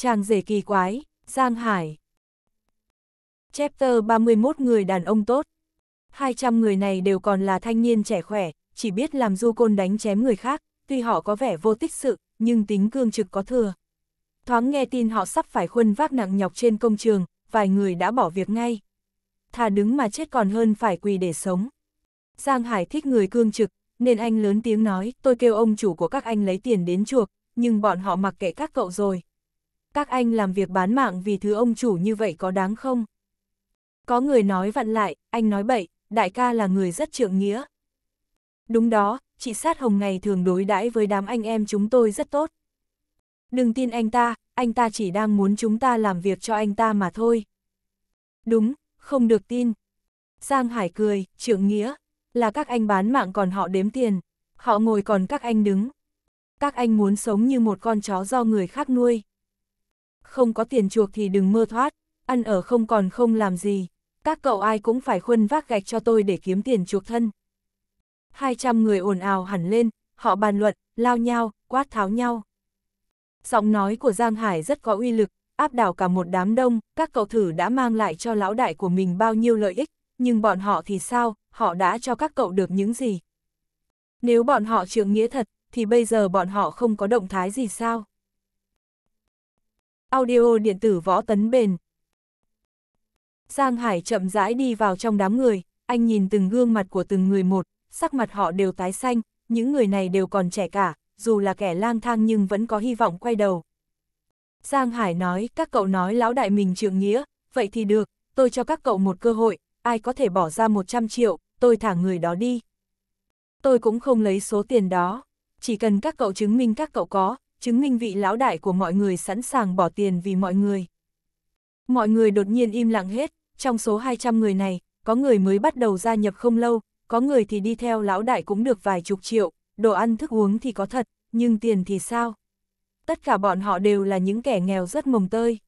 Chàng rể kỳ quái, Giang Hải. Chapter 31 người đàn ông tốt. 200 người này đều còn là thanh niên trẻ khỏe, chỉ biết làm du côn đánh chém người khác, tuy họ có vẻ vô tích sự, nhưng tính cương trực có thừa. Thoáng nghe tin họ sắp phải khuân vác nặng nhọc trên công trường, vài người đã bỏ việc ngay. Thà đứng mà chết còn hơn phải quỳ để sống. Giang Hải thích người cương trực, nên anh lớn tiếng nói, tôi kêu ông chủ của các anh lấy tiền đến chuộc, nhưng bọn họ mặc kệ các cậu rồi các anh làm việc bán mạng vì thứ ông chủ như vậy có đáng không? Có người nói vặn lại, anh nói bậy, đại ca là người rất trượng nghĩa. Đúng đó, chị Sát Hồng ngày thường đối đãi với đám anh em chúng tôi rất tốt. Đừng tin anh ta, anh ta chỉ đang muốn chúng ta làm việc cho anh ta mà thôi. Đúng, không được tin. Giang Hải cười, trượng nghĩa, là các anh bán mạng còn họ đếm tiền, họ ngồi còn các anh đứng. Các anh muốn sống như một con chó do người khác nuôi không có tiền chuộc thì đừng mơ thoát, ăn ở không còn không làm gì, các cậu ai cũng phải khuân vác gạch cho tôi để kiếm tiền chuộc thân. 200 người ồn ào hẳn lên, họ bàn luận, lao nhau, quát tháo nhau. Giọng nói của Giang Hải rất có uy lực, áp đảo cả một đám đông, các cậu thử đã mang lại cho lão đại của mình bao nhiêu lợi ích, nhưng bọn họ thì sao, họ đã cho các cậu được những gì? Nếu bọn họ trưởng nghĩa thật, thì bây giờ bọn họ không có động thái gì sao? Audio điện tử võ tấn bền. Giang Hải chậm rãi đi vào trong đám người, anh nhìn từng gương mặt của từng người một, sắc mặt họ đều tái xanh, những người này đều còn trẻ cả, dù là kẻ lang thang nhưng vẫn có hy vọng quay đầu. Giang Hải nói, các cậu nói lão đại mình trượng nghĩa, vậy thì được, tôi cho các cậu một cơ hội, ai có thể bỏ ra 100 triệu, tôi thả người đó đi. Tôi cũng không lấy số tiền đó, chỉ cần các cậu chứng minh các cậu có, chứng minh vị lão đại của mọi người sẵn sàng bỏ tiền vì mọi người. Mọi người đột nhiên im lặng hết, trong số 200 người này, có người mới bắt đầu gia nhập không lâu, có người thì đi theo lão đại cũng được vài chục triệu, đồ ăn thức uống thì có thật, nhưng tiền thì sao? Tất cả bọn họ đều là những kẻ nghèo rất mồng tơi.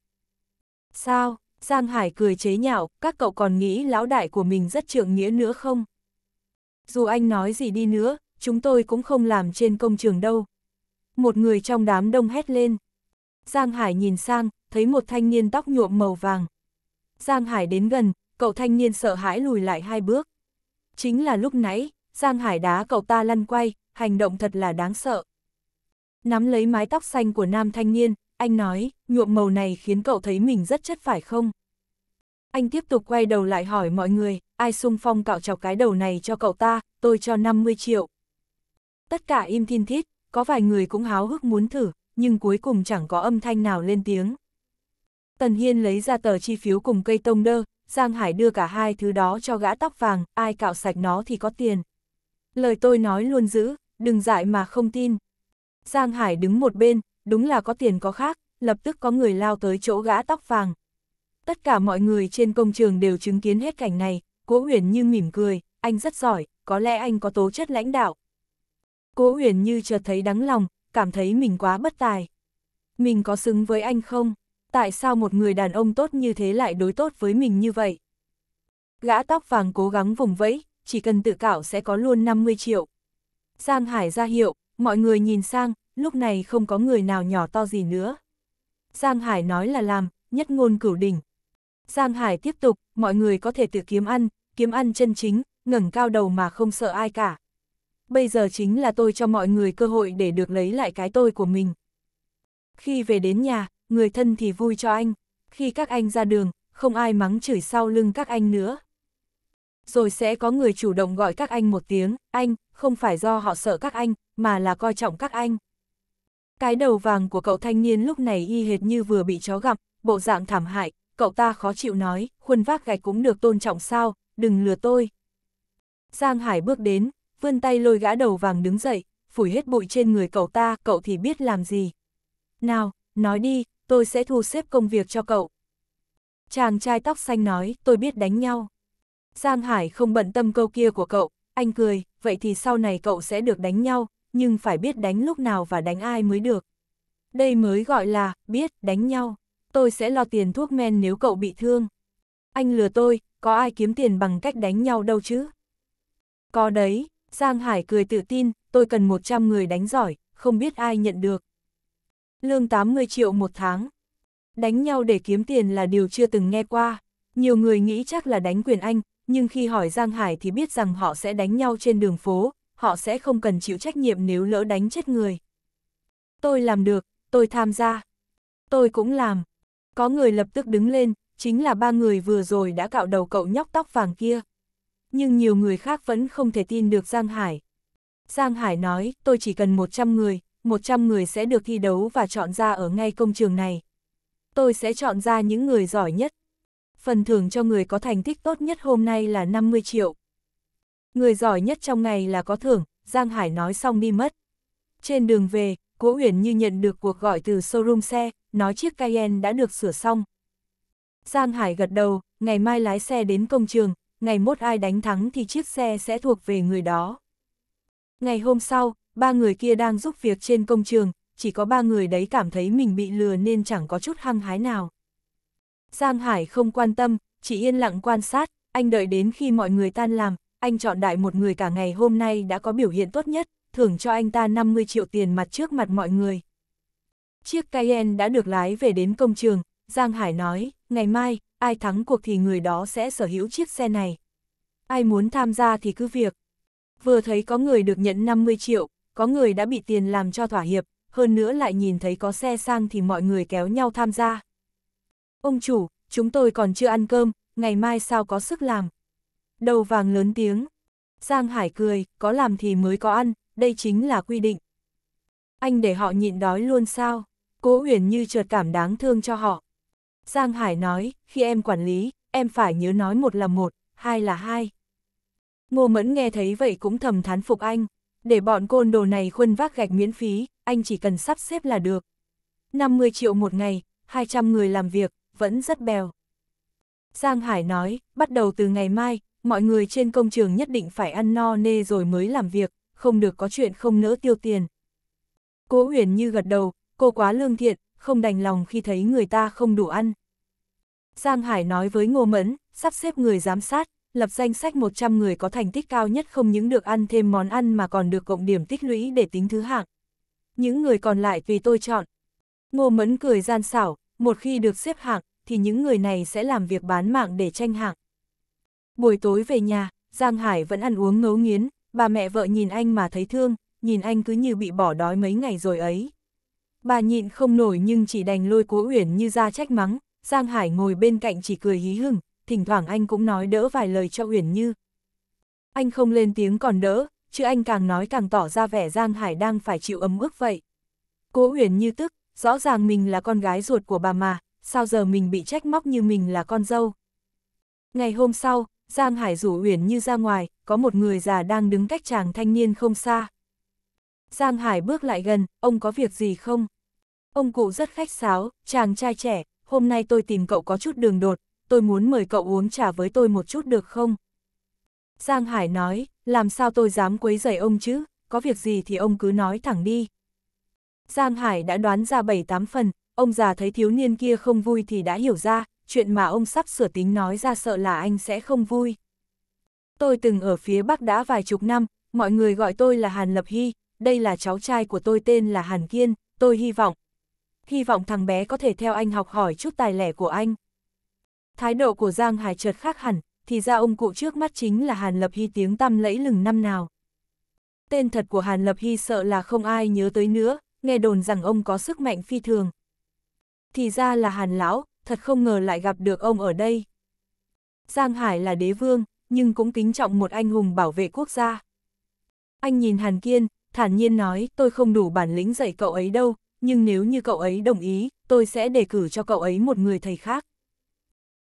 Sao? Giang Hải cười chế nhạo, các cậu còn nghĩ lão đại của mình rất trượng nghĩa nữa không? Dù anh nói gì đi nữa, chúng tôi cũng không làm trên công trường đâu, một người trong đám đông hét lên. Giang Hải nhìn sang, thấy một thanh niên tóc nhuộm màu vàng. Giang Hải đến gần, cậu thanh niên sợ hãi lùi lại hai bước. Chính là lúc nãy, Giang Hải đá cậu ta lăn quay, hành động thật là đáng sợ. Nắm lấy mái tóc xanh của nam thanh niên, anh nói, nhuộm màu này khiến cậu thấy mình rất chất phải không? Anh tiếp tục quay đầu lại hỏi mọi người, ai sung phong cạo chọc cái đầu này cho cậu ta, tôi cho 50 triệu. Tất cả im thiên thít, có vài người cũng háo hức muốn thử, nhưng cuối cùng chẳng có âm thanh nào lên tiếng. Tần Hiên lấy ra tờ chi phiếu cùng cây tông đơ, Giang Hải đưa cả hai thứ đó cho gã tóc vàng, ai cạo sạch nó thì có tiền. Lời tôi nói luôn giữ, đừng dại mà không tin. Giang Hải đứng một bên, đúng là có tiền có khác, lập tức có người lao tới chỗ gã tóc vàng. Tất cả mọi người trên công trường đều chứng kiến hết cảnh này, Cố Huyền như mỉm cười, anh rất giỏi, có lẽ anh có tố chất lãnh đạo, Cố Huyền Như chợt thấy đắng lòng, cảm thấy mình quá bất tài. Mình có xứng với anh không? Tại sao một người đàn ông tốt như thế lại đối tốt với mình như vậy? Gã tóc vàng cố gắng vùng vẫy, chỉ cần tự cảo sẽ có luôn 50 triệu. Giang Hải ra hiệu, mọi người nhìn sang, lúc này không có người nào nhỏ to gì nữa. Giang Hải nói là làm, nhất ngôn cửu đỉnh. Giang Hải tiếp tục, mọi người có thể tự kiếm ăn, kiếm ăn chân chính, ngẩng cao đầu mà không sợ ai cả bây giờ chính là tôi cho mọi người cơ hội để được lấy lại cái tôi của mình. Khi về đến nhà, người thân thì vui cho anh, khi các anh ra đường, không ai mắng chửi sau lưng các anh nữa. Rồi sẽ có người chủ động gọi các anh một tiếng, anh, không phải do họ sợ các anh, mà là coi trọng các anh. Cái đầu vàng của cậu thanh niên lúc này y hệt như vừa bị chó gặm, bộ dạng thảm hại, cậu ta khó chịu nói, khuôn vác gạch cũng được tôn trọng sao, đừng lừa tôi. Giang Hải bước đến, vươn tay lôi gã đầu vàng đứng dậy, phủi hết bụi trên người cậu ta, cậu thì biết làm gì. Nào, nói đi, tôi sẽ thu xếp công việc cho cậu. Chàng trai tóc xanh nói, tôi biết đánh nhau. Giang Hải không bận tâm câu kia của cậu, anh cười, vậy thì sau này cậu sẽ được đánh nhau, nhưng phải biết đánh lúc nào và đánh ai mới được. Đây mới gọi là, biết, đánh nhau. Tôi sẽ lo tiền thuốc men nếu cậu bị thương. Anh lừa tôi, có ai kiếm tiền bằng cách đánh nhau đâu chứ? Có đấy, Giang Hải cười tự tin, tôi cần 100 người đánh giỏi, không biết ai nhận được. Lương 80 triệu một tháng. Đánh nhau để kiếm tiền là điều chưa từng nghe qua. Nhiều người nghĩ chắc là đánh quyền anh, nhưng khi hỏi Giang Hải thì biết rằng họ sẽ đánh nhau trên đường phố, họ sẽ không cần chịu trách nhiệm nếu lỡ đánh chết người. Tôi làm được, tôi tham gia. Tôi cũng làm. Có người lập tức đứng lên, chính là ba người vừa rồi đã cạo đầu cậu nhóc tóc vàng kia nhưng nhiều người khác vẫn không thể tin được Giang Hải. Giang Hải nói, tôi chỉ cần 100 người, 100 người sẽ được thi đấu và chọn ra ở ngay công trường này. Tôi sẽ chọn ra những người giỏi nhất. Phần thưởng cho người có thành tích tốt nhất hôm nay là 50 triệu. Người giỏi nhất trong ngày là có thưởng, Giang Hải nói xong đi mất. Trên đường về, Cố Uyển như nhận được cuộc gọi từ showroom xe, nói chiếc Cayenne đã được sửa xong. Giang Hải gật đầu, ngày mai lái xe đến công trường, ngày mốt ai đánh thắng thì chiếc xe sẽ thuộc về người đó. Ngày hôm sau, ba người kia đang giúp việc trên công trường, chỉ có ba người đấy cảm thấy mình bị lừa nên chẳng có chút hăng hái nào. Giang Hải không quan tâm, chỉ yên lặng quan sát, anh đợi đến khi mọi người tan làm, anh chọn đại một người cả ngày hôm nay đã có biểu hiện tốt nhất, thưởng cho anh ta 50 triệu tiền mặt trước mặt mọi người. Chiếc Cayenne đã được lái về đến công trường, Giang Hải nói, ngày mai, ai thắng cuộc thì người đó sẽ sở hữu chiếc xe này. Ai muốn tham gia thì cứ việc. Vừa thấy có người được nhận 50 triệu, có người đã bị tiền làm cho thỏa hiệp, hơn nữa lại nhìn thấy có xe sang thì mọi người kéo nhau tham gia. Ông chủ, chúng tôi còn chưa ăn cơm, ngày mai sao có sức làm. Đầu vàng lớn tiếng. Giang Hải cười, có làm thì mới có ăn, đây chính là quy định. Anh để họ nhịn đói luôn sao? Cố Huyền như trượt cảm đáng thương cho họ. Giang Hải nói, khi em quản lý, em phải nhớ nói một là một, hai là hai. Ngô Mẫn nghe thấy vậy cũng thầm thán phục anh, để bọn côn đồ này khuân vác gạch miễn phí, anh chỉ cần sắp xếp là được. 50 triệu một ngày, 200 người làm việc, vẫn rất bèo. Giang Hải nói, bắt đầu từ ngày mai, mọi người trên công trường nhất định phải ăn no nê rồi mới làm việc, không được có chuyện không nỡ tiêu tiền. Cố Huyền Như gật đầu, cô quá lương thiện, không đành lòng khi thấy người ta không đủ ăn. Giang Hải nói với Ngô Mẫn, sắp xếp người giám sát, lập danh sách 100 người có thành tích cao nhất không những được ăn thêm món ăn mà còn được cộng điểm tích lũy để tính thứ hạng. Những người còn lại vì tôi chọn. Ngô Mẫn cười gian xảo, một khi được xếp hạng, thì những người này sẽ làm việc bán mạng để tranh hạng. Buổi tối về nhà, Giang Hải vẫn ăn uống ngấu nghiến, bà mẹ vợ nhìn anh mà thấy thương, nhìn anh cứ như bị bỏ đói mấy ngày rồi ấy. Bà nhịn không nổi nhưng chỉ đành lôi cố uyển như ra trách mắng, Giang Hải ngồi bên cạnh chỉ cười hí hửng, thỉnh thoảng anh cũng nói đỡ vài lời cho uyển như. Anh không lên tiếng còn đỡ, chứ anh càng nói càng tỏ ra vẻ Giang Hải đang phải chịu ấm ức vậy. Cố uyển như tức, rõ ràng mình là con gái ruột của bà mà, sao giờ mình bị trách móc như mình là con dâu. Ngày hôm sau, Giang Hải rủ Uyển Như ra ngoài, có một người già đang đứng cách chàng thanh niên không xa. Giang Hải bước lại gần, ông có việc gì không? Ông cụ rất khách sáo, chàng trai trẻ, hôm nay tôi tìm cậu có chút đường đột, tôi muốn mời cậu uống trà với tôi một chút được không? Giang Hải nói, làm sao tôi dám quấy rầy ông chứ, có việc gì thì ông cứ nói thẳng đi. Giang Hải đã đoán ra bảy tám phần, ông già thấy thiếu niên kia không vui thì đã hiểu ra, chuyện mà ông sắp sửa tính nói ra sợ là anh sẽ không vui. Tôi từng ở phía Bắc đã vài chục năm, mọi người gọi tôi là Hàn Lập Hy, đây là cháu trai của tôi tên là Hàn Kiên, tôi hy vọng. Hy vọng thằng bé có thể theo anh học hỏi chút tài lẻ của anh. Thái độ của Giang Hải chợt khác hẳn, thì ra ông cụ trước mắt chính là Hàn Lập Hy tiếng tăm lẫy lừng năm nào. Tên thật của Hàn Lập Hy sợ là không ai nhớ tới nữa, nghe đồn rằng ông có sức mạnh phi thường. Thì ra là Hàn Lão, thật không ngờ lại gặp được ông ở đây. Giang Hải là đế vương, nhưng cũng kính trọng một anh hùng bảo vệ quốc gia. Anh nhìn Hàn Kiên, thản nhiên nói, tôi không đủ bản lĩnh dạy cậu ấy đâu, nhưng nếu như cậu ấy đồng ý, tôi sẽ đề cử cho cậu ấy một người thầy khác.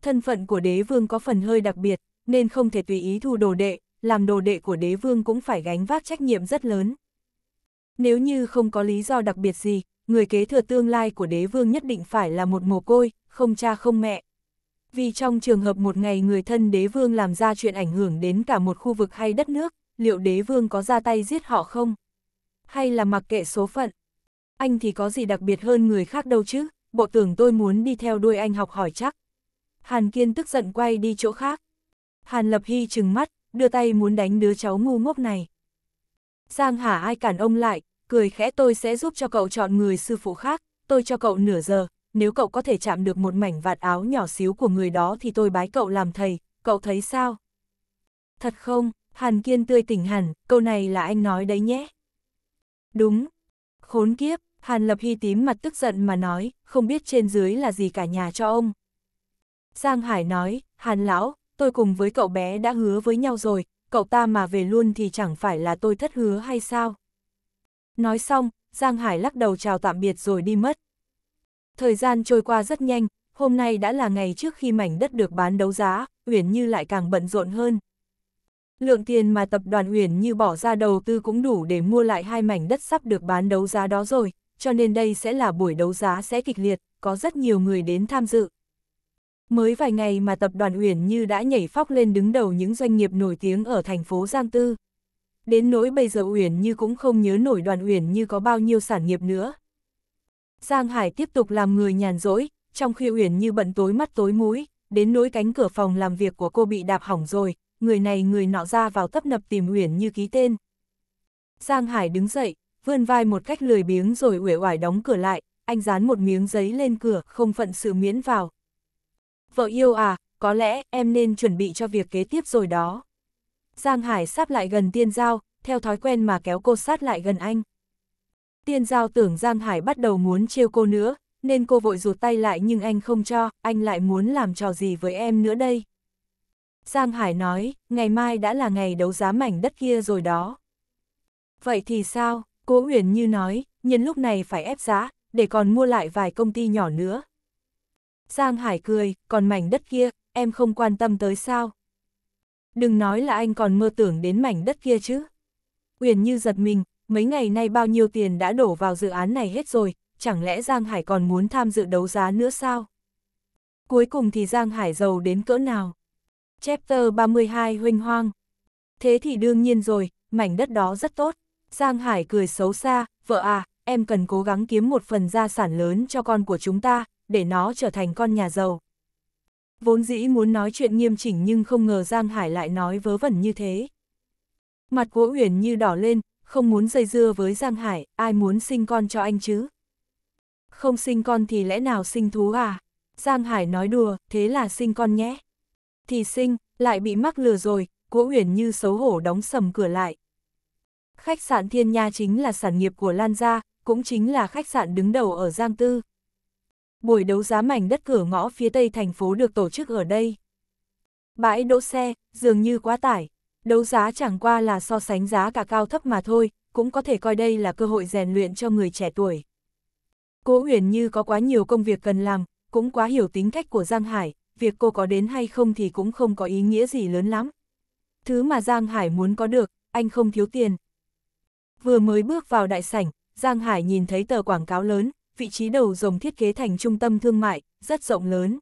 Thân phận của đế vương có phần hơi đặc biệt, nên không thể tùy ý thu đồ đệ, làm đồ đệ của đế vương cũng phải gánh vác trách nhiệm rất lớn. Nếu như không có lý do đặc biệt gì, người kế thừa tương lai của đế vương nhất định phải là một mồ côi, không cha không mẹ. Vì trong trường hợp một ngày người thân đế vương làm ra chuyện ảnh hưởng đến cả một khu vực hay đất nước, liệu đế vương có ra tay giết họ không? hay là mặc kệ số phận. Anh thì có gì đặc biệt hơn người khác đâu chứ, bộ tưởng tôi muốn đi theo đuôi anh học hỏi chắc. Hàn Kiên tức giận quay đi chỗ khác. Hàn Lập Hy trừng mắt, đưa tay muốn đánh đứa cháu ngu ngốc này. Giang Hà ai cản ông lại, cười khẽ tôi sẽ giúp cho cậu chọn người sư phụ khác, tôi cho cậu nửa giờ, nếu cậu có thể chạm được một mảnh vạt áo nhỏ xíu của người đó thì tôi bái cậu làm thầy, cậu thấy sao? Thật không, Hàn Kiên tươi tỉnh hẳn, câu này là anh nói đấy nhé. Đúng. Khốn kiếp, Hàn Lập Hy tím mặt tức giận mà nói, không biết trên dưới là gì cả nhà cho ông. Giang Hải nói, Hàn Lão, tôi cùng với cậu bé đã hứa với nhau rồi, cậu ta mà về luôn thì chẳng phải là tôi thất hứa hay sao? Nói xong, Giang Hải lắc đầu chào tạm biệt rồi đi mất. Thời gian trôi qua rất nhanh, hôm nay đã là ngày trước khi mảnh đất được bán đấu giá, Uyển Như lại càng bận rộn hơn lượng tiền mà tập đoàn Uyển Như bỏ ra đầu tư cũng đủ để mua lại hai mảnh đất sắp được bán đấu giá đó rồi, cho nên đây sẽ là buổi đấu giá sẽ kịch liệt, có rất nhiều người đến tham dự. Mới vài ngày mà tập đoàn Uyển Như đã nhảy phóc lên đứng đầu những doanh nghiệp nổi tiếng ở thành phố Giang Tư. Đến nỗi bây giờ Uyển Như cũng không nhớ nổi đoàn Uyển Như có bao nhiêu sản nghiệp nữa. Giang Hải tiếp tục làm người nhàn rỗi, trong khi Uyển Như bận tối mắt tối mũi, đến nỗi cánh cửa phòng làm việc của cô bị đạp hỏng rồi, người này người nọ ra vào tấp nập tìm Uyển Như ký tên. Giang Hải đứng dậy, vươn vai một cách lười biếng rồi uể oải đóng cửa lại, anh dán một miếng giấy lên cửa, không phận sự miễn vào. Vợ yêu à, có lẽ em nên chuẩn bị cho việc kế tiếp rồi đó. Giang Hải sáp lại gần Tiên Giao, theo thói quen mà kéo cô sát lại gần anh. Tiên Giao tưởng Giang Hải bắt đầu muốn trêu cô nữa, nên cô vội rụt tay lại nhưng anh không cho, anh lại muốn làm trò gì với em nữa đây. Giang Hải nói, ngày mai đã là ngày đấu giá mảnh đất kia rồi đó. Vậy thì sao, Cố Uyển Như nói, nhân lúc này phải ép giá, để còn mua lại vài công ty nhỏ nữa. Giang Hải cười, còn mảnh đất kia, em không quan tâm tới sao. Đừng nói là anh còn mơ tưởng đến mảnh đất kia chứ. Uyển Như giật mình, mấy ngày nay bao nhiêu tiền đã đổ vào dự án này hết rồi, chẳng lẽ Giang Hải còn muốn tham dự đấu giá nữa sao? Cuối cùng thì Giang Hải giàu đến cỡ nào? Chapter 32 Huỳnh Hoang Thế thì đương nhiên rồi, mảnh đất đó rất tốt. Giang Hải cười xấu xa, vợ à, em cần cố gắng kiếm một phần gia sản lớn cho con của chúng ta, để nó trở thành con nhà giàu. Vốn dĩ muốn nói chuyện nghiêm chỉnh nhưng không ngờ Giang Hải lại nói vớ vẩn như thế. Mặt của Uyển như đỏ lên, không muốn dây dưa với Giang Hải, ai muốn sinh con cho anh chứ? Không sinh con thì lẽ nào sinh thú à? Giang Hải nói đùa, thế là sinh con nhé thì sinh, lại bị mắc lừa rồi, cố uyển như xấu hổ đóng sầm cửa lại. Khách sạn Thiên Nha chính là sản nghiệp của Lan Gia, cũng chính là khách sạn đứng đầu ở Giang Tư. Buổi đấu giá mảnh đất cửa ngõ phía tây thành phố được tổ chức ở đây. Bãi đỗ xe, dường như quá tải, đấu giá chẳng qua là so sánh giá cả cao thấp mà thôi, cũng có thể coi đây là cơ hội rèn luyện cho người trẻ tuổi. Cố Uyển Như có quá nhiều công việc cần làm, cũng quá hiểu tính cách của Giang Hải, việc cô có đến hay không thì cũng không có ý nghĩa gì lớn lắm. Thứ mà Giang Hải muốn có được, anh không thiếu tiền. Vừa mới bước vào đại sảnh, Giang Hải nhìn thấy tờ quảng cáo lớn, vị trí đầu rồng thiết kế thành trung tâm thương mại, rất rộng lớn.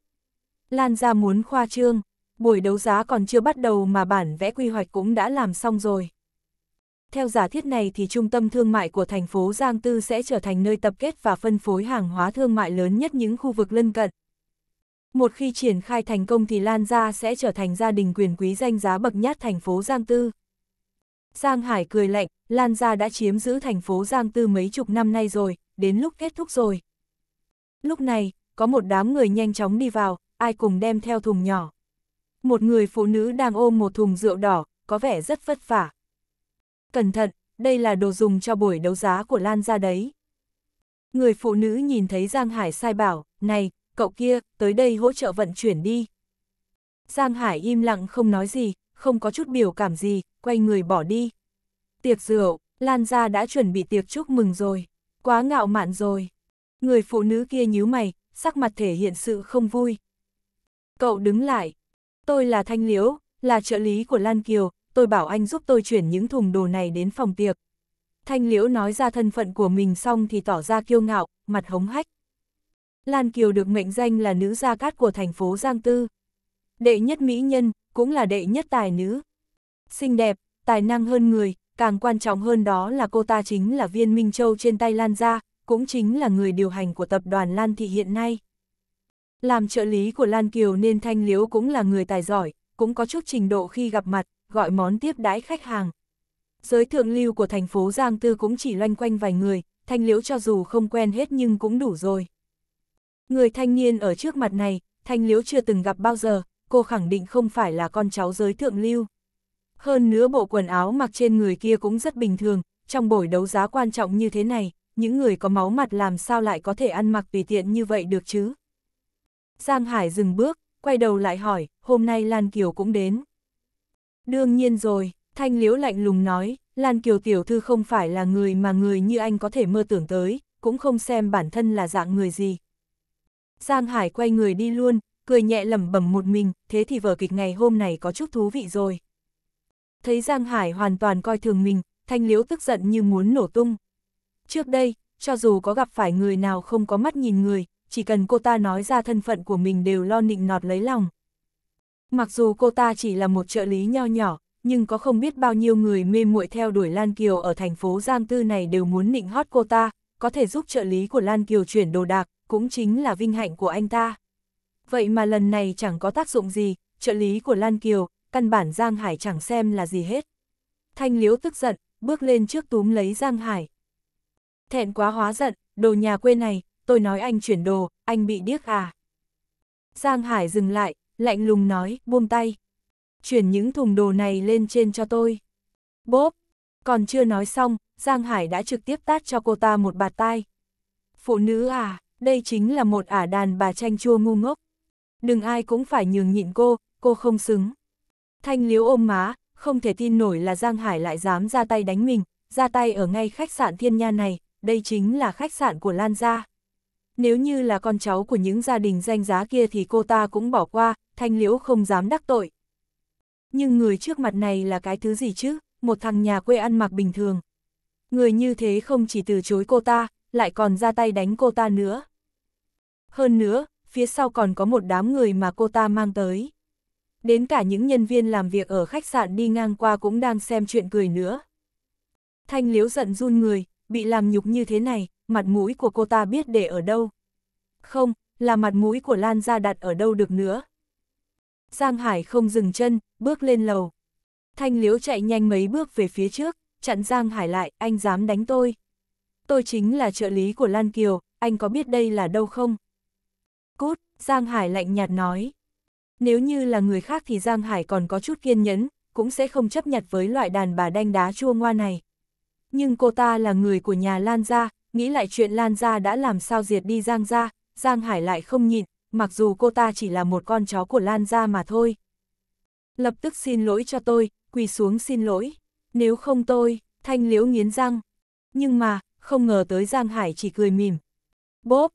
Lan ra muốn khoa trương, buổi đấu giá còn chưa bắt đầu mà bản vẽ quy hoạch cũng đã làm xong rồi. Theo giả thiết này thì trung tâm thương mại của thành phố Giang Tư sẽ trở thành nơi tập kết và phân phối hàng hóa thương mại lớn nhất những khu vực lân cận, một khi triển khai thành công thì Lan Gia sẽ trở thành gia đình quyền quý danh giá bậc nhất thành phố Giang Tư. Giang Hải cười lạnh, Lan Gia đã chiếm giữ thành phố Giang Tư mấy chục năm nay rồi, đến lúc kết thúc rồi. Lúc này, có một đám người nhanh chóng đi vào, ai cùng đem theo thùng nhỏ. Một người phụ nữ đang ôm một thùng rượu đỏ, có vẻ rất vất vả. Cẩn thận, đây là đồ dùng cho buổi đấu giá của Lan Gia đấy. Người phụ nữ nhìn thấy Giang Hải sai bảo, này, cậu kia, tới đây hỗ trợ vận chuyển đi. Giang Hải im lặng không nói gì, không có chút biểu cảm gì, quay người bỏ đi. Tiệc rượu, Lan gia đã chuẩn bị tiệc chúc mừng rồi, quá ngạo mạn rồi. Người phụ nữ kia nhíu mày, sắc mặt thể hiện sự không vui. Cậu đứng lại, tôi là Thanh Liễu, là trợ lý của Lan Kiều, tôi bảo anh giúp tôi chuyển những thùng đồ này đến phòng tiệc. Thanh Liễu nói ra thân phận của mình xong thì tỏ ra kiêu ngạo, mặt hống hách. Lan Kiều được mệnh danh là nữ gia cát của thành phố Giang Tư. Đệ nhất mỹ nhân, cũng là đệ nhất tài nữ. Xinh đẹp, tài năng hơn người, càng quan trọng hơn đó là cô ta chính là viên Minh Châu trên tay Lan Gia, cũng chính là người điều hành của tập đoàn Lan Thị hiện nay. Làm trợ lý của Lan Kiều nên Thanh Liễu cũng là người tài giỏi, cũng có chút trình độ khi gặp mặt, gọi món tiếp đãi khách hàng. Giới thượng lưu của thành phố Giang Tư cũng chỉ loanh quanh vài người, Thanh Liễu cho dù không quen hết nhưng cũng đủ rồi. Người thanh niên ở trước mặt này, Thanh liếu chưa từng gặp bao giờ, cô khẳng định không phải là con cháu giới thượng lưu. Hơn nữa bộ quần áo mặc trên người kia cũng rất bình thường, trong buổi đấu giá quan trọng như thế này, những người có máu mặt làm sao lại có thể ăn mặc tùy tiện như vậy được chứ. Giang Hải dừng bước, quay đầu lại hỏi, hôm nay Lan Kiều cũng đến. Đương nhiên rồi, Thanh Liễu lạnh lùng nói, Lan Kiều tiểu thư không phải là người mà người như anh có thể mơ tưởng tới, cũng không xem bản thân là dạng người gì, Giang Hải quay người đi luôn, cười nhẹ lẩm bẩm một mình, thế thì vở kịch ngày hôm này có chút thú vị rồi. Thấy Giang Hải hoàn toàn coi thường mình, Thanh Liễu tức giận như muốn nổ tung. Trước đây, cho dù có gặp phải người nào không có mắt nhìn người, chỉ cần cô ta nói ra thân phận của mình đều lo nịnh nọt lấy lòng. Mặc dù cô ta chỉ là một trợ lý nho nhỏ, nhưng có không biết bao nhiêu người mê muội theo đuổi Lan Kiều ở thành phố Giang Tư này đều muốn nịnh hót cô ta, có thể giúp trợ lý của Lan Kiều chuyển đồ đạc, cũng chính là vinh hạnh của anh ta. Vậy mà lần này chẳng có tác dụng gì, trợ lý của Lan Kiều, căn bản Giang Hải chẳng xem là gì hết. Thanh Liễu tức giận, bước lên trước túm lấy Giang Hải. Thẹn quá hóa giận, đồ nhà quê này, tôi nói anh chuyển đồ, anh bị điếc à. Giang Hải dừng lại, lạnh lùng nói, buông tay. Chuyển những thùng đồ này lên trên cho tôi. Bốp, còn chưa nói xong, Giang Hải đã trực tiếp tát cho cô ta một bạt tai. Phụ nữ à, đây chính là một ả đàn bà chanh chua ngu ngốc. Đừng ai cũng phải nhường nhịn cô, cô không xứng. Thanh liếu ôm má, không thể tin nổi là Giang Hải lại dám ra tay đánh mình, ra tay ở ngay khách sạn thiên nha này, đây chính là khách sạn của Lan Gia. Nếu như là con cháu của những gia đình danh giá kia thì cô ta cũng bỏ qua, thanh liễu không dám đắc tội. Nhưng người trước mặt này là cái thứ gì chứ, một thằng nhà quê ăn mặc bình thường, người như thế không chỉ từ chối cô ta, lại còn ra tay đánh cô ta nữa. Hơn nữa, phía sau còn có một đám người mà cô ta mang tới. Đến cả những nhân viên làm việc ở khách sạn đi ngang qua cũng đang xem chuyện cười nữa. Thanh liếu giận run người, bị làm nhục như thế này, mặt mũi của cô ta biết để ở đâu. Không, là mặt mũi của Lan ra đặt ở đâu được nữa. Giang Hải không dừng chân, bước lên lầu. Thanh liếu chạy nhanh mấy bước về phía trước, chặn Giang Hải lại, anh dám đánh tôi. Tôi chính là trợ lý của Lan Kiều, anh có biết đây là đâu không? Cút, Giang Hải lạnh nhạt nói. Nếu như là người khác thì Giang Hải còn có chút kiên nhẫn, cũng sẽ không chấp nhặt với loại đàn bà đanh đá chua ngoa này. Nhưng cô ta là người của nhà Lan Gia, nghĩ lại chuyện Lan Gia đã làm sao diệt đi Giang Gia, Giang Hải lại không nhịn, mặc dù cô ta chỉ là một con chó của Lan Gia mà thôi. Lập tức xin lỗi cho tôi, quỳ xuống xin lỗi. Nếu không tôi, thanh liễu nghiến răng. Nhưng mà, không ngờ tới Giang Hải chỉ cười mỉm. Bốp!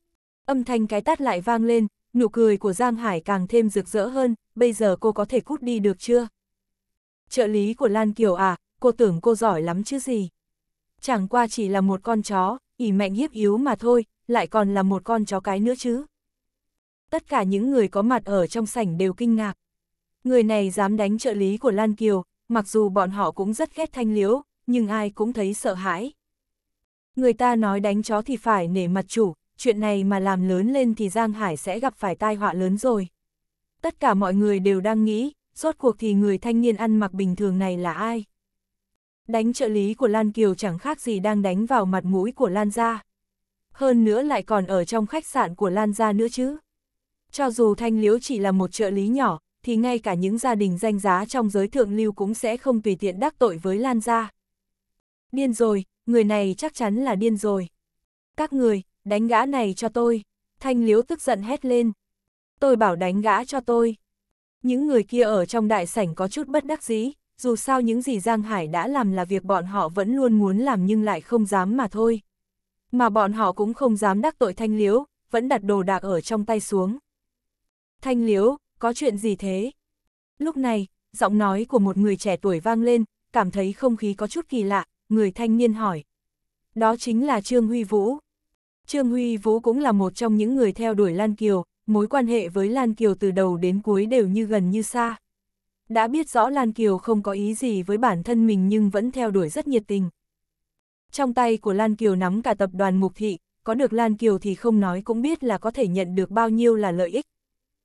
Âm thanh cái tát lại vang lên, nụ cười của Giang Hải càng thêm rực rỡ hơn, bây giờ cô có thể cút đi được chưa? Trợ lý của Lan Kiều à, cô tưởng cô giỏi lắm chứ gì? Chẳng qua chỉ là một con chó, ỉ mạnh hiếp yếu mà thôi, lại còn là một con chó cái nữa chứ. Tất cả những người có mặt ở trong sảnh đều kinh ngạc. Người này dám đánh trợ lý của Lan Kiều, mặc dù bọn họ cũng rất ghét thanh liếu, nhưng ai cũng thấy sợ hãi. Người ta nói đánh chó thì phải nể mặt chủ, chuyện này mà làm lớn lên thì Giang Hải sẽ gặp phải tai họa lớn rồi. Tất cả mọi người đều đang nghĩ, rốt cuộc thì người thanh niên ăn mặc bình thường này là ai? Đánh trợ lý của Lan Kiều chẳng khác gì đang đánh vào mặt mũi của Lan Gia. Hơn nữa lại còn ở trong khách sạn của Lan Gia nữa chứ. Cho dù Thanh Liễu chỉ là một trợ lý nhỏ, thì ngay cả những gia đình danh giá trong giới thượng lưu cũng sẽ không tùy tiện đắc tội với Lan gia. Điên rồi, người này chắc chắn là điên rồi. Các người, đánh gã này cho tôi. Thanh liếu tức giận hét lên. Tôi bảo đánh gã cho tôi. Những người kia ở trong đại sảnh có chút bất đắc dĩ, dù sao những gì Giang Hải đã làm là việc bọn họ vẫn luôn muốn làm nhưng lại không dám mà thôi. Mà bọn họ cũng không dám đắc tội thanh liếu, vẫn đặt đồ đạc ở trong tay xuống. Thanh liếu, có chuyện gì thế? Lúc này, giọng nói của một người trẻ tuổi vang lên, cảm thấy không khí có chút kỳ lạ, người thanh niên hỏi. Đó chính là Trương Huy Vũ. Trương Huy Vũ cũng là một trong những người theo đuổi Lan Kiều, mối quan hệ với Lan Kiều từ đầu đến cuối đều như gần như xa. Đã biết rõ Lan Kiều không có ý gì với bản thân mình nhưng vẫn theo đuổi rất nhiệt tình. Trong tay của Lan Kiều nắm cả tập đoàn mục thị, có được Lan Kiều thì không nói cũng biết là có thể nhận được bao nhiêu là lợi ích.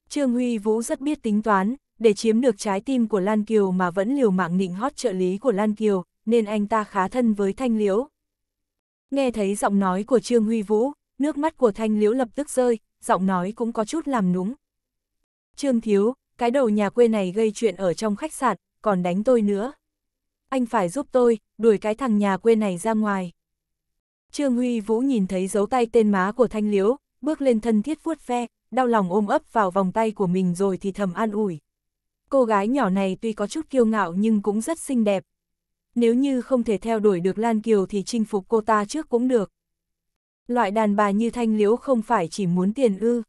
Trương Huy Vũ rất biết tính toán, để chiếm được trái tim của Lan Kiều mà vẫn liều mạng nịnh hót trợ lý của Lan Kiều, nên anh ta khá thân với Thanh Liễu. Nghe thấy giọng nói của Trương Huy Vũ, nước mắt của Thanh Liễu lập tức rơi, giọng nói cũng có chút làm núng. Trương Thiếu, cái đầu nhà quê này gây chuyện ở trong khách sạn, còn đánh tôi nữa. Anh phải giúp tôi, đuổi cái thằng nhà quê này ra ngoài. Trương Huy Vũ nhìn thấy dấu tay tên má của Thanh Liễu, bước lên thân thiết vuốt ve, đau lòng ôm ấp vào vòng tay của mình rồi thì thầm an ủi. Cô gái nhỏ này tuy có chút kiêu ngạo nhưng cũng rất xinh đẹp. Nếu như không thể theo đuổi được Lan Kiều thì chinh phục cô ta trước cũng được. Loại đàn bà như Thanh Liễu không phải chỉ muốn tiền ư.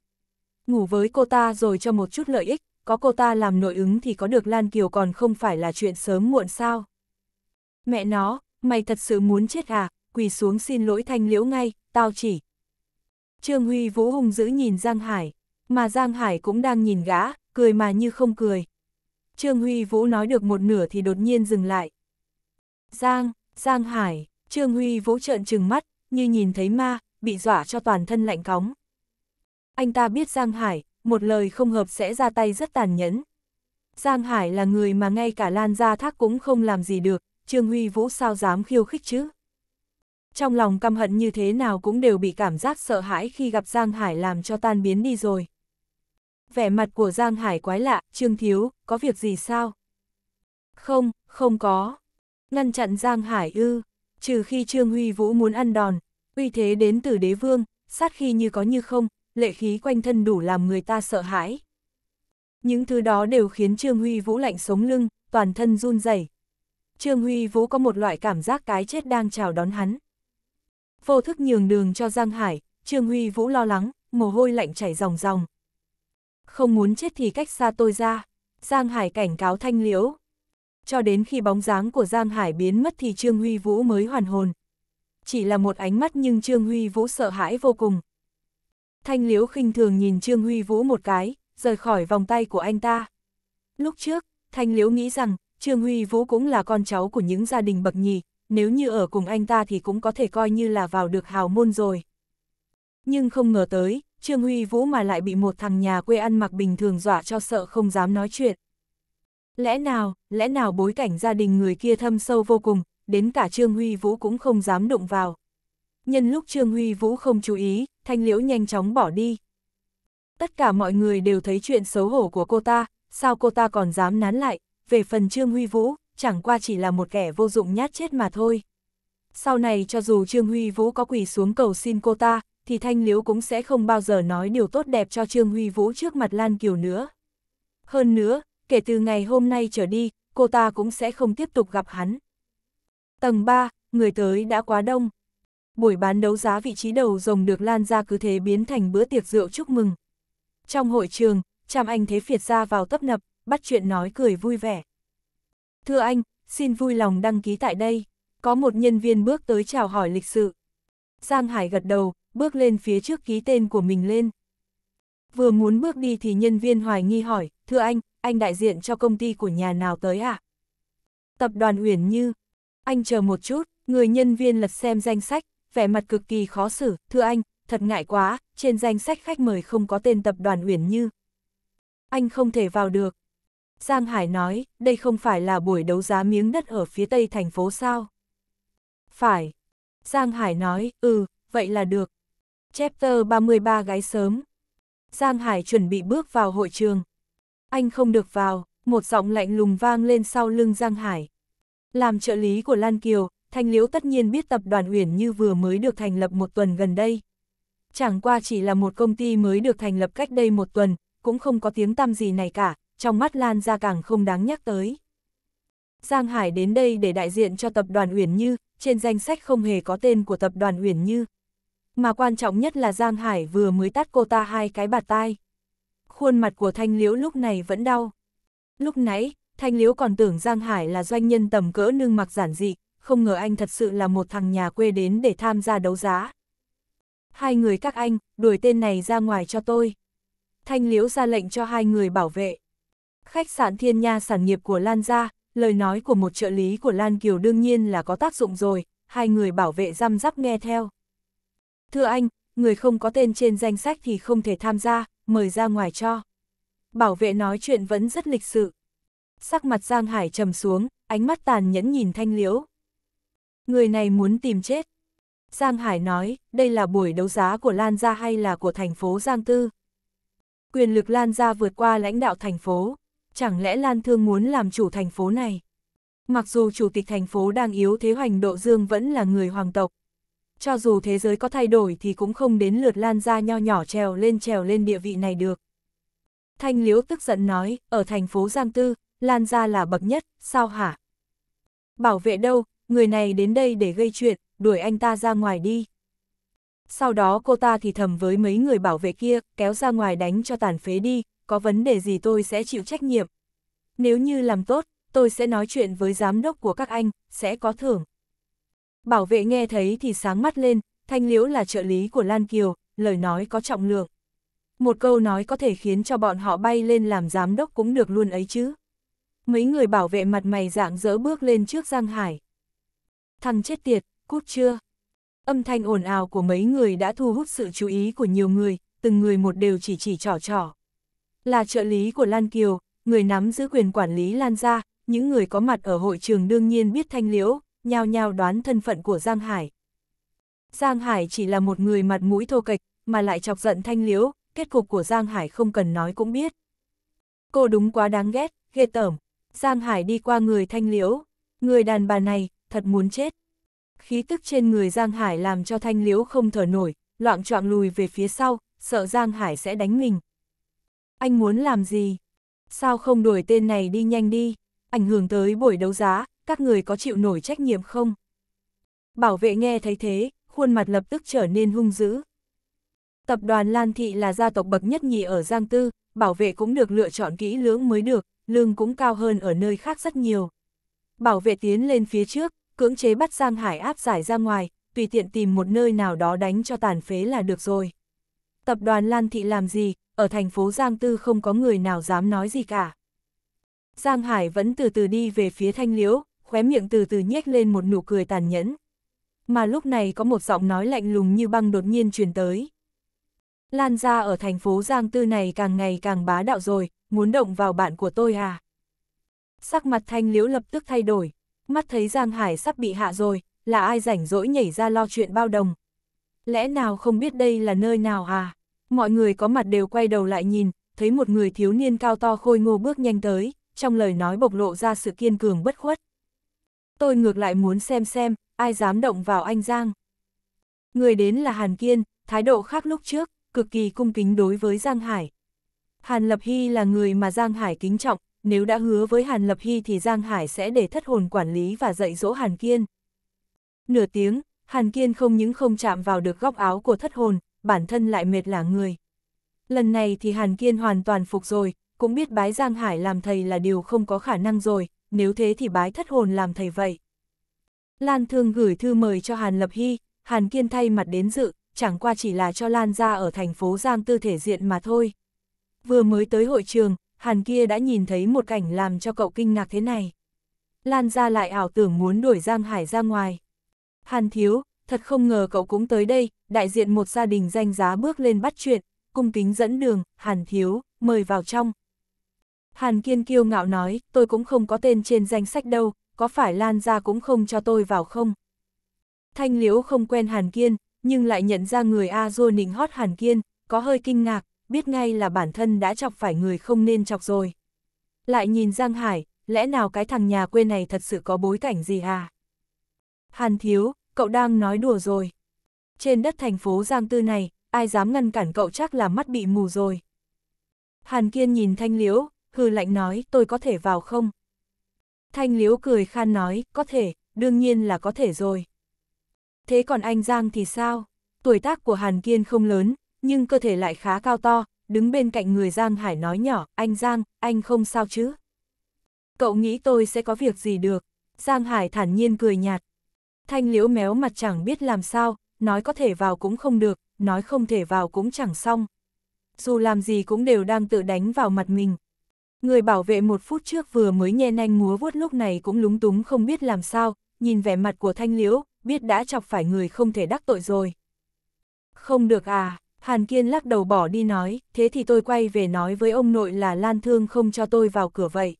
Ngủ với cô ta rồi cho một chút lợi ích, có cô ta làm nội ứng thì có được Lan Kiều còn không phải là chuyện sớm muộn sao. Mẹ nó, mày thật sự muốn chết à, quỳ xuống xin lỗi Thanh Liễu ngay, tao chỉ, Trương Huy Vũ hung dữ nhìn Giang Hải, mà Giang Hải cũng đang nhìn gã, cười mà như không cười. Trương Huy Vũ nói được một nửa thì đột nhiên dừng lại. Giang, Giang Hải, Trương Huy Vũ trợn trừng mắt, như nhìn thấy ma, bị dọa cho toàn thân lạnh cóng. Anh ta biết Giang Hải, một lời không hợp sẽ ra tay rất tàn nhẫn. Giang Hải là người mà ngay cả Lan Gia Thác cũng không làm gì được, Trương Huy Vũ sao dám khiêu khích chứ? trong lòng căm hận như thế nào cũng đều bị cảm giác sợ hãi khi gặp Giang Hải làm cho tan biến đi rồi. Vẻ mặt của Giang Hải quái lạ, Trương Thiếu, có việc gì sao? Không, không có. Ngăn chặn Giang Hải ư, trừ khi Trương Huy Vũ muốn ăn đòn, uy thế đến từ đế vương, sát khi như có như không, lệ khí quanh thân đủ làm người ta sợ hãi. Những thứ đó đều khiến Trương Huy Vũ lạnh sống lưng, toàn thân run rẩy. Trương Huy Vũ có một loại cảm giác cái chết đang chào đón hắn. Vô thức nhường đường cho Giang Hải, Trương Huy Vũ lo lắng, mồ hôi lạnh chảy ròng ròng. Không muốn chết thì cách xa tôi ra. Giang Hải cảnh cáo Thanh Liễu. Cho đến khi bóng dáng của Giang Hải biến mất thì Trương Huy Vũ mới hoàn hồn. Chỉ là một ánh mắt nhưng Trương Huy Vũ sợ hãi vô cùng. Thanh Liễu khinh thường nhìn Trương Huy Vũ một cái, rời khỏi vòng tay của anh ta. Lúc trước, Thanh Liễu nghĩ rằng Trương Huy Vũ cũng là con cháu của những gia đình bậc nhì, nếu như ở cùng anh ta thì cũng có thể coi như là vào được hào môn rồi. Nhưng không ngờ tới, Trương Huy Vũ mà lại bị một thằng nhà quê ăn mặc bình thường dọa cho sợ không dám nói chuyện. Lẽ nào, lẽ nào bối cảnh gia đình người kia thâm sâu vô cùng, đến cả Trương Huy Vũ cũng không dám đụng vào. Nhân lúc Trương Huy Vũ không chú ý, Thanh Liễu nhanh chóng bỏ đi. Tất cả mọi người đều thấy chuyện xấu hổ của cô ta, sao cô ta còn dám nán lại, về phần Trương Huy Vũ, chẳng qua chỉ là một kẻ vô dụng nhát chết mà thôi. Sau này cho dù Trương Huy Vũ có quỳ xuống cầu xin cô ta, thì Thanh Liếu cũng sẽ không bao giờ nói điều tốt đẹp cho Trương Huy Vũ trước mặt Lan Kiều nữa. Hơn nữa, kể từ ngày hôm nay trở đi, cô ta cũng sẽ không tiếp tục gặp hắn. Tầng 3, người tới đã quá đông. Buổi bán đấu giá vị trí đầu rồng được lan ra cứ thế biến thành bữa tiệc rượu chúc mừng. Trong hội trường, Trạm Anh thế phiệt ra vào tấp nập, bắt chuyện nói cười vui vẻ. Thưa anh, xin vui lòng đăng ký tại đây. Có một nhân viên bước tới chào hỏi lịch sự. Giang Hải gật đầu, bước lên phía trước ký tên của mình lên. Vừa muốn bước đi thì nhân viên hoài nghi hỏi, thưa anh, anh đại diện cho công ty của nhà nào tới à? Tập đoàn Uyển Như. Anh chờ một chút, người nhân viên lật xem danh sách, vẻ mặt cực kỳ khó xử, thưa anh, thật ngại quá, trên danh sách khách mời không có tên tập đoàn Uyển Như. Anh không thể vào được, Giang Hải nói, đây không phải là buổi đấu giá miếng đất ở phía tây thành phố sao? Phải. Giang Hải nói, ừ, vậy là được. Chapter 33 gái sớm. Giang Hải chuẩn bị bước vào hội trường. Anh không được vào, một giọng lạnh lùng vang lên sau lưng Giang Hải. Làm trợ lý của Lan Kiều, Thanh Liễu tất nhiên biết tập đoàn Uyển như vừa mới được thành lập một tuần gần đây. Chẳng qua chỉ là một công ty mới được thành lập cách đây một tuần, cũng không có tiếng tăm gì này cả, trong mắt Lan ra càng không đáng nhắc tới. Giang Hải đến đây để đại diện cho tập đoàn Uyển Như, trên danh sách không hề có tên của tập đoàn Uyển Như. Mà quan trọng nhất là Giang Hải vừa mới tát cô ta hai cái bạt tai. Khuôn mặt của Thanh Liễu lúc này vẫn đau. Lúc nãy, Thanh Liễu còn tưởng Giang Hải là doanh nhân tầm cỡ nương mặc giản dị, không ngờ anh thật sự là một thằng nhà quê đến để tham gia đấu giá. Hai người các anh, đuổi tên này ra ngoài cho tôi. Thanh Liễu ra lệnh cho hai người bảo vệ. Khách sạn thiên nha sản nghiệp của Lan gia, lời nói của một trợ lý của Lan Kiều đương nhiên là có tác dụng rồi, hai người bảo vệ răm rắp nghe theo. Thưa anh, người không có tên trên danh sách thì không thể tham gia, mời ra ngoài cho. Bảo vệ nói chuyện vẫn rất lịch sự. Sắc mặt Giang Hải trầm xuống, ánh mắt tàn nhẫn nhìn Thanh Liễu. Người này muốn tìm chết. Giang Hải nói, đây là buổi đấu giá của Lan Gia hay là của thành phố Giang Tư? Quyền lực Lan Gia vượt qua lãnh đạo thành phố chẳng lẽ Lan Thương muốn làm chủ thành phố này? Mặc dù chủ tịch thành phố đang yếu thế hoành độ dương vẫn là người hoàng tộc. Cho dù thế giới có thay đổi thì cũng không đến lượt Lan ra nho nhỏ trèo lên trèo lên địa vị này được. Thanh Liễu tức giận nói, ở thành phố Giang Tư, Lan ra là bậc nhất, sao hả? Bảo vệ đâu, người này đến đây để gây chuyện, đuổi anh ta ra ngoài đi. Sau đó cô ta thì thầm với mấy người bảo vệ kia, kéo ra ngoài đánh cho tàn phế đi, có vấn đề gì tôi sẽ chịu trách nhiệm. Nếu như làm tốt, tôi sẽ nói chuyện với giám đốc của các anh, sẽ có thưởng. Bảo vệ nghe thấy thì sáng mắt lên, Thanh Liễu là trợ lý của Lan Kiều, lời nói có trọng lượng. Một câu nói có thể khiến cho bọn họ bay lên làm giám đốc cũng được luôn ấy chứ. Mấy người bảo vệ mặt mày dạng dỡ bước lên trước Giang Hải. Thằng chết tiệt, cút chưa? Âm thanh ồn ào của mấy người đã thu hút sự chú ý của nhiều người, từng người một đều chỉ chỉ trỏ trỏ. Là trợ lý của Lan Kiều, người nắm giữ quyền quản lý Lan gia, những người có mặt ở hội trường đương nhiên biết thanh liễu, nhao nhao đoán thân phận của Giang Hải. Giang Hải chỉ là một người mặt mũi thô kịch mà lại chọc giận thanh liễu, kết cục của Giang Hải không cần nói cũng biết. Cô đúng quá đáng ghét, ghê tởm. Giang Hải đi qua người thanh liễu, người đàn bà này, thật muốn chết. Khí tức trên người Giang Hải làm cho thanh liễu không thở nổi, loạn trọng lùi về phía sau, sợ Giang Hải sẽ đánh mình anh muốn làm gì? Sao không đuổi tên này đi nhanh đi? Ảnh hưởng tới buổi đấu giá, các người có chịu nổi trách nhiệm không? Bảo vệ nghe thấy thế, khuôn mặt lập tức trở nên hung dữ. Tập đoàn Lan Thị là gia tộc bậc nhất nhì ở Giang Tư, bảo vệ cũng được lựa chọn kỹ lưỡng mới được, lương cũng cao hơn ở nơi khác rất nhiều. Bảo vệ tiến lên phía trước, cưỡng chế bắt Giang Hải áp giải ra ngoài, tùy tiện tìm một nơi nào đó đánh cho tàn phế là được rồi tập đoàn Lan Thị làm gì, ở thành phố Giang Tư không có người nào dám nói gì cả. Giang Hải vẫn từ từ đi về phía Thanh Liễu, khóe miệng từ từ nhếch lên một nụ cười tàn nhẫn. Mà lúc này có một giọng nói lạnh lùng như băng đột nhiên truyền tới. Lan ra ở thành phố Giang Tư này càng ngày càng bá đạo rồi, muốn động vào bạn của tôi à? Sắc mặt Thanh Liễu lập tức thay đổi, mắt thấy Giang Hải sắp bị hạ rồi, là ai rảnh rỗi nhảy ra lo chuyện bao đồng. Lẽ nào không biết đây là nơi nào à? mọi người có mặt đều quay đầu lại nhìn, thấy một người thiếu niên cao to khôi ngô bước nhanh tới, trong lời nói bộc lộ ra sự kiên cường bất khuất. Tôi ngược lại muốn xem xem, ai dám động vào anh Giang. Người đến là Hàn Kiên, thái độ khác lúc trước, cực kỳ cung kính đối với Giang Hải. Hàn Lập Hy là người mà Giang Hải kính trọng, nếu đã hứa với Hàn Lập Hy thì Giang Hải sẽ để thất hồn quản lý và dạy dỗ Hàn Kiên. Nửa tiếng, Hàn Kiên không những không chạm vào được góc áo của thất hồn, bản thân lại mệt lả người. Lần này thì Hàn Kiên hoàn toàn phục rồi, cũng biết bái Giang Hải làm thầy là điều không có khả năng rồi, nếu thế thì bái thất hồn làm thầy vậy. Lan Thương gửi thư mời cho Hàn Lập Hy, Hàn Kiên thay mặt đến dự, chẳng qua chỉ là cho Lan ra ở thành phố Giang Tư thể diện mà thôi. Vừa mới tới hội trường, Hàn kia đã nhìn thấy một cảnh làm cho cậu kinh ngạc thế này. Lan ra lại ảo tưởng muốn đuổi Giang Hải ra ngoài. Hàn thiếu, thật không ngờ cậu cũng tới đây, đại diện một gia đình danh giá bước lên bắt chuyện, cung kính dẫn đường, Hàn Thiếu, mời vào trong. Hàn Kiên kiêu ngạo nói, tôi cũng không có tên trên danh sách đâu, có phải Lan ra cũng không cho tôi vào không? Thanh Liễu không quen Hàn Kiên, nhưng lại nhận ra người A Dua nịnh hót Hàn Kiên, có hơi kinh ngạc, biết ngay là bản thân đã chọc phải người không nên chọc rồi. Lại nhìn Giang Hải, lẽ nào cái thằng nhà quê này thật sự có bối cảnh gì à? Hàn Thiếu, cậu đang nói đùa rồi. Trên đất thành phố Giang Tư này, ai dám ngăn cản cậu chắc là mắt bị mù rồi. Hàn Kiên nhìn Thanh Liễu, hư lạnh nói, tôi có thể vào không? Thanh Liễu cười khan nói, có thể, đương nhiên là có thể rồi. Thế còn anh Giang thì sao? Tuổi tác của Hàn Kiên không lớn, nhưng cơ thể lại khá cao to, đứng bên cạnh người Giang Hải nói nhỏ, anh Giang, anh không sao chứ? Cậu nghĩ tôi sẽ có việc gì được? Giang Hải thản nhiên cười nhạt, Thanh liễu méo mặt chẳng biết làm sao, nói có thể vào cũng không được, nói không thể vào cũng chẳng xong. Dù làm gì cũng đều đang tự đánh vào mặt mình. Người bảo vệ một phút trước vừa mới nhe nanh múa vuốt lúc này cũng lúng túng không biết làm sao, nhìn vẻ mặt của thanh liễu, biết đã chọc phải người không thể đắc tội rồi. Không được à, Hàn Kiên lắc đầu bỏ đi nói, thế thì tôi quay về nói với ông nội là Lan Thương không cho tôi vào cửa vậy.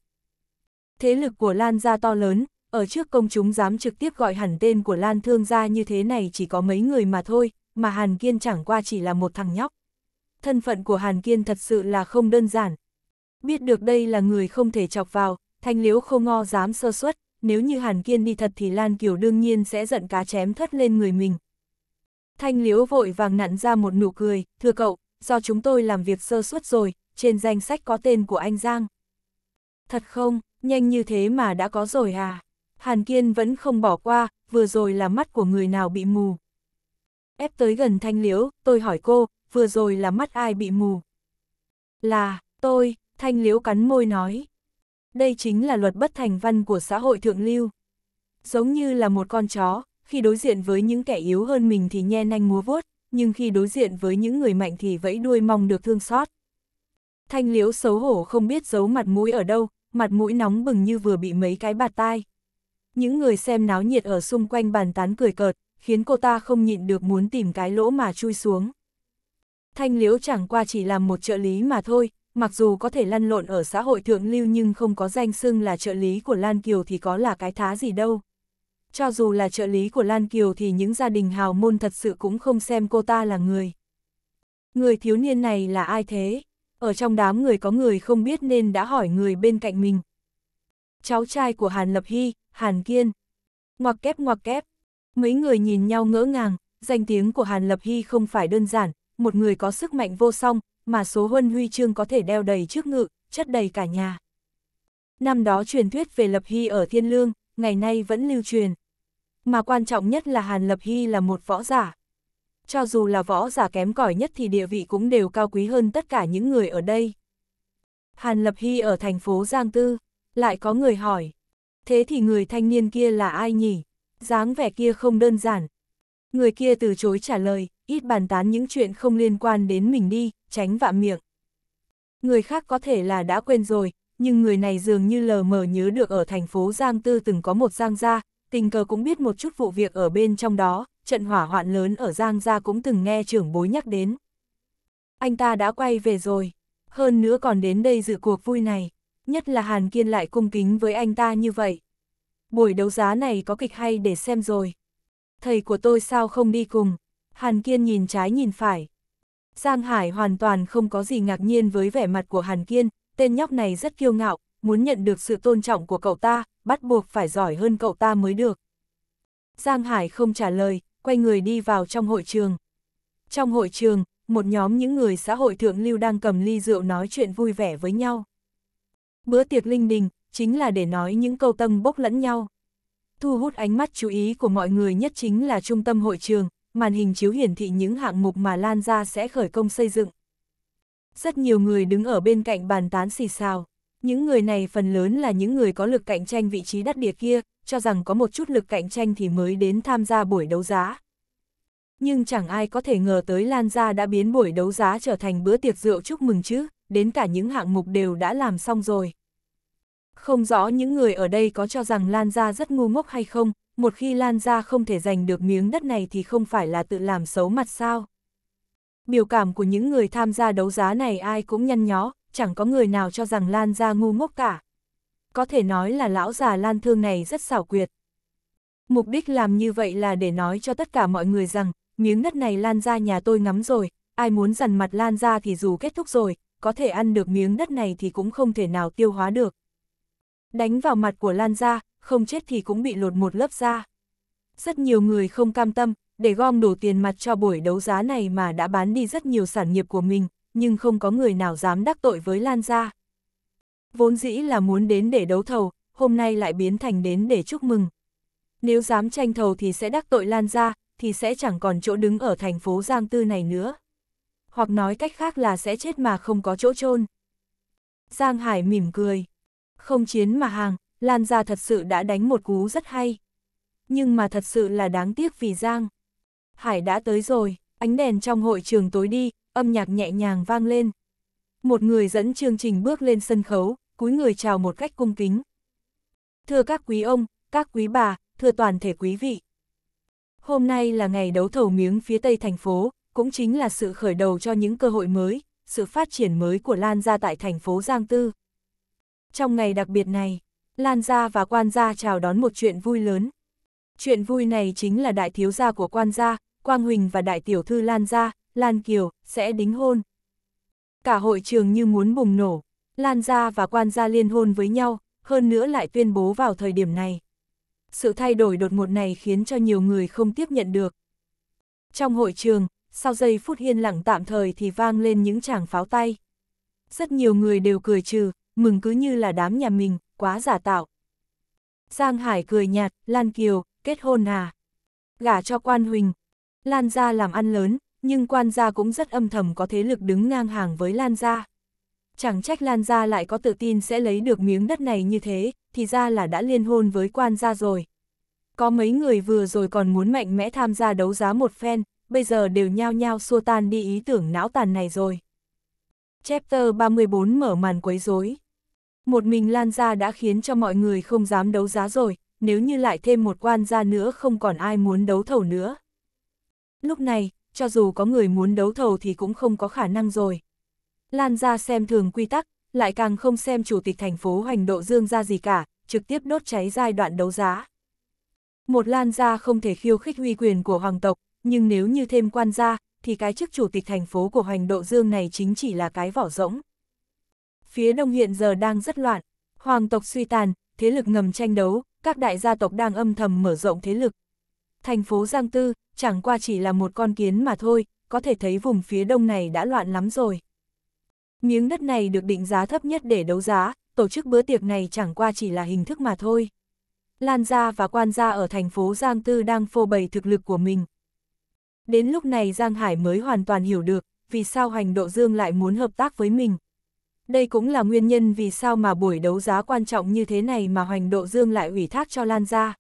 Thế lực của Lan gia to lớn, ở trước công chúng dám trực tiếp gọi hẳn tên của Lan Thương gia như thế này chỉ có mấy người mà thôi, mà Hàn Kiên chẳng qua chỉ là một thằng nhóc. Thân phận của Hàn Kiên thật sự là không đơn giản. Biết được đây là người không thể chọc vào, thanh liễu không ngo dám sơ suất, nếu như Hàn Kiên đi thật thì Lan Kiều đương nhiên sẽ giận cá chém thất lên người mình. Thanh liễu vội vàng nặn ra một nụ cười, thưa cậu, do chúng tôi làm việc sơ suất rồi, trên danh sách có tên của anh Giang. Thật không, nhanh như thế mà đã có rồi à? Hàn Kiên vẫn không bỏ qua, vừa rồi là mắt của người nào bị mù. Ép tới gần Thanh Liễu, tôi hỏi cô, vừa rồi là mắt ai bị mù? Là, tôi, Thanh Liễu cắn môi nói. Đây chính là luật bất thành văn của xã hội thượng lưu. Giống như là một con chó, khi đối diện với những kẻ yếu hơn mình thì nhe nanh múa vuốt, nhưng khi đối diện với những người mạnh thì vẫy đuôi mong được thương xót. Thanh Liễu xấu hổ không biết giấu mặt mũi ở đâu, mặt mũi nóng bừng như vừa bị mấy cái bạt tai những người xem náo nhiệt ở xung quanh bàn tán cười cợt, khiến cô ta không nhịn được muốn tìm cái lỗ mà chui xuống. Thanh Liễu chẳng qua chỉ là một trợ lý mà thôi, mặc dù có thể lăn lộn ở xã hội thượng lưu nhưng không có danh xưng là trợ lý của Lan Kiều thì có là cái thá gì đâu. Cho dù là trợ lý của Lan Kiều thì những gia đình hào môn thật sự cũng không xem cô ta là người. Người thiếu niên này là ai thế? Ở trong đám người có người không biết nên đã hỏi người bên cạnh mình cháu trai của Hàn Lập Hy, Hàn Kiên. Ngoặc kép ngoặc kép, mấy người nhìn nhau ngỡ ngàng, danh tiếng của Hàn Lập Hy không phải đơn giản, một người có sức mạnh vô song, mà số huân huy chương có thể đeo đầy trước ngự, chất đầy cả nhà. Năm đó truyền thuyết về Lập Hy ở Thiên Lương, ngày nay vẫn lưu truyền. Mà quan trọng nhất là Hàn Lập Hy là một võ giả. Cho dù là võ giả kém cỏi nhất thì địa vị cũng đều cao quý hơn tất cả những người ở đây. Hàn Lập Hy ở thành phố Giang Tư. Lại có người hỏi, thế thì người thanh niên kia là ai nhỉ? dáng vẻ kia không đơn giản. Người kia từ chối trả lời, ít bàn tán những chuyện không liên quan đến mình đi, tránh vạ miệng. Người khác có thể là đã quên rồi, nhưng người này dường như lờ mờ nhớ được ở thành phố Giang Tư từng có một Giang Gia, tình cờ cũng biết một chút vụ việc ở bên trong đó, trận hỏa hoạn lớn ở Giang Gia cũng từng nghe trưởng bối nhắc đến. Anh ta đã quay về rồi, hơn nữa còn đến đây dự cuộc vui này nhất là Hàn Kiên lại cung kính với anh ta như vậy. Buổi đấu giá này có kịch hay để xem rồi. Thầy của tôi sao không đi cùng? Hàn Kiên nhìn trái nhìn phải. Giang Hải hoàn toàn không có gì ngạc nhiên với vẻ mặt của Hàn Kiên, tên nhóc này rất kiêu ngạo, muốn nhận được sự tôn trọng của cậu ta, bắt buộc phải giỏi hơn cậu ta mới được. Giang Hải không trả lời, quay người đi vào trong hội trường. Trong hội trường, một nhóm những người xã hội thượng lưu đang cầm ly rượu nói chuyện vui vẻ với nhau bữa tiệc linh đình, chính là để nói những câu tâm bốc lẫn nhau. Thu hút ánh mắt chú ý của mọi người nhất chính là trung tâm hội trường, màn hình chiếu hiển thị những hạng mục mà Lan gia sẽ khởi công xây dựng. Rất nhiều người đứng ở bên cạnh bàn tán xì xào. Những người này phần lớn là những người có lực cạnh tranh vị trí đắt địa kia, cho rằng có một chút lực cạnh tranh thì mới đến tham gia buổi đấu giá. Nhưng chẳng ai có thể ngờ tới Lan Gia đã biến buổi đấu giá trở thành bữa tiệc rượu chúc mừng chứ, đến cả những hạng mục đều đã làm xong rồi. Không rõ những người ở đây có cho rằng Lan Gia rất ngu ngốc hay không, một khi Lan Gia không thể giành được miếng đất này thì không phải là tự làm xấu mặt sao. Biểu cảm của những người tham gia đấu giá này ai cũng nhăn nhó, chẳng có người nào cho rằng Lan Gia ngu ngốc cả. Có thể nói là lão già Lan Thương này rất xảo quyệt. Mục đích làm như vậy là để nói cho tất cả mọi người rằng, miếng đất này Lan Gia nhà tôi ngắm rồi, ai muốn dằn mặt Lan Gia thì dù kết thúc rồi, có thể ăn được miếng đất này thì cũng không thể nào tiêu hóa được. Đánh vào mặt của Lan ra, không chết thì cũng bị lột một lớp da. Rất nhiều người không cam tâm, để gom đủ tiền mặt cho buổi đấu giá này mà đã bán đi rất nhiều sản nghiệp của mình, nhưng không có người nào dám đắc tội với Lan gia. Vốn dĩ là muốn đến để đấu thầu, hôm nay lại biến thành đến để chúc mừng. Nếu dám tranh thầu thì sẽ đắc tội Lan gia, thì sẽ chẳng còn chỗ đứng ở thành phố Giang Tư này nữa. Hoặc nói cách khác là sẽ chết mà không có chỗ chôn. Giang Hải mỉm cười. Không chiến mà hàng, Lan gia thật sự đã đánh một cú rất hay. Nhưng mà thật sự là đáng tiếc vì Giang. Hải đã tới rồi, ánh đèn trong hội trường tối đi, âm nhạc nhẹ nhàng vang lên. Một người dẫn chương trình bước lên sân khấu, cúi người chào một cách cung kính. Thưa các quý ông, các quý bà, thưa toàn thể quý vị. Hôm nay là ngày đấu thầu miếng phía tây thành phố, cũng chính là sự khởi đầu cho những cơ hội mới, sự phát triển mới của Lan gia tại thành phố Giang Tư. Trong ngày đặc biệt này, Lan gia và quan gia chào đón một chuyện vui lớn. Chuyện vui này chính là đại thiếu gia của quan gia, Quang Huỳnh và đại tiểu thư Lan gia, Lan Kiều, sẽ đính hôn. Cả hội trường như muốn bùng nổ, Lan gia và quan gia liên hôn với nhau, hơn nữa lại tuyên bố vào thời điểm này. Sự thay đổi đột ngột này khiến cho nhiều người không tiếp nhận được. Trong hội trường, sau giây phút hiên lặng tạm thời thì vang lên những tràng pháo tay. Rất nhiều người đều cười trừ, mừng cứ như là đám nhà mình, quá giả tạo. Giang Hải cười nhạt, Lan Kiều, kết hôn à? Gả cho quan huỳnh. Lan gia làm ăn lớn, nhưng quan gia cũng rất âm thầm có thế lực đứng ngang hàng với Lan gia. Chẳng trách Lan gia lại có tự tin sẽ lấy được miếng đất này như thế, thì ra là đã liên hôn với quan gia rồi. Có mấy người vừa rồi còn muốn mạnh mẽ tham gia đấu giá một phen, bây giờ đều nhao nhao xua tan đi ý tưởng não tàn này rồi. Chapter 34 mở màn quấy rối một mình Lan gia đã khiến cho mọi người không dám đấu giá rồi, nếu như lại thêm một quan gia nữa không còn ai muốn đấu thầu nữa. Lúc này, cho dù có người muốn đấu thầu thì cũng không có khả năng rồi. Lan gia xem thường quy tắc, lại càng không xem chủ tịch thành phố Hoành Độ Dương ra gì cả, trực tiếp đốt cháy giai đoạn đấu giá. Một Lan gia không thể khiêu khích uy quyền của hoàng tộc, nhưng nếu như thêm quan gia, thì cái chức chủ tịch thành phố của Hoành Độ Dương này chính chỉ là cái vỏ rỗng phía đông hiện giờ đang rất loạn, hoàng tộc suy tàn, thế lực ngầm tranh đấu, các đại gia tộc đang âm thầm mở rộng thế lực. Thành phố Giang Tư, chẳng qua chỉ là một con kiến mà thôi, có thể thấy vùng phía đông này đã loạn lắm rồi. Miếng đất này được định giá thấp nhất để đấu giá, tổ chức bữa tiệc này chẳng qua chỉ là hình thức mà thôi. Lan gia và quan gia ở thành phố Giang Tư đang phô bày thực lực của mình. Đến lúc này Giang Hải mới hoàn toàn hiểu được, vì sao Hoành Độ Dương lại muốn hợp tác với mình. Đây cũng là nguyên nhân vì sao mà buổi đấu giá quan trọng như thế này mà Hoành Độ Dương lại ủy thác cho Lan ra.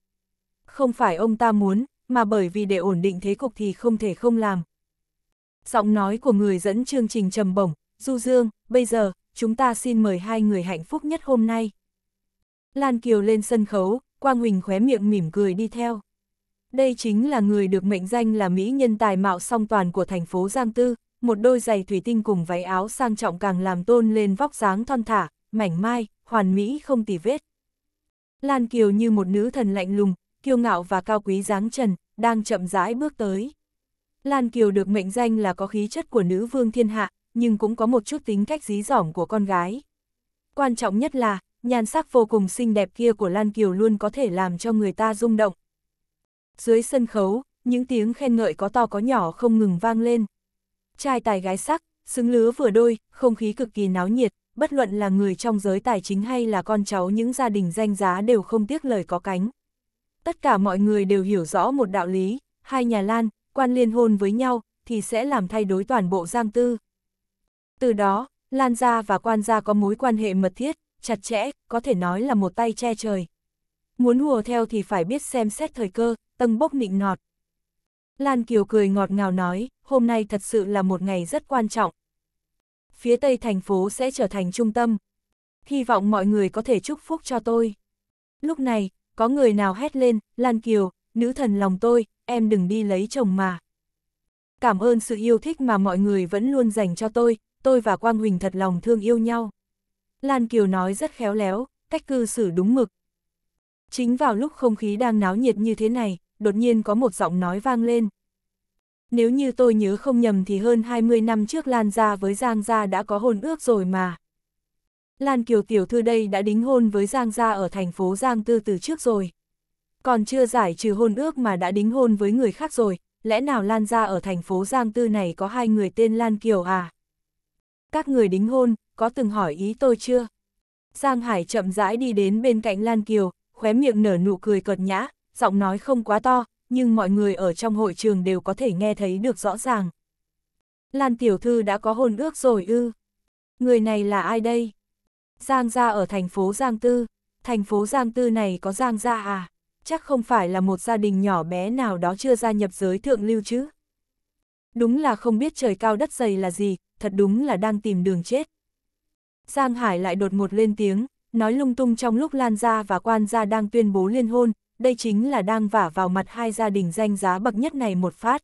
Không phải ông ta muốn, mà bởi vì để ổn định thế cục thì không thể không làm. Giọng nói của người dẫn chương trình trầm bổng, Du Dương, bây giờ, chúng ta xin mời hai người hạnh phúc nhất hôm nay. Lan Kiều lên sân khấu, Quang Huỳnh khóe miệng mỉm cười đi theo. Đây chính là người được mệnh danh là Mỹ nhân tài mạo song toàn của thành phố Giang Tư, một đôi giày thủy tinh cùng váy áo sang trọng càng làm tôn lên vóc dáng thon thả, mảnh mai, hoàn mỹ không tì vết. Lan Kiều như một nữ thần lạnh lùng, kiêu ngạo và cao quý dáng trần, đang chậm rãi bước tới. Lan Kiều được mệnh danh là có khí chất của nữ vương thiên hạ, nhưng cũng có một chút tính cách dí dỏm của con gái. Quan trọng nhất là, nhan sắc vô cùng xinh đẹp kia của Lan Kiều luôn có thể làm cho người ta rung động. Dưới sân khấu, những tiếng khen ngợi có to có nhỏ không ngừng vang lên trai tài gái sắc, xứng lứa vừa đôi, không khí cực kỳ náo nhiệt, bất luận là người trong giới tài chính hay là con cháu những gia đình danh giá đều không tiếc lời có cánh. Tất cả mọi người đều hiểu rõ một đạo lý, hai nhà Lan, quan liên hôn với nhau, thì sẽ làm thay đổi toàn bộ Giang Tư. Từ đó, Lan gia và quan gia có mối quan hệ mật thiết, chặt chẽ, có thể nói là một tay che trời. Muốn hùa theo thì phải biết xem xét thời cơ, tầng bốc nịnh nọt. Lan Kiều cười ngọt ngào nói, hôm nay thật sự là một ngày rất quan trọng. Phía tây thành phố sẽ trở thành trung tâm. Hy vọng mọi người có thể chúc phúc cho tôi. Lúc này, có người nào hét lên, Lan Kiều, nữ thần lòng tôi, em đừng đi lấy chồng mà. Cảm ơn sự yêu thích mà mọi người vẫn luôn dành cho tôi, tôi và Quang Huỳnh thật lòng thương yêu nhau. Lan Kiều nói rất khéo léo, cách cư xử đúng mực. Chính vào lúc không khí đang náo nhiệt như thế này, đột nhiên có một giọng nói vang lên. Nếu như tôi nhớ không nhầm thì hơn 20 năm trước Lan Gia với Giang Gia đã có hôn ước rồi mà. Lan Kiều Tiểu Thư đây đã đính hôn với Giang Gia ở thành phố Giang Tư từ trước rồi. Còn chưa giải trừ hôn ước mà đã đính hôn với người khác rồi, lẽ nào Lan Gia ở thành phố Giang Tư này có hai người tên Lan Kiều à? Các người đính hôn, có từng hỏi ý tôi chưa? Giang Hải chậm rãi đi đến bên cạnh Lan Kiều, khóe miệng nở nụ cười cợt nhã, giọng nói không quá to, nhưng mọi người ở trong hội trường đều có thể nghe thấy được rõ ràng. Lan tiểu thư đã có hôn ước rồi ư. Người này là ai đây? Giang gia ở thành phố Giang Tư. Thành phố Giang Tư này có Giang gia à? Chắc không phải là một gia đình nhỏ bé nào đó chưa gia nhập giới thượng lưu chứ? Đúng là không biết trời cao đất dày là gì, thật đúng là đang tìm đường chết. Giang Hải lại đột ngột lên tiếng, nói lung tung trong lúc Lan gia và quan gia đang tuyên bố liên hôn, đây chính là đang vả vào mặt hai gia đình danh giá bậc nhất này một phát.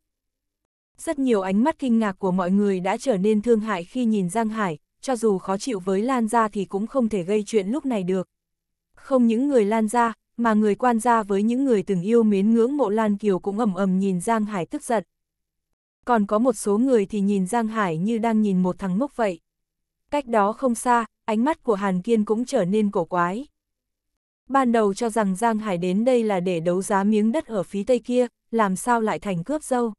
Rất nhiều ánh mắt kinh ngạc của mọi người đã trở nên thương hại khi nhìn Giang Hải, cho dù khó chịu với Lan Gia thì cũng không thể gây chuyện lúc này được. Không những người Lan Gia, mà người quan gia với những người từng yêu mến ngưỡng mộ Lan Kiều cũng ầm ầm nhìn Giang Hải tức giận. Còn có một số người thì nhìn Giang Hải như đang nhìn một thằng ngốc vậy. Cách đó không xa, ánh mắt của Hàn Kiên cũng trở nên cổ quái. Ban đầu cho rằng Giang Hải đến đây là để đấu giá miếng đất ở phía tây kia, làm sao lại thành cướp dâu.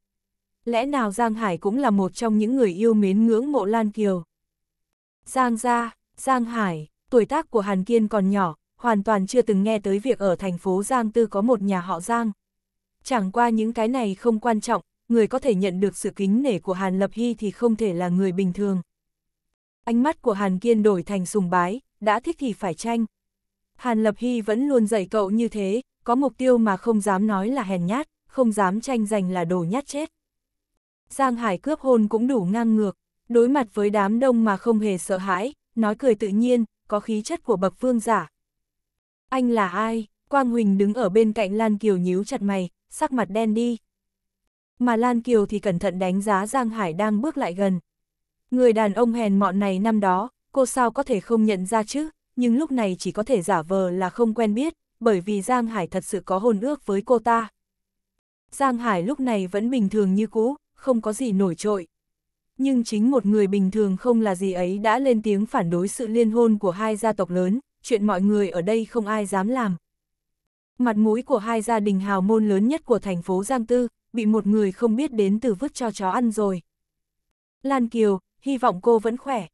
Lẽ nào Giang Hải cũng là một trong những người yêu mến ngưỡng mộ Lan Kiều. Giang gia, Giang Hải, tuổi tác của Hàn Kiên còn nhỏ, hoàn toàn chưa từng nghe tới việc ở thành phố Giang Tư có một nhà họ Giang. Chẳng qua những cái này không quan trọng, người có thể nhận được sự kính nể của Hàn Lập Hy thì không thể là người bình thường. Ánh mắt của Hàn Kiên đổi thành sùng bái, đã thích thì phải tranh. Hàn Lập Hy vẫn luôn dạy cậu như thế, có mục tiêu mà không dám nói là hèn nhát, không dám tranh giành là đồ nhát chết. Giang Hải cướp hôn cũng đủ ngang ngược, đối mặt với đám đông mà không hề sợ hãi, nói cười tự nhiên, có khí chất của bậc vương giả. Anh là ai? Quang Huỳnh đứng ở bên cạnh Lan Kiều nhíu chặt mày, sắc mặt đen đi. Mà Lan Kiều thì cẩn thận đánh giá Giang Hải đang bước lại gần. Người đàn ông hèn mọn này năm đó, cô sao có thể không nhận ra chứ, nhưng lúc này chỉ có thể giả vờ là không quen biết, bởi vì Giang Hải thật sự có hôn ước với cô ta. Giang Hải lúc này vẫn bình thường như cũ, không có gì nổi trội. Nhưng chính một người bình thường không là gì ấy đã lên tiếng phản đối sự liên hôn của hai gia tộc lớn, chuyện mọi người ở đây không ai dám làm. Mặt mũi của hai gia đình hào môn lớn nhất của thành phố Giang Tư, bị một người không biết đến từ vứt cho chó ăn rồi. Lan Kiều, hy vọng cô vẫn khỏe.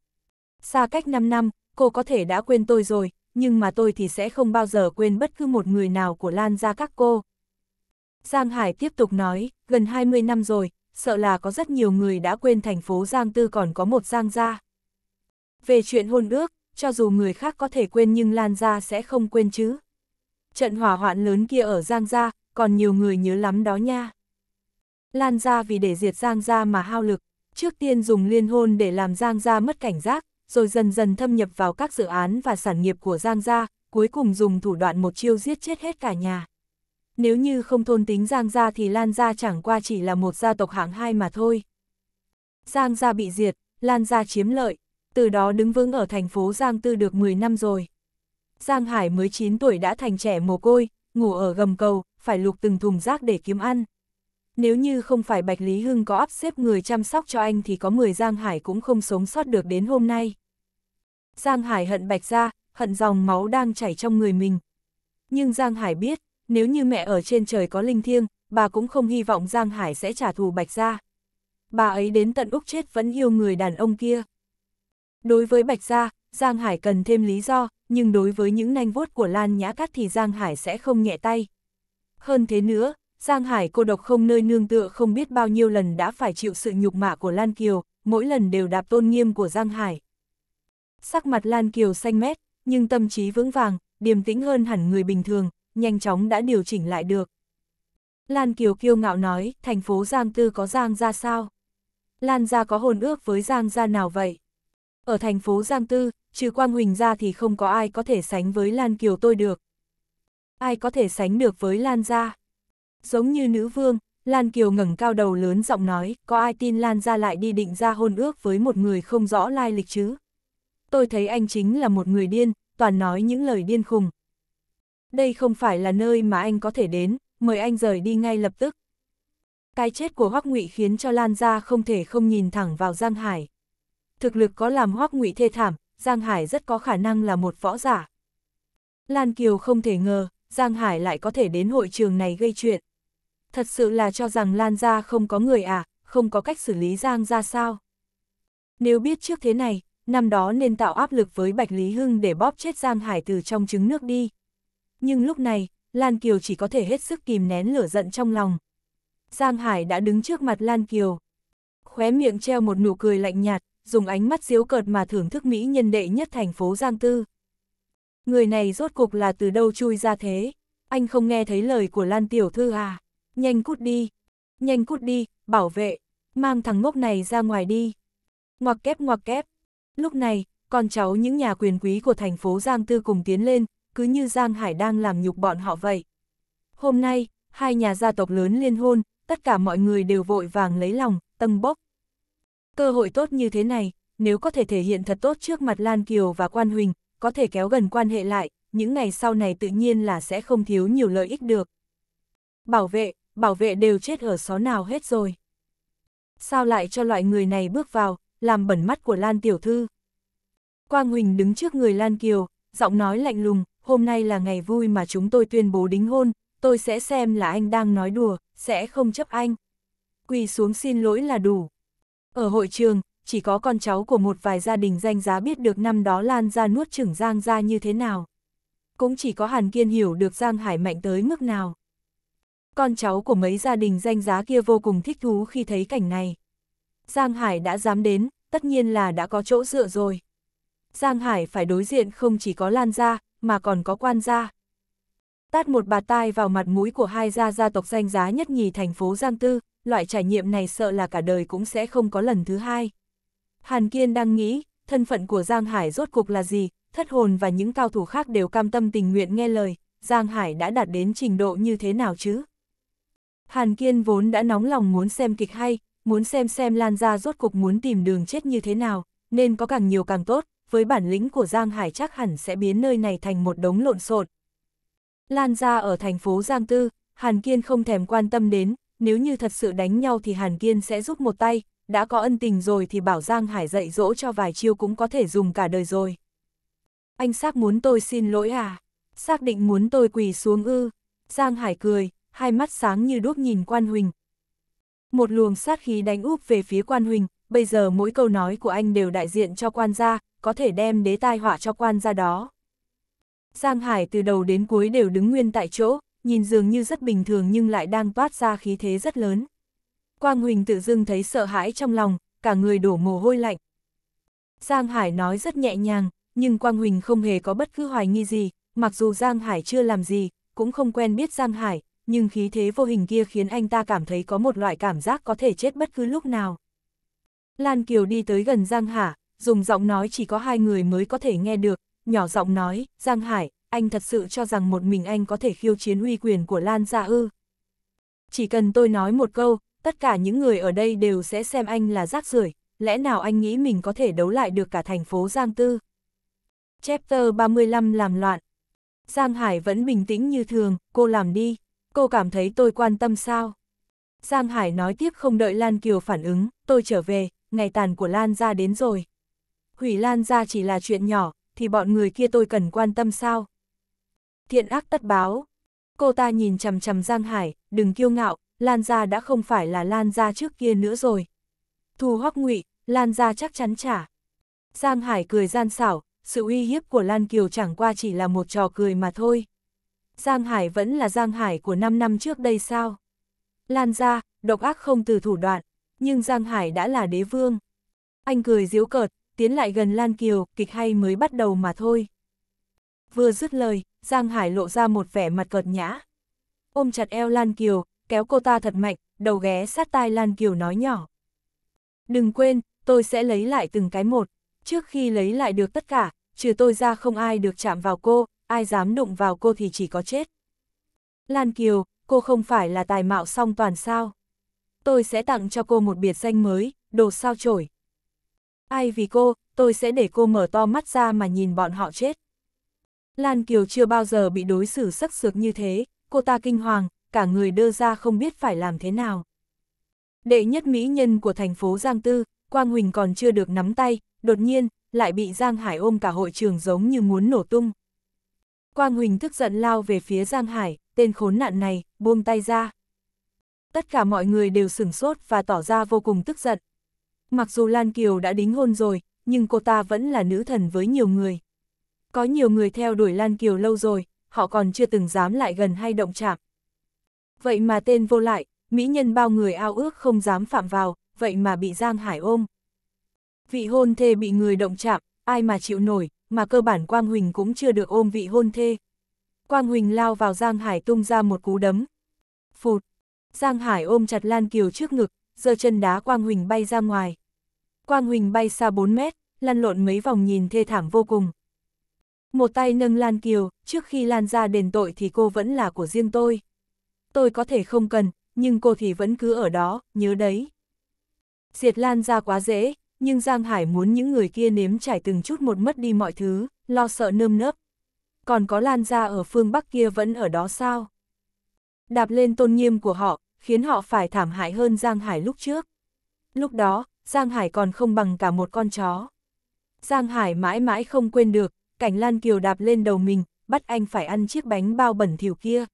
Xa cách 5 năm, cô có thể đã quên tôi rồi, nhưng mà tôi thì sẽ không bao giờ quên bất cứ một người nào của Lan ra các cô. Giang Hải tiếp tục nói, gần 20 năm rồi, sợ là có rất nhiều người đã quên thành phố Giang Tư còn có một Giang Gia. Về chuyện hôn ước, cho dù người khác có thể quên nhưng Lan Gia sẽ không quên chứ. Trận hỏa hoạn lớn kia ở Giang Gia, còn nhiều người nhớ lắm đó nha. Lan Gia vì để diệt Giang Gia mà hao lực, trước tiên dùng liên hôn để làm Giang Gia mất cảnh giác, rồi dần dần thâm nhập vào các dự án và sản nghiệp của Giang Gia, cuối cùng dùng thủ đoạn một chiêu giết chết hết cả nhà. Nếu như không thôn tính Giang Gia thì Lan Gia chẳng qua chỉ là một gia tộc hạng hai mà thôi. Giang Gia bị diệt, Lan Gia chiếm lợi, từ đó đứng vững ở thành phố Giang Tư được 10 năm rồi. Giang Hải mới 9 tuổi đã thành trẻ mồ côi, ngủ ở gầm cầu, phải lục từng thùng rác để kiếm ăn. Nếu như không phải Bạch Lý Hưng có áp xếp người chăm sóc cho anh thì có 10 Giang Hải cũng không sống sót được đến hôm nay. Giang Hải hận Bạch ra, hận dòng máu đang chảy trong người mình. Nhưng Giang Hải biết, nếu như mẹ ở trên trời có linh thiêng, bà cũng không hy vọng Giang Hải sẽ trả thù Bạch ra. Bà ấy đến tận Úc chết vẫn yêu người đàn ông kia. Đối với Bạch Gia, Giang Hải cần thêm lý do, nhưng đối với những nanh vuốt của Lan Nhã Cát thì Giang Hải sẽ không nhẹ tay. Hơn thế nữa, Giang Hải cô độc không nơi nương tựa không biết bao nhiêu lần đã phải chịu sự nhục mạ của Lan Kiều, mỗi lần đều đạp tôn nghiêm của Giang Hải. Sắc mặt Lan Kiều xanh mét, nhưng tâm trí vững vàng, điềm tĩnh hơn hẳn người bình thường, nhanh chóng đã điều chỉnh lại được. Lan Kiều kiêu ngạo nói, thành phố Giang Tư có Giang ra sao? Lan gia có hồn ước với Giang gia nào vậy? Ở thành phố Giang Tư, trừ Quang Huỳnh ra thì không có ai có thể sánh với Lan Kiều tôi được. Ai có thể sánh được với Lan gia? Giống như nữ vương, Lan Kiều ngẩng cao đầu lớn giọng nói, có ai tin Lan ra lại đi định ra hôn ước với một người không rõ lai lịch chứ? Tôi thấy anh chính là một người điên, toàn nói những lời điên khùng. Đây không phải là nơi mà anh có thể đến, mời anh rời đi ngay lập tức. Cái chết của Hoắc Ngụy khiến cho Lan gia không thể không nhìn thẳng vào Giang Hải. Thực lực có làm Hoắc Ngụy thê thảm, Giang Hải rất có khả năng là một võ giả. Lan Kiều không thể ngờ, Giang Hải lại có thể đến hội trường này gây chuyện thật sự là cho rằng Lan gia không có người à, không có cách xử lý Giang gia sao. Nếu biết trước thế này, năm đó nên tạo áp lực với Bạch Lý Hưng để bóp chết Giang Hải từ trong trứng nước đi. Nhưng lúc này, Lan Kiều chỉ có thể hết sức kìm nén lửa giận trong lòng. Giang Hải đã đứng trước mặt Lan Kiều. Khóe miệng treo một nụ cười lạnh nhạt, dùng ánh mắt diếu cợt mà thưởng thức Mỹ nhân đệ nhất thành phố Giang Tư. Người này rốt cục là từ đâu chui ra thế? Anh không nghe thấy lời của Lan Tiểu Thư à? Nhanh cút đi, nhanh cút đi, bảo vệ, mang thằng ngốc này ra ngoài đi. Ngoặc kép ngoặc kép. Lúc này, con cháu những nhà quyền quý của thành phố Giang Tư cùng tiến lên, cứ như Giang Hải đang làm nhục bọn họ vậy. Hôm nay, hai nhà gia tộc lớn liên hôn, tất cả mọi người đều vội vàng lấy lòng, tâm bốc. Cơ hội tốt như thế này, nếu có thể thể hiện thật tốt trước mặt Lan Kiều và Quan Huỳnh, có thể kéo gần quan hệ lại, những ngày sau này tự nhiên là sẽ không thiếu nhiều lợi ích được. Bảo vệ, bảo vệ đều chết ở xó nào hết rồi. Sao lại cho loại người này bước vào, làm bẩn mắt của Lan Tiểu Thư? Quang Huỳnh đứng trước người Lan Kiều, giọng nói lạnh lùng, hôm nay là ngày vui mà chúng tôi tuyên bố đính hôn, tôi sẽ xem là anh đang nói đùa, sẽ không chấp anh. Quỳ xuống xin lỗi là đủ. Ở hội trường, chỉ có con cháu của một vài gia đình danh giá biết được năm đó Lan ra nuốt chửng Giang ra như thế nào. Cũng chỉ có Hàn Kiên hiểu được Giang Hải mạnh tới mức nào. Con cháu của mấy gia đình danh giá kia vô cùng thích thú khi thấy cảnh này. Giang Hải đã dám đến, tất nhiên là đã có chỗ dựa rồi. Giang Hải phải đối diện không chỉ có Lan gia, mà còn có quan gia. Tát một bà tai vào mặt mũi của hai gia gia tộc danh giá nhất nhì thành phố Giang Tư, loại trải nghiệm này sợ là cả đời cũng sẽ không có lần thứ hai. Hàn Kiên đang nghĩ, thân phận của Giang Hải rốt cuộc là gì, thất hồn và những cao thủ khác đều cam tâm tình nguyện nghe lời, Giang Hải đã đạt đến trình độ như thế nào chứ? Hàn Kiên vốn đã nóng lòng muốn xem kịch hay, muốn xem xem Lan Gia rốt cuộc muốn tìm đường chết như thế nào, nên có càng nhiều càng tốt, với bản lĩnh của Giang Hải chắc hẳn sẽ biến nơi này thành một đống lộn xộn. Lan Gia ở thành phố Giang Tư, Hàn Kiên không thèm quan tâm đến, nếu như thật sự đánh nhau thì Hàn Kiên sẽ giúp một tay, đã có ân tình rồi thì bảo Giang Hải dạy dỗ cho vài chiêu cũng có thể dùng cả đời rồi. Anh xác muốn tôi xin lỗi à? Xác định muốn tôi quỳ xuống ư? Giang Hải cười, hai mắt sáng như đuốc nhìn Quan Huỳnh. Một luồng sát khí đánh úp về phía Quan Huỳnh, bây giờ mỗi câu nói của anh đều đại diện cho quan gia, có thể đem đế tai họa cho quan gia đó. Giang Hải từ đầu đến cuối đều đứng nguyên tại chỗ, nhìn dường như rất bình thường nhưng lại đang toát ra khí thế rất lớn. Quang Huỳnh tự dưng thấy sợ hãi trong lòng, cả người đổ mồ hôi lạnh. Giang Hải nói rất nhẹ nhàng, nhưng Quang Huỳnh không hề có bất cứ hoài nghi gì, mặc dù Giang Hải chưa làm gì, cũng không quen biết Giang Hải, nhưng khí thế vô hình kia khiến anh ta cảm thấy có một loại cảm giác có thể chết bất cứ lúc nào. Lan Kiều đi tới gần Giang Hà, dùng giọng nói chỉ có hai người mới có thể nghe được, nhỏ giọng nói, Giang Hải, anh thật sự cho rằng một mình anh có thể khiêu chiến uy quyền của Lan gia ư. Chỉ cần tôi nói một câu, tất cả những người ở đây đều sẽ xem anh là rác rưởi, lẽ nào anh nghĩ mình có thể đấu lại được cả thành phố Giang Tư? Chapter 35 làm loạn. Giang Hải vẫn bình tĩnh như thường, cô làm đi cô cảm thấy tôi quan tâm sao? Giang Hải nói tiếp không đợi Lan Kiều phản ứng, tôi trở về, ngày tàn của Lan ra đến rồi. Hủy Lan ra chỉ là chuyện nhỏ, thì bọn người kia tôi cần quan tâm sao? Thiện ác tất báo. Cô ta nhìn chầm chầm Giang Hải, đừng kiêu ngạo, Lan ra đã không phải là Lan ra trước kia nữa rồi. Thù hoắc ngụy, Lan ra chắc chắn trả. Giang Hải cười gian xảo, sự uy hiếp của Lan Kiều chẳng qua chỉ là một trò cười mà thôi. Giang Hải vẫn là Giang Hải của 5 năm trước đây sao? Lan ra, độc ác không từ thủ đoạn, nhưng Giang Hải đã là đế vương. Anh cười diếu cợt, tiến lại gần Lan Kiều, kịch hay mới bắt đầu mà thôi. Vừa dứt lời, Giang Hải lộ ra một vẻ mặt cợt nhã. Ôm chặt eo Lan Kiều, kéo cô ta thật mạnh, đầu ghé sát tai Lan Kiều nói nhỏ. Đừng quên, tôi sẽ lấy lại từng cái một. Trước khi lấy lại được tất cả, trừ tôi ra không ai được chạm vào cô, ai dám đụng vào cô thì chỉ có chết. Lan Kiều, cô không phải là tài mạo song toàn sao. Tôi sẽ tặng cho cô một biệt danh mới, đồ sao chổi. Ai vì cô, tôi sẽ để cô mở to mắt ra mà nhìn bọn họ chết. Lan Kiều chưa bao giờ bị đối xử sắc sược như thế, cô ta kinh hoàng, cả người đưa ra không biết phải làm thế nào. Đệ nhất mỹ nhân của thành phố Giang Tư, Quang Huỳnh còn chưa được nắm tay, đột nhiên, lại bị Giang Hải ôm cả hội trường giống như muốn nổ tung. Quang Huỳnh tức giận lao về phía Giang Hải, tên khốn nạn này, buông tay ra. Tất cả mọi người đều sửng sốt và tỏ ra vô cùng tức giận. Mặc dù Lan Kiều đã đính hôn rồi, nhưng cô ta vẫn là nữ thần với nhiều người. Có nhiều người theo đuổi Lan Kiều lâu rồi, họ còn chưa từng dám lại gần hay động chạm. Vậy mà tên vô lại, mỹ nhân bao người ao ước không dám phạm vào, vậy mà bị Giang Hải ôm. Vị hôn thê bị người động chạm, ai mà chịu nổi, mà cơ bản Quang Huỳnh cũng chưa được ôm vị hôn thê. Quang Huỳnh lao vào Giang Hải tung ra một cú đấm. Phụt! Giang Hải ôm chặt Lan Kiều trước ngực, giơ chân đá Quang Huỳnh bay ra ngoài. Quang Huỳnh bay xa 4 mét, lăn lộn mấy vòng nhìn thê thảm vô cùng. Một tay nâng Lan Kiều, trước khi Lan ra đền tội thì cô vẫn là của riêng tôi. Tôi có thể không cần, nhưng cô thì vẫn cứ ở đó, nhớ đấy. Diệt Lan ra quá dễ, nhưng Giang Hải muốn những người kia nếm trải từng chút một mất đi mọi thứ, lo sợ nơm nớp. Còn có Lan gia ở phương Bắc kia vẫn ở đó sao? Đạp lên tôn nghiêm của họ, khiến họ phải thảm hại hơn Giang Hải lúc trước. Lúc đó, Giang Hải còn không bằng cả một con chó. Giang Hải mãi mãi không quên được, cảnh Lan Kiều đạp lên đầu mình, bắt anh phải ăn chiếc bánh bao bẩn thỉu kia.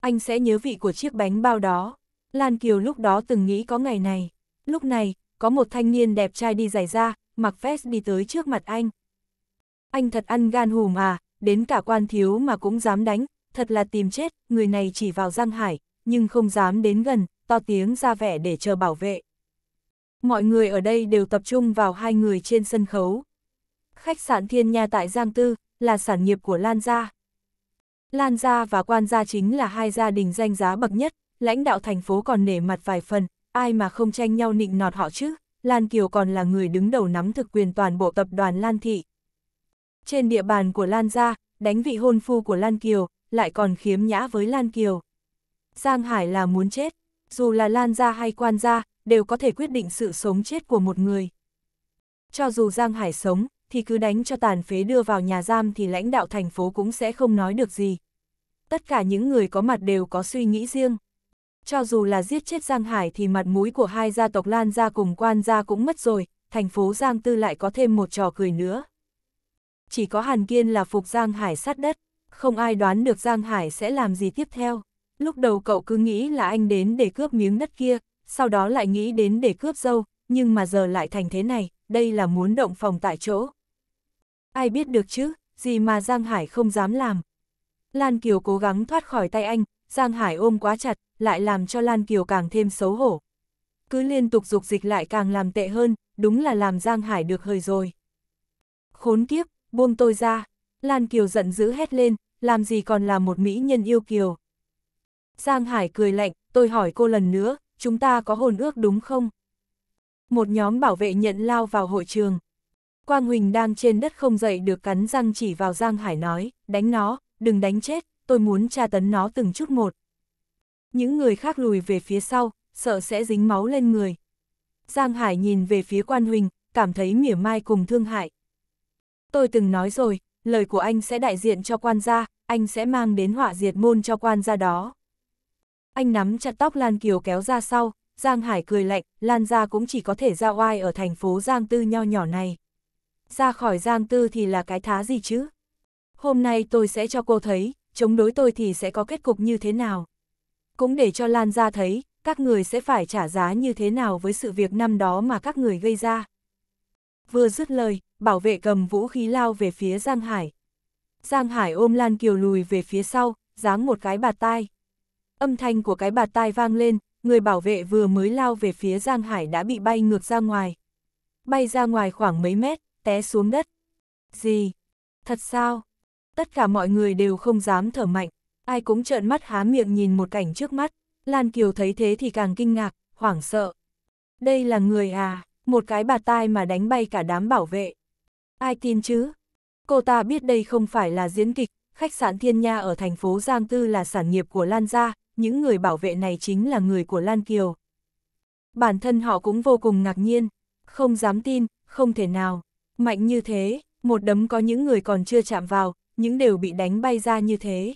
Anh sẽ nhớ vị của chiếc bánh bao đó. Lan Kiều lúc đó từng nghĩ có ngày này. Lúc này, có một thanh niên đẹp trai đi giày ra, mặc vest đi tới trước mặt anh. Anh thật ăn gan hùm à, đến cả quan thiếu mà cũng dám đánh, thật là tìm chết, người này chỉ vào Giang Hải, nhưng không dám đến gần, to tiếng ra vẻ để chờ bảo vệ. Mọi người ở đây đều tập trung vào hai người trên sân khấu. Khách sạn Thiên Nha tại Giang Tư là sản nghiệp của Lan Gia. Lan Gia và Quan Gia chính là hai gia đình danh giá bậc nhất, lãnh đạo thành phố còn nể mặt vài phần, ai mà không tranh nhau nịnh nọt họ chứ, Lan Kiều còn là người đứng đầu nắm thực quyền toàn bộ tập đoàn Lan Thị. Trên địa bàn của Lan Gia, đánh vị hôn phu của Lan Kiều, lại còn khiếm nhã với Lan Kiều. Giang Hải là muốn chết, dù là Lan Gia hay Quan Gia, đều có thể quyết định sự sống chết của một người. Cho dù Giang Hải sống, thì cứ đánh cho tàn phế đưa vào nhà giam thì lãnh đạo thành phố cũng sẽ không nói được gì. Tất cả những người có mặt đều có suy nghĩ riêng cho dù là giết chết Giang Hải thì mặt mũi của hai gia tộc Lan gia cùng quan gia cũng mất rồi, thành phố Giang Tư lại có thêm một trò cười nữa. Chỉ có Hàn Kiên là phục Giang Hải sát đất, không ai đoán được Giang Hải sẽ làm gì tiếp theo. Lúc đầu cậu cứ nghĩ là anh đến để cướp miếng đất kia, sau đó lại nghĩ đến để cướp dâu, nhưng mà giờ lại thành thế này, đây là muốn động phòng tại chỗ. Ai biết được chứ, gì mà Giang Hải không dám làm. Lan Kiều cố gắng thoát khỏi tay anh, Giang Hải ôm quá chặt, lại làm cho Lan Kiều càng thêm xấu hổ. Cứ liên tục dục dịch lại càng làm tệ hơn, đúng là làm Giang Hải được hơi rồi. Khốn kiếp, buông tôi ra. Lan Kiều giận dữ hét lên, làm gì còn là một mỹ nhân yêu Kiều. Giang Hải cười lạnh, tôi hỏi cô lần nữa, chúng ta có hồn ước đúng không? Một nhóm bảo vệ nhận lao vào hội trường. Quang Huỳnh đang trên đất không dậy được cắn răng chỉ vào Giang Hải nói, đánh nó, đừng đánh chết, tôi muốn tra tấn nó từng chút một. Những người khác lùi về phía sau, sợ sẽ dính máu lên người. Giang Hải nhìn về phía quan huynh, cảm thấy mỉa mai cùng thương hại. Tôi từng nói rồi, lời của anh sẽ đại diện cho quan gia, anh sẽ mang đến họa diệt môn cho quan gia đó. Anh nắm chặt tóc Lan Kiều kéo ra sau, Giang Hải cười lạnh, Lan gia cũng chỉ có thể ra oai ở thành phố Giang Tư nho nhỏ này. Ra khỏi Giang Tư thì là cái thá gì chứ? Hôm nay tôi sẽ cho cô thấy, chống đối tôi thì sẽ có kết cục như thế nào. Cũng để cho Lan ra thấy, các người sẽ phải trả giá như thế nào với sự việc năm đó mà các người gây ra. Vừa dứt lời, bảo vệ cầm vũ khí lao về phía Giang Hải. Giang Hải ôm Lan Kiều lùi về phía sau, giáng một cái bạt tai. Âm thanh của cái bạt tai vang lên, người bảo vệ vừa mới lao về phía Giang Hải đã bị bay ngược ra ngoài. Bay ra ngoài khoảng mấy mét, té xuống đất. Gì? Thật sao? tất cả mọi người đều không dám thở mạnh, ai cũng trợn mắt há miệng nhìn một cảnh trước mắt, Lan Kiều thấy thế thì càng kinh ngạc, hoảng sợ. Đây là người à, một cái bà tai mà đánh bay cả đám bảo vệ. Ai tin chứ? Cô ta biết đây không phải là diễn kịch, khách sạn Thiên Nha ở thành phố Giang Tư là sản nghiệp của Lan Gia, những người bảo vệ này chính là người của Lan Kiều. Bản thân họ cũng vô cùng ngạc nhiên, không dám tin, không thể nào, mạnh như thế, một đấm có những người còn chưa chạm vào, những đều bị đánh bay ra như thế.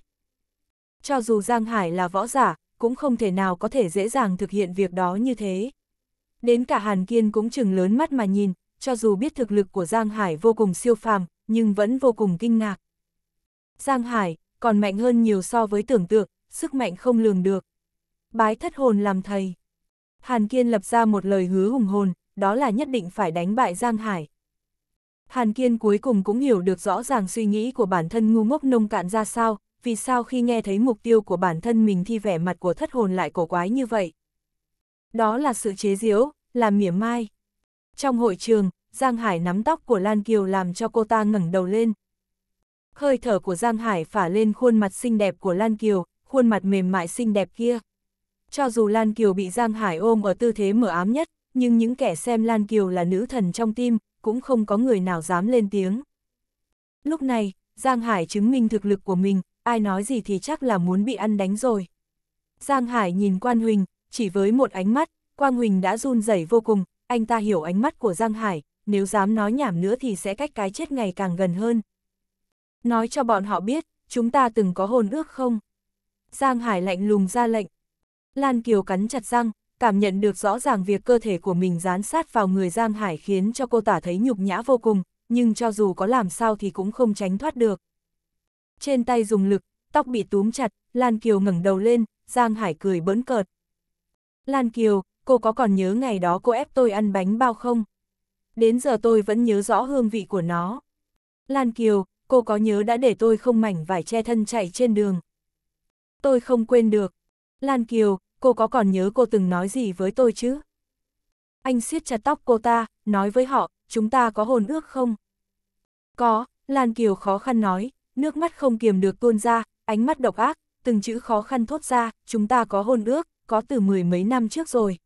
Cho dù Giang Hải là võ giả, cũng không thể nào có thể dễ dàng thực hiện việc đó như thế. Đến cả Hàn Kiên cũng chừng lớn mắt mà nhìn, cho dù biết thực lực của Giang Hải vô cùng siêu phàm, nhưng vẫn vô cùng kinh ngạc. Giang Hải, còn mạnh hơn nhiều so với tưởng tượng, sức mạnh không lường được. Bái thất hồn làm thầy. Hàn Kiên lập ra một lời hứa hùng hồn, đó là nhất định phải đánh bại Giang Hải. Hàn Kiên cuối cùng cũng hiểu được rõ ràng suy nghĩ của bản thân ngu ngốc nông cạn ra sao, vì sao khi nghe thấy mục tiêu của bản thân mình thì vẻ mặt của thất hồn lại cổ quái như vậy. Đó là sự chế giễu, là mỉa mai. Trong hội trường, Giang Hải nắm tóc của Lan Kiều làm cho cô ta ngẩng đầu lên. Hơi thở của Giang Hải phả lên khuôn mặt xinh đẹp của Lan Kiều, khuôn mặt mềm mại xinh đẹp kia. Cho dù Lan Kiều bị Giang Hải ôm ở tư thế mở ám nhất, nhưng những kẻ xem Lan Kiều là nữ thần trong tim, cũng không có người nào dám lên tiếng. Lúc này, Giang Hải chứng minh thực lực của mình, ai nói gì thì chắc là muốn bị ăn đánh rồi. Giang Hải nhìn Quan Huỳnh, chỉ với một ánh mắt, Quang Huỳnh đã run rẩy vô cùng, anh ta hiểu ánh mắt của Giang Hải, nếu dám nói nhảm nữa thì sẽ cách cái chết ngày càng gần hơn. Nói cho bọn họ biết, chúng ta từng có hồn ước không? Giang Hải lạnh lùng ra lệnh. Lan Kiều cắn chặt răng, cảm nhận được rõ ràng việc cơ thể của mình dán sát vào người Giang Hải khiến cho cô tả thấy nhục nhã vô cùng, nhưng cho dù có làm sao thì cũng không tránh thoát được. Trên tay dùng lực, tóc bị túm chặt, Lan Kiều ngẩng đầu lên, Giang Hải cười bỡn cợt. Lan Kiều, cô có còn nhớ ngày đó cô ép tôi ăn bánh bao không? Đến giờ tôi vẫn nhớ rõ hương vị của nó. Lan Kiều, cô có nhớ đã để tôi không mảnh vải che thân chạy trên đường? Tôi không quên được. Lan Kiều, cô có còn nhớ cô từng nói gì với tôi chứ? Anh siết chặt tóc cô ta, nói với họ, chúng ta có hồn ước không? Có, Lan Kiều khó khăn nói, nước mắt không kiềm được tuôn ra, ánh mắt độc ác, từng chữ khó khăn thốt ra, chúng ta có hôn ước, có từ mười mấy năm trước rồi.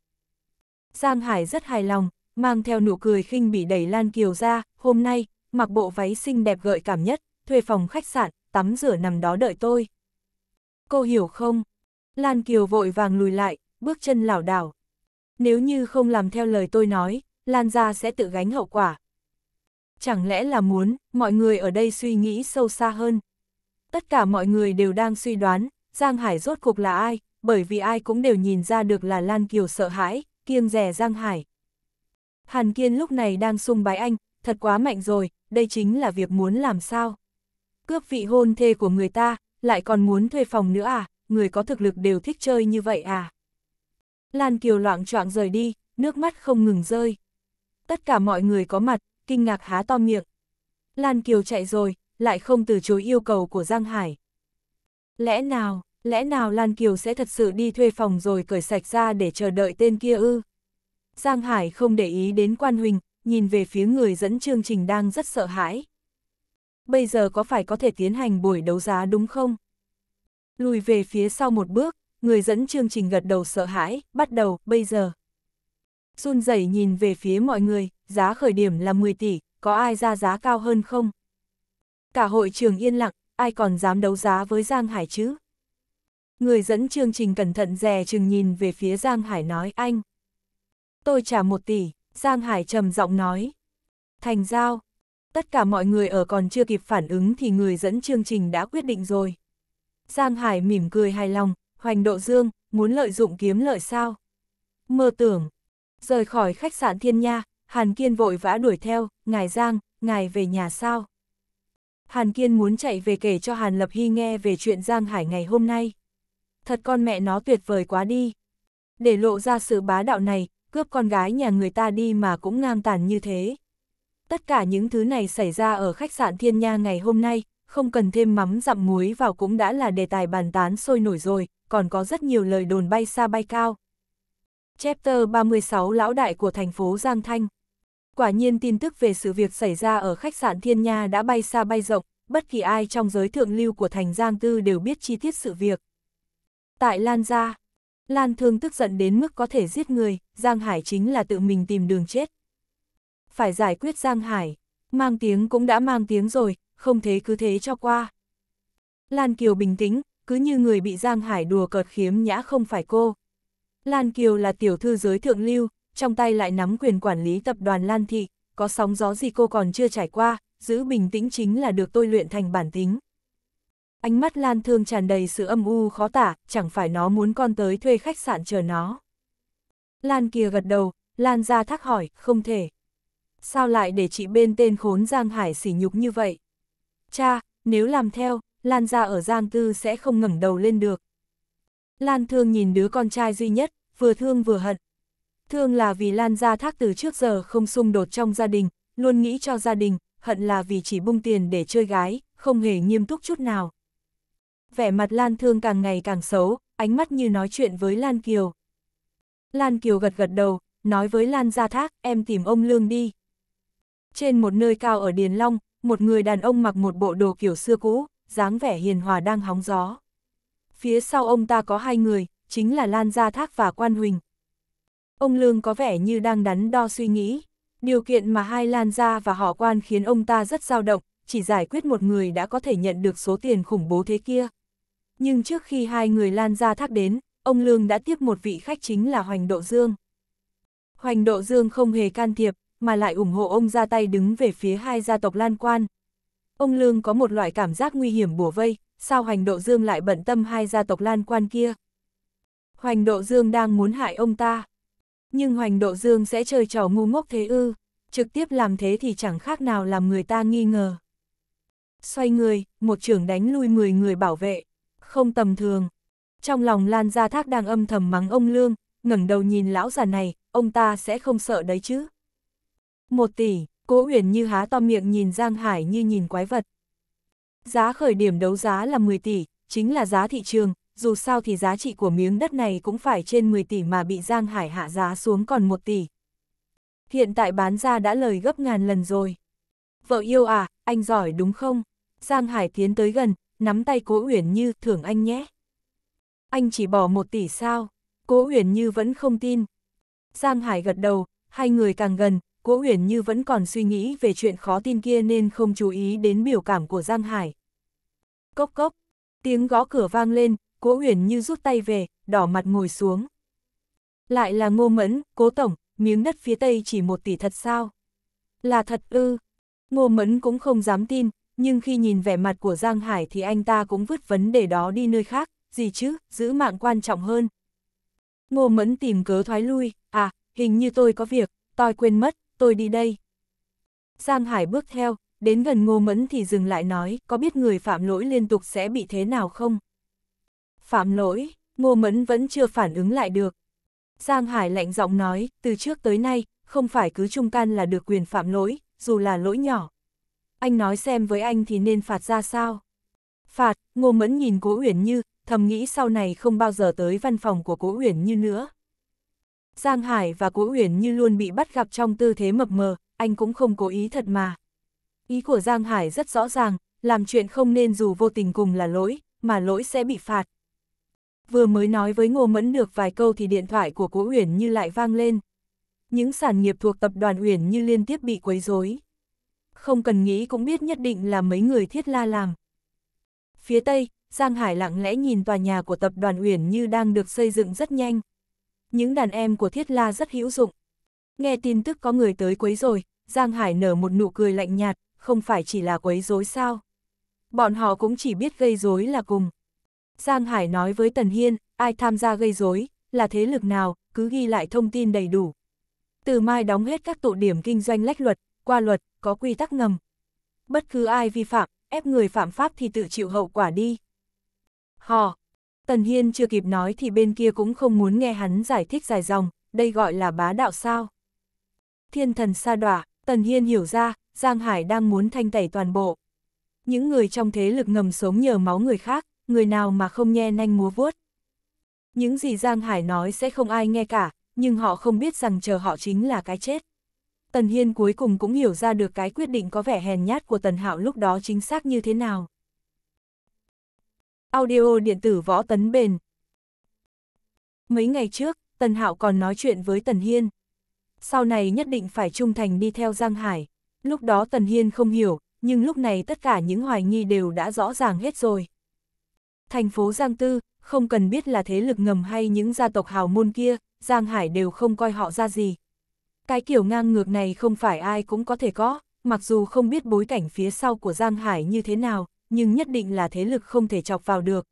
Giang Hải rất hài lòng, mang theo nụ cười khinh bị đẩy Lan Kiều ra, hôm nay, mặc bộ váy xinh đẹp gợi cảm nhất, thuê phòng khách sạn, tắm rửa nằm đó đợi tôi. Cô hiểu không? Lan Kiều vội vàng lùi lại, bước chân lảo đảo. Nếu như không làm theo lời tôi nói, Lan gia sẽ tự gánh hậu quả. Chẳng lẽ là muốn, mọi người ở đây suy nghĩ sâu xa hơn. Tất cả mọi người đều đang suy đoán, Giang Hải rốt cuộc là ai, bởi vì ai cũng đều nhìn ra được là Lan Kiều sợ hãi, kiêng rè Giang Hải. Hàn Kiên lúc này đang sung bái anh, thật quá mạnh rồi, đây chính là việc muốn làm sao. Cướp vị hôn thê của người ta, lại còn muốn thuê phòng nữa à? người có thực lực đều thích chơi như vậy à. Lan Kiều loạn choạng rời đi, nước mắt không ngừng rơi. Tất cả mọi người có mặt, kinh ngạc há to miệng. Lan Kiều chạy rồi, lại không từ chối yêu cầu của Giang Hải. Lẽ nào, lẽ nào Lan Kiều sẽ thật sự đi thuê phòng rồi cởi sạch ra để chờ đợi tên kia ư? Giang Hải không để ý đến Quan Huỳnh, nhìn về phía người dẫn chương trình đang rất sợ hãi. Bây giờ có phải có thể tiến hành buổi đấu giá đúng không? Lùi về phía sau một bước, người dẫn chương trình gật đầu sợ hãi, bắt đầu, bây giờ. Run rẩy nhìn về phía mọi người, giá khởi điểm là 10 tỷ, có ai ra giá cao hơn không? Cả hội trường yên lặng, ai còn dám đấu giá với Giang Hải chứ? Người dẫn chương trình cẩn thận dè chừng nhìn về phía Giang Hải nói anh. Tôi trả một tỷ, Giang Hải trầm giọng nói. Thành giao, tất cả mọi người ở còn chưa kịp phản ứng thì người dẫn chương trình đã quyết định rồi. Giang Hải mỉm cười hài lòng, hoành độ dương, muốn lợi dụng kiếm lợi sao. Mơ tưởng, rời khỏi khách sạn thiên nha, Hàn Kiên vội vã đuổi theo, ngài Giang, ngài về nhà sao. Hàn Kiên muốn chạy về kể cho Hàn Lập Hy nghe về chuyện Giang Hải ngày hôm nay. Thật con mẹ nó tuyệt vời quá đi. Để lộ ra sự bá đạo này, cướp con gái nhà người ta đi mà cũng ngang tàn như thế. Tất cả những thứ này xảy ra ở khách sạn Thiên Nha ngày hôm nay, không cần thêm mắm dặm muối vào cũng đã là đề tài bàn tán sôi nổi rồi, còn có rất nhiều lời đồn bay xa bay cao. Chapter 36 Lão Đại của thành phố Giang Thanh Quả nhiên tin tức về sự việc xảy ra ở khách sạn Thiên Nha đã bay xa bay rộng, bất kỳ ai trong giới thượng lưu của thành Giang Tư đều biết chi tiết sự việc. Tại Lan Gia, Lan Thương tức giận đến mức có thể giết người, Giang Hải chính là tự mình tìm đường chết. Phải giải quyết Giang Hải, mang tiếng cũng đã mang tiếng rồi, không thế cứ thế cho qua. Lan Kiều bình tĩnh, cứ như người bị Giang Hải đùa cợt khiếm nhã không phải cô. Lan Kiều là tiểu thư giới thượng lưu, trong tay lại nắm quyền quản lý tập đoàn Lan Thị, có sóng gió gì cô còn chưa trải qua, giữ bình tĩnh chính là được tôi luyện thành bản tính. Ánh mắt Lan Thương tràn đầy sự âm u khó tả, chẳng phải nó muốn con tới thuê khách sạn chờ nó. Lan kia gật đầu, Lan ra thắc hỏi, không thể. Sao lại để chị bên tên khốn Giang Hải sỉ nhục như vậy? cha, nếu làm theo, Lan ra ở Giang Tư sẽ không ngẩng đầu lên được. Lan Thương nhìn đứa con trai duy nhất, vừa thương vừa hận. Thương là vì Lan Gia Thác từ trước giờ không xung đột trong gia đình, luôn nghĩ cho gia đình, hận là vì chỉ bung tiền để chơi gái, không hề nghiêm túc chút nào. Vẻ mặt Lan Thương càng ngày càng xấu, ánh mắt như nói chuyện với Lan Kiều. Lan Kiều gật gật đầu, nói với Lan Gia Thác, em tìm ông Lương đi. Trên một nơi cao ở Điền Long, một người đàn ông mặc một bộ đồ kiểu xưa cũ, dáng vẻ hiền hòa đang hóng gió. Phía sau ông ta có hai người, chính là Lan Gia Thác và Quan Huỳnh. Ông Lương có vẻ như đang đắn đo suy nghĩ. Điều kiện mà hai Lan Gia và họ quan khiến ông ta rất dao động, chỉ giải quyết một người đã có thể nhận được số tiền khủng bố thế kia. Nhưng trước khi hai người Lan Gia Thác đến, ông Lương đã tiếp một vị khách chính là Hoành Độ Dương. Hoành Độ Dương không hề can thiệp, mà lại ủng hộ ông ra tay đứng về phía hai gia tộc Lan Quan. Ông Lương có một loại cảm giác nguy hiểm bùa vây, sao Hoành Độ Dương lại bận tâm hai gia tộc Lan Quan kia? Hoành Độ Dương đang muốn hại ông ta. Nhưng Hoành Độ Dương sẽ chơi trò ngu ngốc thế ư, trực tiếp làm thế thì chẳng khác nào làm người ta nghi ngờ. Xoay người, một trưởng đánh lui 10 người bảo vệ, không tầm thường. Trong lòng Lan Gia Thác đang âm thầm mắng ông Lương, ngẩng đầu nhìn lão già này, ông ta sẽ không sợ đấy chứ. Một tỷ, Cố Uyển Như há to miệng nhìn Giang Hải như nhìn quái vật. Giá khởi điểm đấu giá là 10 tỷ, chính là giá thị trường, dù sao thì giá trị của miếng đất này cũng phải trên 10 tỷ mà bị Giang Hải hạ giá xuống còn 1 tỷ. Hiện tại bán ra đã lời gấp ngàn lần rồi. Vợ yêu à, anh giỏi đúng không? Giang Hải tiến tới gần, nắm tay Cố Uyển Như thưởng anh nhé. Anh chỉ bỏ 1 tỷ sao? Cố Uyển Như vẫn không tin. Giang Hải gật đầu, hai người càng gần, Cố Uyển như vẫn còn suy nghĩ về chuyện khó tin kia nên không chú ý đến biểu cảm của Giang Hải. Cốc cốc, tiếng gõ cửa vang lên, cố Uyển như rút tay về, đỏ mặt ngồi xuống. Lại là ngô mẫn, cố tổng, miếng đất phía tây chỉ một tỷ thật sao? Là thật ư. Ngô mẫn cũng không dám tin, nhưng khi nhìn vẻ mặt của Giang Hải thì anh ta cũng vứt vấn đề đó đi nơi khác, gì chứ, giữ mạng quan trọng hơn. Ngô mẫn tìm cớ thoái lui, à, hình như tôi có việc, tôi quên mất, tôi đi đây. Giang Hải bước theo, đến gần Ngô Mẫn thì dừng lại nói, có biết người phạm lỗi liên tục sẽ bị thế nào không? Phạm lỗi, Ngô Mẫn vẫn chưa phản ứng lại được. Giang Hải lạnh giọng nói, từ trước tới nay, không phải cứ trung can là được quyền phạm lỗi, dù là lỗi nhỏ. Anh nói xem với anh thì nên phạt ra sao? Phạt, Ngô Mẫn nhìn Cố Uyển Như, thầm nghĩ sau này không bao giờ tới văn phòng của Cố Uyển Như nữa. Giang Hải và Cố Uyển như luôn bị bắt gặp trong tư thế mập mờ, anh cũng không cố ý thật mà. Ý của Giang Hải rất rõ ràng, làm chuyện không nên dù vô tình cùng là lỗi, mà lỗi sẽ bị phạt. Vừa mới nói với Ngô Mẫn được vài câu thì điện thoại của Cố Uyển Như lại vang lên. Những sản nghiệp thuộc tập đoàn Uyển Như liên tiếp bị quấy rối. Không cần nghĩ cũng biết nhất định là mấy người thiết la làm. Phía Tây, Giang Hải lặng lẽ nhìn tòa nhà của tập đoàn Uyển Như đang được xây dựng rất nhanh những đàn em của Thiết La rất hữu dụng. Nghe tin tức có người tới quấy rồi, Giang Hải nở một nụ cười lạnh nhạt, không phải chỉ là quấy rối sao. Bọn họ cũng chỉ biết gây rối là cùng. Giang Hải nói với Tần Hiên, ai tham gia gây rối là thế lực nào, cứ ghi lại thông tin đầy đủ. Từ mai đóng hết các tụ điểm kinh doanh lách luật, qua luật, có quy tắc ngầm. Bất cứ ai vi phạm, ép người phạm pháp thì tự chịu hậu quả đi. hò Tần Hiên chưa kịp nói thì bên kia cũng không muốn nghe hắn giải thích dài dòng, đây gọi là bá đạo sao. Thiên thần sa đọa, Tần Hiên hiểu ra, Giang Hải đang muốn thanh tẩy toàn bộ. Những người trong thế lực ngầm sống nhờ máu người khác, người nào mà không nhe nanh múa vuốt. Những gì Giang Hải nói sẽ không ai nghe cả, nhưng họ không biết rằng chờ họ chính là cái chết. Tần Hiên cuối cùng cũng hiểu ra được cái quyết định có vẻ hèn nhát của Tần Hạo lúc đó chính xác như thế nào. Audio điện tử võ tấn bền. Mấy ngày trước, Tần Hạo còn nói chuyện với Tần Hiên. Sau này nhất định phải trung thành đi theo Giang Hải. Lúc đó Tần Hiên không hiểu, nhưng lúc này tất cả những hoài nghi đều đã rõ ràng hết rồi. Thành phố Giang Tư, không cần biết là thế lực ngầm hay những gia tộc hào môn kia, Giang Hải đều không coi họ ra gì. Cái kiểu ngang ngược này không phải ai cũng có thể có, mặc dù không biết bối cảnh phía sau của Giang Hải như thế nào, nhưng nhất định là thế lực không thể chọc vào được.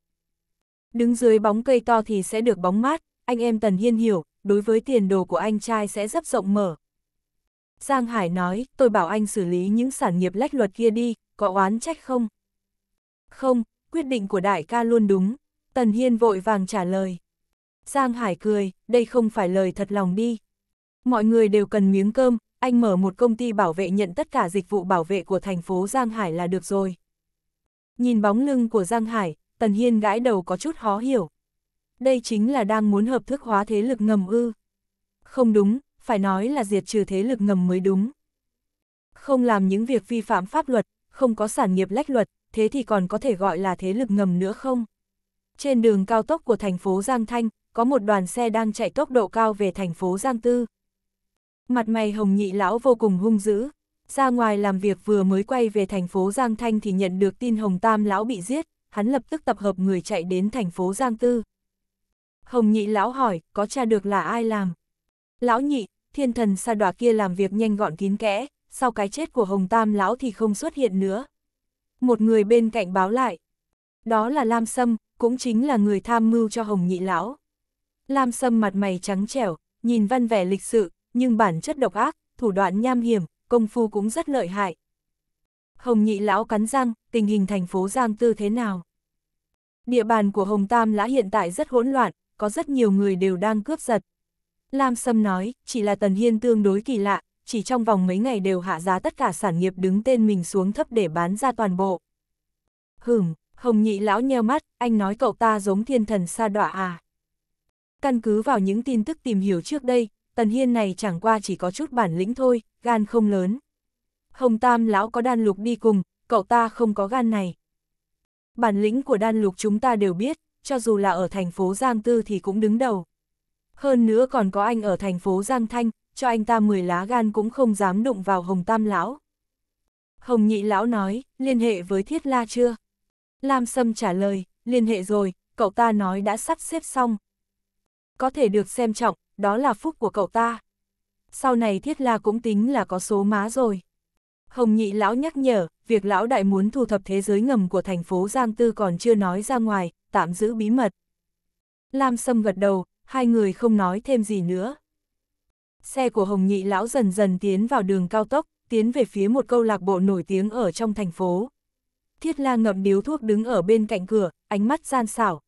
Đứng dưới bóng cây to thì sẽ được bóng mát, anh em Tần Hiên hiểu, đối với tiền đồ của anh trai sẽ rất rộng mở. Giang Hải nói, tôi bảo anh xử lý những sản nghiệp lách luật kia đi, có oán trách không? Không, quyết định của đại ca luôn đúng. Tần Hiên vội vàng trả lời. Giang Hải cười, đây không phải lời thật lòng đi. Mọi người đều cần miếng cơm, anh mở một công ty bảo vệ nhận tất cả dịch vụ bảo vệ của thành phố Giang Hải là được rồi. Nhìn bóng lưng của Giang Hải, Tần Hiên gãi đầu có chút khó hiểu. Đây chính là đang muốn hợp thức hóa thế lực ngầm ư. Không đúng, phải nói là diệt trừ thế lực ngầm mới đúng. Không làm những việc vi phạm pháp luật, không có sản nghiệp lách luật, thế thì còn có thể gọi là thế lực ngầm nữa không? Trên đường cao tốc của thành phố Giang Thanh, có một đoàn xe đang chạy tốc độ cao về thành phố Giang Tư. Mặt mày hồng nhị lão vô cùng hung dữ, ra ngoài làm việc vừa mới quay về thành phố Giang Thanh thì nhận được tin Hồng Tam lão bị giết, hắn lập tức tập hợp người chạy đến thành phố Giang Tư. Hồng nhị lão hỏi, có tra được là ai làm? Lão nhị, thiên thần sa đọa kia làm việc nhanh gọn kín kẽ, sau cái chết của Hồng Tam lão thì không xuất hiện nữa. Một người bên cạnh báo lại. Đó là Lam Sâm, cũng chính là người tham mưu cho Hồng nhị lão. Lam Sâm mặt mày trắng trẻo, nhìn văn vẻ lịch sự, nhưng bản chất độc ác, thủ đoạn nham hiểm, công phu cũng rất lợi hại. Hồng nhị lão cắn răng, tình hình thành phố Giang Tư thế nào? Địa bàn của Hồng Tam Lã hiện tại rất hỗn loạn, có rất nhiều người đều đang cướp giật. Lam Sâm nói, chỉ là Tần Hiên tương đối kỳ lạ, chỉ trong vòng mấy ngày đều hạ giá tất cả sản nghiệp đứng tên mình xuống thấp để bán ra toàn bộ. Hửm, Hồng nhị lão nheo mắt, anh nói cậu ta giống thiên thần sa đọa à. Căn cứ vào những tin tức tìm hiểu trước đây, Tần Hiên này chẳng qua chỉ có chút bản lĩnh thôi, gan không lớn. Hồng Tam lão có đan lục đi cùng, cậu ta không có gan này. Bản lĩnh của đan lục chúng ta đều biết, cho dù là ở thành phố Giang Tư thì cũng đứng đầu. Hơn nữa còn có anh ở thành phố Giang Thanh, cho anh ta 10 lá gan cũng không dám đụng vào Hồng Tam lão. Hồng Nhị lão nói, liên hệ với Thiết La chưa? Lam Sâm trả lời, liên hệ rồi, cậu ta nói đã sắp xếp xong. Có thể được xem trọng, đó là phúc của cậu ta. Sau này thiết la cũng tính là có số má rồi. Hồng nhị lão nhắc nhở, việc lão đại muốn thu thập thế giới ngầm của thành phố Giang Tư còn chưa nói ra ngoài, tạm giữ bí mật. Lam Sâm gật đầu, hai người không nói thêm gì nữa. Xe của Hồng Nhị Lão dần dần tiến vào đường cao tốc, tiến về phía một câu lạc bộ nổi tiếng ở trong thành phố. Thiết La ngậm điếu thuốc đứng ở bên cạnh cửa, ánh mắt gian xảo.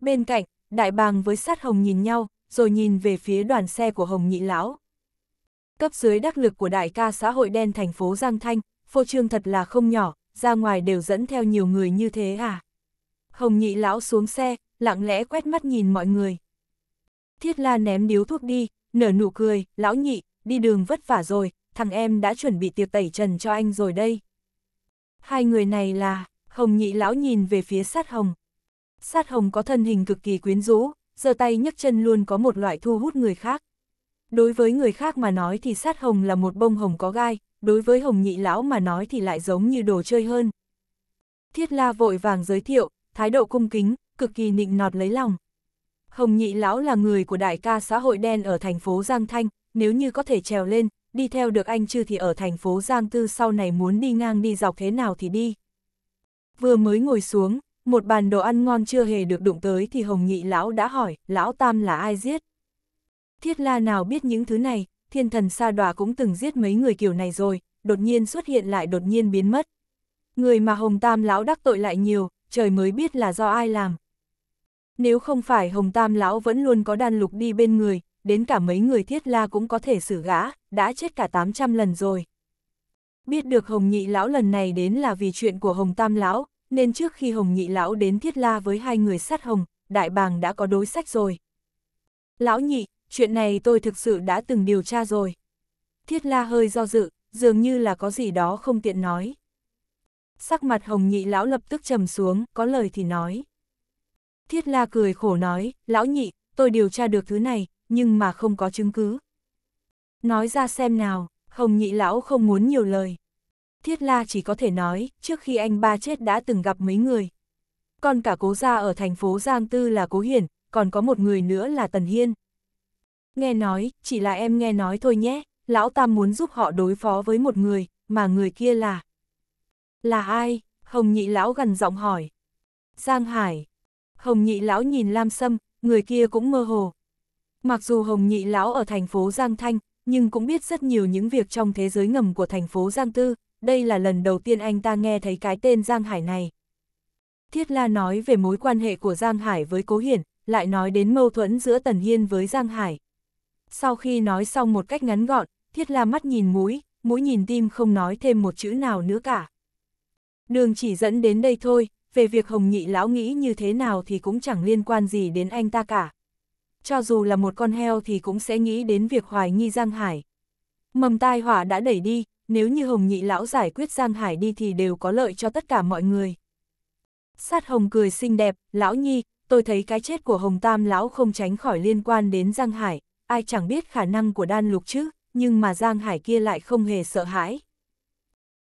Bên cạnh, Đại Bàng với Sát Hồng nhìn nhau, rồi nhìn về phía đoàn xe của Hồng Nhị Lão. Cấp dưới đắc lực của đại ca xã hội đen thành phố Giang Thanh, phô trương thật là không nhỏ, ra ngoài đều dẫn theo nhiều người như thế à. Hồng Nhị Lão xuống xe, lặng lẽ quét mắt nhìn mọi người. Thiết La ném điếu thuốc đi, nở nụ cười, lão nhị, đi đường vất vả rồi, thằng em đã chuẩn bị tiệc tẩy trần cho anh rồi đây. Hai người này là, Hồng nhị lão nhìn về phía sát hồng. Sát hồng có thân hình cực kỳ quyến rũ, giơ tay nhấc chân luôn có một loại thu hút người khác. Đối với người khác mà nói thì sát hồng là một bông hồng có gai, đối với hồng nhị lão mà nói thì lại giống như đồ chơi hơn. Thiết la vội vàng giới thiệu, thái độ cung kính, cực kỳ nịnh nọt lấy lòng. Hồng nhị lão là người của đại ca xã hội đen ở thành phố Giang Thanh, nếu như có thể trèo lên, đi theo được anh chư thì ở thành phố Giang Tư sau này muốn đi ngang đi dọc thế nào thì đi. Vừa mới ngồi xuống, một bàn đồ ăn ngon chưa hề được đụng tới thì Hồng Nhị Lão đã hỏi, Lão Tam là ai giết? Thiết La nào biết những thứ này, thiên thần sa đọa cũng từng giết mấy người kiểu này rồi, đột nhiên xuất hiện lại đột nhiên biến mất. Người mà Hồng Tam Lão đắc tội lại nhiều, trời mới biết là do ai làm. Nếu không phải Hồng Tam Lão vẫn luôn có đan lục đi bên người, đến cả mấy người thiết la cũng có thể xử gã, đã chết cả 800 lần rồi. Biết được Hồng Nhị Lão lần này đến là vì chuyện của Hồng Tam Lão, nên trước khi Hồng Nhị Lão đến thiết la với hai người sát Hồng, Đại Bàng đã có đối sách rồi. Lão Nhị, chuyện này tôi thực sự đã từng điều tra rồi. Thiết la hơi do dự, dường như là có gì đó không tiện nói. Sắc mặt Hồng Nhị Lão lập tức trầm xuống, có lời thì nói. Thiết la cười khổ nói, Lão Nhị, tôi điều tra được thứ này, nhưng mà không có chứng cứ. Nói ra xem nào, Hồng Nhị Lão không muốn nhiều lời. Thiết La chỉ có thể nói, trước khi anh ba chết đã từng gặp mấy người. Còn cả cố gia ở thành phố Giang Tư là cố hiển, còn có một người nữa là Tần Hiên. Nghe nói, chỉ là em nghe nói thôi nhé, lão tam muốn giúp họ đối phó với một người, mà người kia là... Là ai? Hồng nhị lão gần giọng hỏi. Giang Hải. Hồng nhị lão nhìn Lam Sâm, người kia cũng mơ hồ. Mặc dù Hồng nhị lão ở thành phố Giang Thanh, nhưng cũng biết rất nhiều những việc trong thế giới ngầm của thành phố Giang Tư, đây là lần đầu tiên anh ta nghe thấy cái tên Giang Hải này. Thiết La nói về mối quan hệ của Giang Hải với Cố Hiển, lại nói đến mâu thuẫn giữa Tần Hiên với Giang Hải. Sau khi nói xong một cách ngắn gọn, Thiết La mắt nhìn mũi, mũi nhìn tim không nói thêm một chữ nào nữa cả. Đường chỉ dẫn đến đây thôi, về việc Hồng Nhị Lão nghĩ như thế nào thì cũng chẳng liên quan gì đến anh ta cả. Cho dù là một con heo thì cũng sẽ nghĩ đến việc hoài nghi Giang Hải. Mầm tai họa đã đẩy đi, nếu như Hồng Nhị Lão giải quyết Giang Hải đi thì đều có lợi cho tất cả mọi người. Sát Hồng cười xinh đẹp, Lão Nhi, tôi thấy cái chết của Hồng Tam Lão không tránh khỏi liên quan đến Giang Hải, ai chẳng biết khả năng của đan lục chứ, nhưng mà Giang Hải kia lại không hề sợ hãi.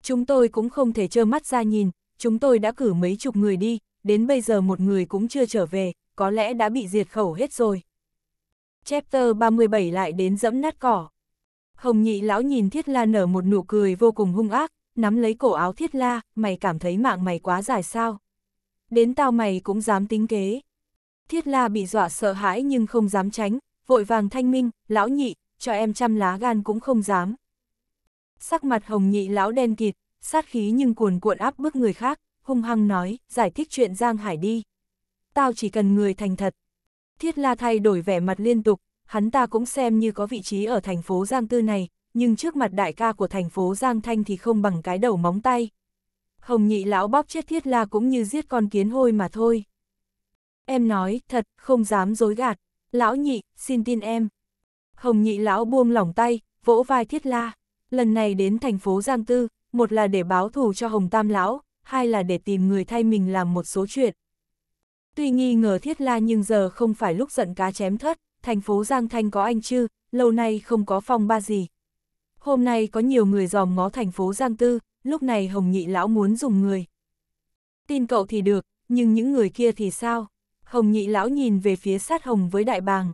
Chúng tôi cũng không thể trơ mắt ra nhìn, chúng tôi đã cử mấy chục người đi, đến bây giờ một người cũng chưa trở về, có lẽ đã bị diệt khẩu hết rồi. Chapter 37 lại đến dẫm nát cỏ. Hồng nhị lão nhìn thiết la nở một nụ cười vô cùng hung ác, nắm lấy cổ áo thiết la, mày cảm thấy mạng mày quá dài sao. Đến tao mày cũng dám tính kế. Thiết la bị dọa sợ hãi nhưng không dám tránh, vội vàng thanh minh, lão nhị, cho em trăm lá gan cũng không dám. Sắc mặt hồng nhị lão đen kịt, sát khí nhưng cuồn cuộn áp bức người khác, hung hăng nói, giải thích chuyện Giang Hải đi. Tao chỉ cần người thành thật. Thiết la thay đổi vẻ mặt liên tục, hắn ta cũng xem như có vị trí ở thành phố Giang Tư này, nhưng trước mặt đại ca của thành phố Giang Thanh thì không bằng cái đầu móng tay. Hồng nhị lão bóp chết thiết la cũng như giết con kiến hôi mà thôi. Em nói, thật, không dám dối gạt. Lão nhị, xin tin em. Hồng nhị lão buông lỏng tay, vỗ vai thiết la. Lần này đến thành phố Giang Tư, một là để báo thù cho Hồng Tam lão, hai là để tìm người thay mình làm một số chuyện. Tuy nghi ngờ thiết la nhưng giờ không phải lúc giận cá chém thất thành phố Giang Thanh có anh chứ, lâu nay không có phong ba gì. Hôm nay có nhiều người dòm ngó thành phố Giang Tư, lúc này Hồng Nhị Lão muốn dùng người. Tin cậu thì được, nhưng những người kia thì sao? Hồng Nhị Lão nhìn về phía sát hồng với đại bàng.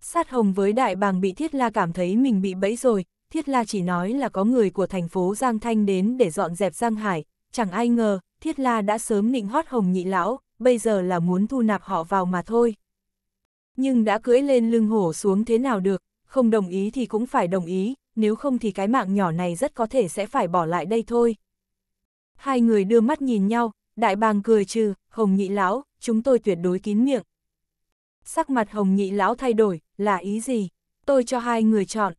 Sát hồng với đại bàng bị Thiết La cảm thấy mình bị bẫy rồi, Thiết La chỉ nói là có người của thành phố Giang Thanh đến để dọn dẹp Giang Hải, chẳng ai ngờ, Thiết La đã sớm định hót Hồng Nhị Lão, bây giờ là muốn thu nạp họ vào mà thôi nhưng đã cưỡi lên lưng hổ xuống thế nào được, không đồng ý thì cũng phải đồng ý, nếu không thì cái mạng nhỏ này rất có thể sẽ phải bỏ lại đây thôi. Hai người đưa mắt nhìn nhau, đại bàng cười trừ, hồng nhị lão, chúng tôi tuyệt đối kín miệng. Sắc mặt hồng nhị lão thay đổi, là ý gì? Tôi cho hai người chọn.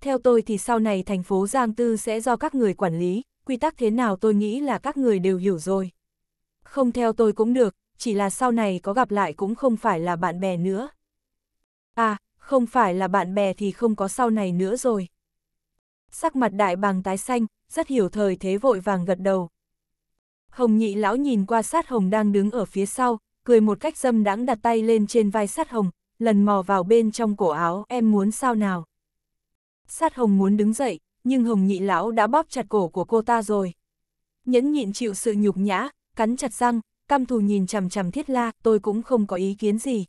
Theo tôi thì sau này thành phố Giang Tư sẽ do các người quản lý, quy tắc thế nào tôi nghĩ là các người đều hiểu rồi. Không theo tôi cũng được, chỉ là sau này có gặp lại cũng không phải là bạn bè nữa. À, không phải là bạn bè thì không có sau này nữa rồi. Sắc mặt đại bàng tái xanh, rất hiểu thời thế vội vàng gật đầu. Hồng nhị lão nhìn qua sát hồng đang đứng ở phía sau, cười một cách dâm đãng đặt tay lên trên vai sát hồng, lần mò vào bên trong cổ áo em muốn sao nào. Sát hồng muốn đứng dậy, nhưng hồng nhị lão đã bóp chặt cổ của cô ta rồi. Nhẫn nhịn chịu sự nhục nhã, cắn chặt răng, cam thù nhìn chằm chằm thiết la, tôi cũng không có ý kiến gì.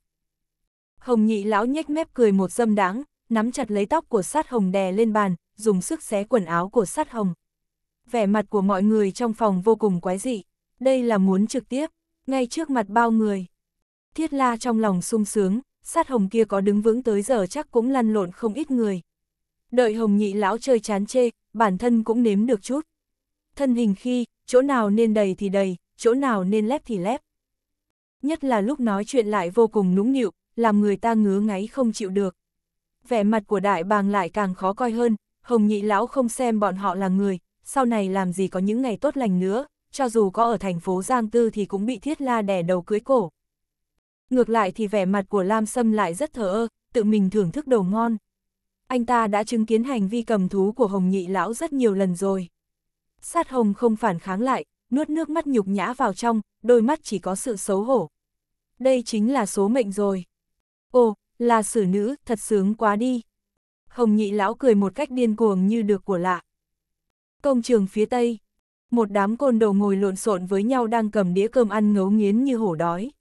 Hồng nhị lão nhếch mép cười một dâm đáng, nắm chặt lấy tóc của sát hồng đè lên bàn, dùng sức xé quần áo của sát hồng. Vẻ mặt của mọi người trong phòng vô cùng quái dị, đây là muốn trực tiếp, ngay trước mặt bao người. Thiết la trong lòng sung sướng, sát hồng kia có đứng vững tới giờ chắc cũng lăn lộn không ít người. Đợi hồng nhị lão chơi chán chê, bản thân cũng nếm được chút. Thân hình khi, chỗ nào nên đầy thì đầy, chỗ nào nên lép thì lép. Nhất là lúc nói chuyện lại vô cùng nũng nịu, làm người ta ngứa ngáy không chịu được. Vẻ mặt của đại bàng lại càng khó coi hơn, hồng nhị lão không xem bọn họ là người, sau này làm gì có những ngày tốt lành nữa, cho dù có ở thành phố Giang Tư thì cũng bị thiết la đè đầu cưới cổ. Ngược lại thì vẻ mặt của Lam Sâm lại rất thờ ơ, tự mình thưởng thức đồ ngon. Anh ta đã chứng kiến hành vi cầm thú của Hồng Nhị Lão rất nhiều lần rồi. Sát Hồng không phản kháng lại, nuốt nước mắt nhục nhã vào trong, đôi mắt chỉ có sự xấu hổ. Đây chính là số mệnh rồi. Ồ, là xử nữ, thật sướng quá đi. Hồng nhị lão cười một cách điên cuồng như được của lạ. Công trường phía tây, một đám côn đồ ngồi lộn xộn với nhau đang cầm đĩa cơm ăn ngấu nghiến như hổ đói.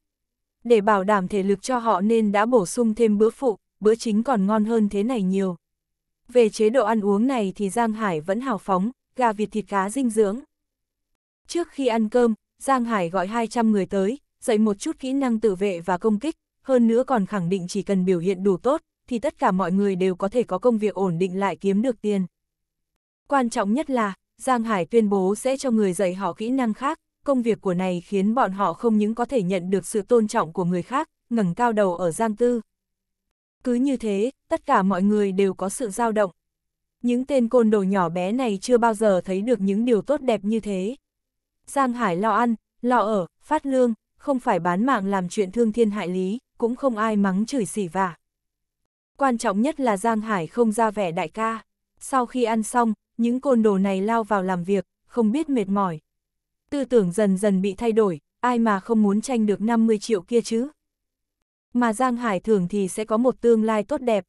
Để bảo đảm thể lực cho họ nên đã bổ sung thêm bữa phụ, bữa chính còn ngon hơn thế này nhiều. Về chế độ ăn uống này thì Giang Hải vẫn hào phóng, gà vịt thịt cá dinh dưỡng. Trước khi ăn cơm, Giang Hải gọi 200 người tới, dạy một chút kỹ năng tự vệ và công kích, hơn nữa còn khẳng định chỉ cần biểu hiện đủ tốt, thì tất cả mọi người đều có thể có công việc ổn định lại kiếm được tiền. Quan trọng nhất là, Giang Hải tuyên bố sẽ cho người dạy họ kỹ năng khác, công việc của này khiến bọn họ không những có thể nhận được sự tôn trọng của người khác, ngẩng cao đầu ở Giang Tư. Cứ như thế, tất cả mọi người đều có sự dao động. Những tên côn đồ nhỏ bé này chưa bao giờ thấy được những điều tốt đẹp như thế. Giang Hải lo ăn, lo ở, phát lương, không phải bán mạng làm chuyện thương thiên hại lý, cũng không ai mắng chửi xỉ vả. Quan trọng nhất là Giang Hải không ra vẻ đại ca. Sau khi ăn xong, những côn đồ này lao vào làm việc, không biết mệt mỏi. Tư tưởng dần dần bị thay đổi, ai mà không muốn tranh được 50 triệu kia chứ. Mà Giang Hải thường thì sẽ có một tương lai tốt đẹp.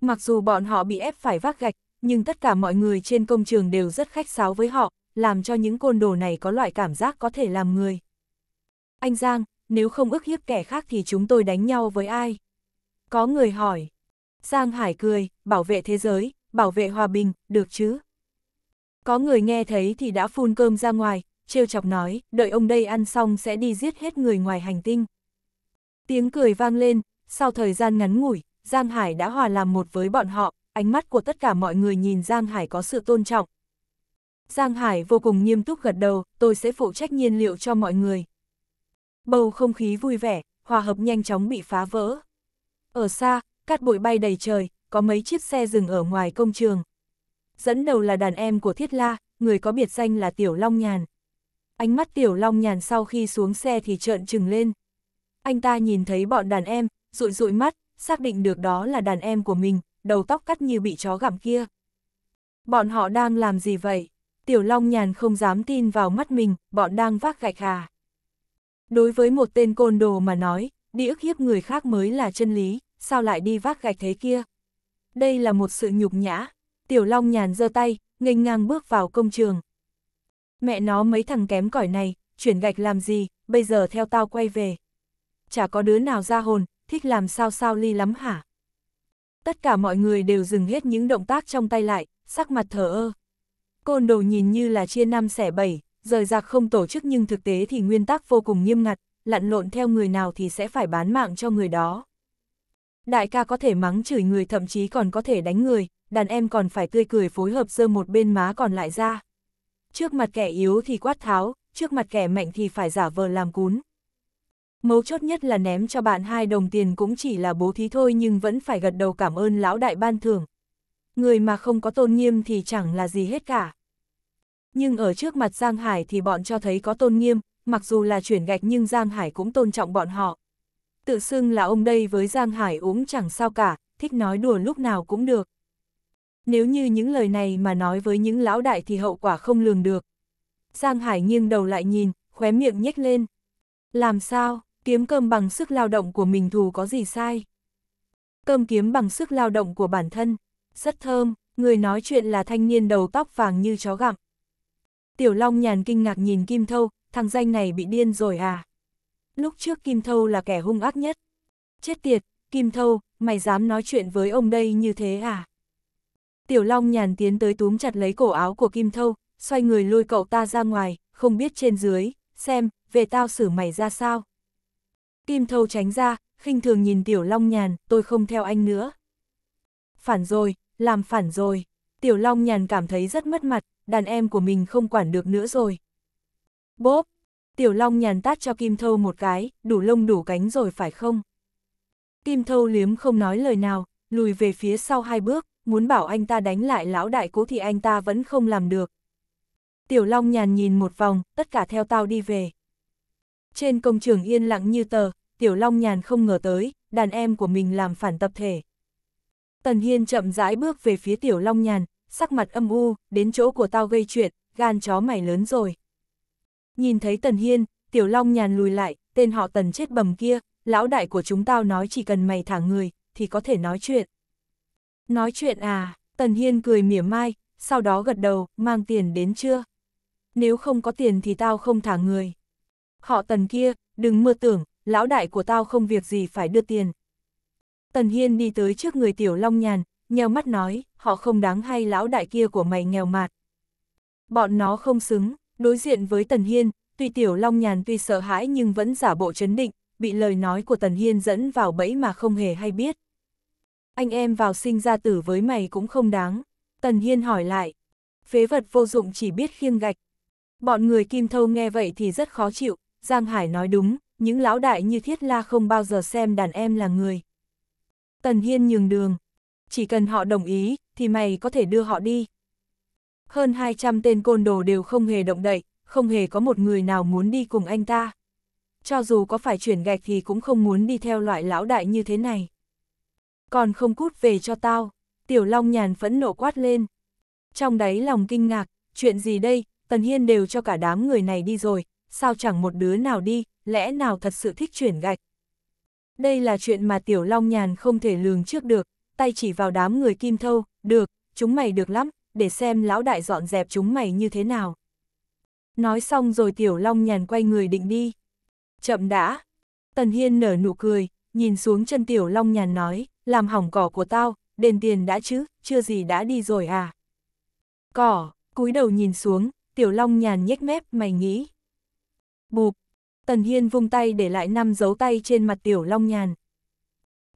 Mặc dù bọn họ bị ép phải vác gạch, nhưng tất cả mọi người trên công trường đều rất khách sáo với họ, làm cho những côn đồ này có loại cảm giác có thể làm người. Anh Giang, nếu không ức hiếp kẻ khác thì chúng tôi đánh nhau với ai? Có người hỏi. Giang Hải cười, bảo vệ thế giới, bảo vệ hòa bình, được chứ? Có người nghe thấy thì đã phun cơm ra ngoài, trêu chọc nói, đợi ông đây ăn xong sẽ đi giết hết người ngoài hành tinh. Tiếng cười vang lên, sau thời gian ngắn ngủi, Giang Hải đã hòa làm một với bọn họ, ánh mắt của tất cả mọi người nhìn Giang Hải có sự tôn trọng, Giang Hải vô cùng nghiêm túc gật đầu, tôi sẽ phụ trách nhiên liệu cho mọi người. Bầu không khí vui vẻ, hòa hợp nhanh chóng bị phá vỡ. Ở xa, cát bụi bay đầy trời, có mấy chiếc xe dừng ở ngoài công trường. Dẫn đầu là đàn em của Thiết La, người có biệt danh là Tiểu Long Nhàn. Ánh mắt Tiểu Long Nhàn sau khi xuống xe thì trợn trừng lên. Anh ta nhìn thấy bọn đàn em, rụi rụi mắt, xác định được đó là đàn em của mình, đầu tóc cắt như bị chó gặm kia. Bọn họ đang làm gì vậy? Tiểu Long Nhàn không dám tin vào mắt mình, bọn đang vác gạch à. Đối với một tên côn đồ mà nói, đi ức hiếp người khác mới là chân lý, sao lại đi vác gạch thế kia? Đây là một sự nhục nhã. Tiểu Long Nhàn giơ tay, nghênh ngang bước vào công trường. Mẹ nó mấy thằng kém cỏi này, chuyển gạch làm gì, bây giờ theo tao quay về. Chả có đứa nào ra hồn, thích làm sao sao ly lắm hả? Tất cả mọi người đều dừng hết những động tác trong tay lại, sắc mặt thở ơ. Côn đồ nhìn như là chia năm xẻ bảy, rời rạc không tổ chức nhưng thực tế thì nguyên tắc vô cùng nghiêm ngặt, lặn lộn theo người nào thì sẽ phải bán mạng cho người đó. Đại ca có thể mắng chửi người thậm chí còn có thể đánh người, đàn em còn phải tươi cười phối hợp dơ một bên má còn lại ra. Trước mặt kẻ yếu thì quát tháo, trước mặt kẻ mạnh thì phải giả vờ làm cún. Mấu chốt nhất là ném cho bạn hai đồng tiền cũng chỉ là bố thí thôi nhưng vẫn phải gật đầu cảm ơn lão đại ban thưởng, người mà không có tôn nghiêm thì chẳng là gì hết cả. Nhưng ở trước mặt Giang Hải thì bọn cho thấy có tôn nghiêm, mặc dù là chuyển gạch nhưng Giang Hải cũng tôn trọng bọn họ. Tự xưng là ông đây với Giang Hải uống chẳng sao cả, thích nói đùa lúc nào cũng được. Nếu như những lời này mà nói với những lão đại thì hậu quả không lường được. Giang Hải nghiêng đầu lại nhìn, khóe miệng nhếch lên. Làm sao, kiếm cơm bằng sức lao động của mình thù có gì sai? Cơm kiếm bằng sức lao động của bản thân rất thơm, người nói chuyện là thanh niên đầu tóc vàng như chó gặm. Tiểu Long nhàn kinh ngạc nhìn Kim Thâu, thằng danh này bị điên rồi à? Lúc trước Kim Thâu là kẻ hung ác nhất. Chết tiệt, Kim Thâu, mày dám nói chuyện với ông đây như thế à? Tiểu Long nhàn tiến tới túm chặt lấy cổ áo của Kim Thâu, xoay người lôi cậu ta ra ngoài, không biết trên dưới, xem, về tao xử mày ra sao. Kim Thâu tránh ra, khinh thường nhìn Tiểu Long nhàn, tôi không theo anh nữa. Phản rồi, làm phản rồi. Tiểu Long nhàn cảm thấy rất mất mặt, đàn em của mình không quản được nữa rồi. Bốp! Tiểu Long nhàn tát cho Kim Thâu một cái, đủ lông đủ cánh rồi phải không? Kim Thâu liếm không nói lời nào, lùi về phía sau hai bước, muốn bảo anh ta đánh lại lão đại cố thì anh ta vẫn không làm được. Tiểu Long nhàn nhìn một vòng, tất cả theo tao đi về. Trên công trường yên lặng như tờ, Tiểu Long nhàn không ngờ tới, đàn em của mình làm phản tập thể. Tần Hiên chậm rãi bước về phía Tiểu Long Nhàn, sắc mặt âm u, đến chỗ của tao gây chuyện, gan chó mày lớn rồi. Nhìn thấy Tần Hiên, Tiểu Long Nhàn lùi lại, tên họ Tần chết bầm kia, lão đại của chúng tao nói chỉ cần mày thả người, thì có thể nói chuyện. Nói chuyện à, Tần Hiên cười mỉa mai, sau đó gật đầu, mang tiền đến chưa? Nếu không có tiền thì tao không thả người. Họ Tần kia, đừng mơ tưởng, lão đại của tao không việc gì phải đưa tiền, Tần Hiên đi tới trước người Tiểu Long Nhàn, nheo mắt nói, họ không đáng hay lão đại kia của mày nghèo mạt. Bọn nó không xứng, đối diện với Tần Hiên, tuy Tiểu Long Nhàn tuy sợ hãi nhưng vẫn giả bộ chấn định, bị lời nói của Tần Hiên dẫn vào bẫy mà không hề hay biết. Anh em vào sinh ra tử với mày cũng không đáng. Tần Hiên hỏi lại, phế vật vô dụng chỉ biết khiêng gạch. Bọn người Kim Thâu nghe vậy thì rất khó chịu, Giang Hải nói đúng, những lão đại như Thiết La không bao giờ xem đàn em là người. Tần Hiên nhường đường. Chỉ cần họ đồng ý, thì mày có thể đưa họ đi. Hơn 200 tên côn đồ đều không hề động đậy, không hề có một người nào muốn đi cùng anh ta. Cho dù có phải chuyển gạch thì cũng không muốn đi theo loại lão đại như thế này. Còn không cút về cho tao, Tiểu Long nhàn phẫn nộ quát lên. Trong đáy lòng kinh ngạc, chuyện gì đây, Tần Hiên đều cho cả đám người này đi rồi, sao chẳng một đứa nào đi, lẽ nào thật sự thích chuyển gạch. Đây là chuyện mà Tiểu Long Nhàn không thể lường trước được, tay chỉ vào đám người kim thâu, được, chúng mày được lắm, để xem lão đại dọn dẹp chúng mày như thế nào. Nói xong rồi Tiểu Long Nhàn quay người định đi. Chậm đã. Tần Hiên nở nụ cười, nhìn xuống chân Tiểu Long Nhàn nói, làm hỏng cỏ của tao, đền tiền đã chứ, chưa gì đã đi rồi à. Cỏ, cúi đầu nhìn xuống, Tiểu Long Nhàn nhếch mép mày nghĩ. Bụp, Tần Hiên vung tay để lại năm dấu tay trên mặt Tiểu Long Nhàn.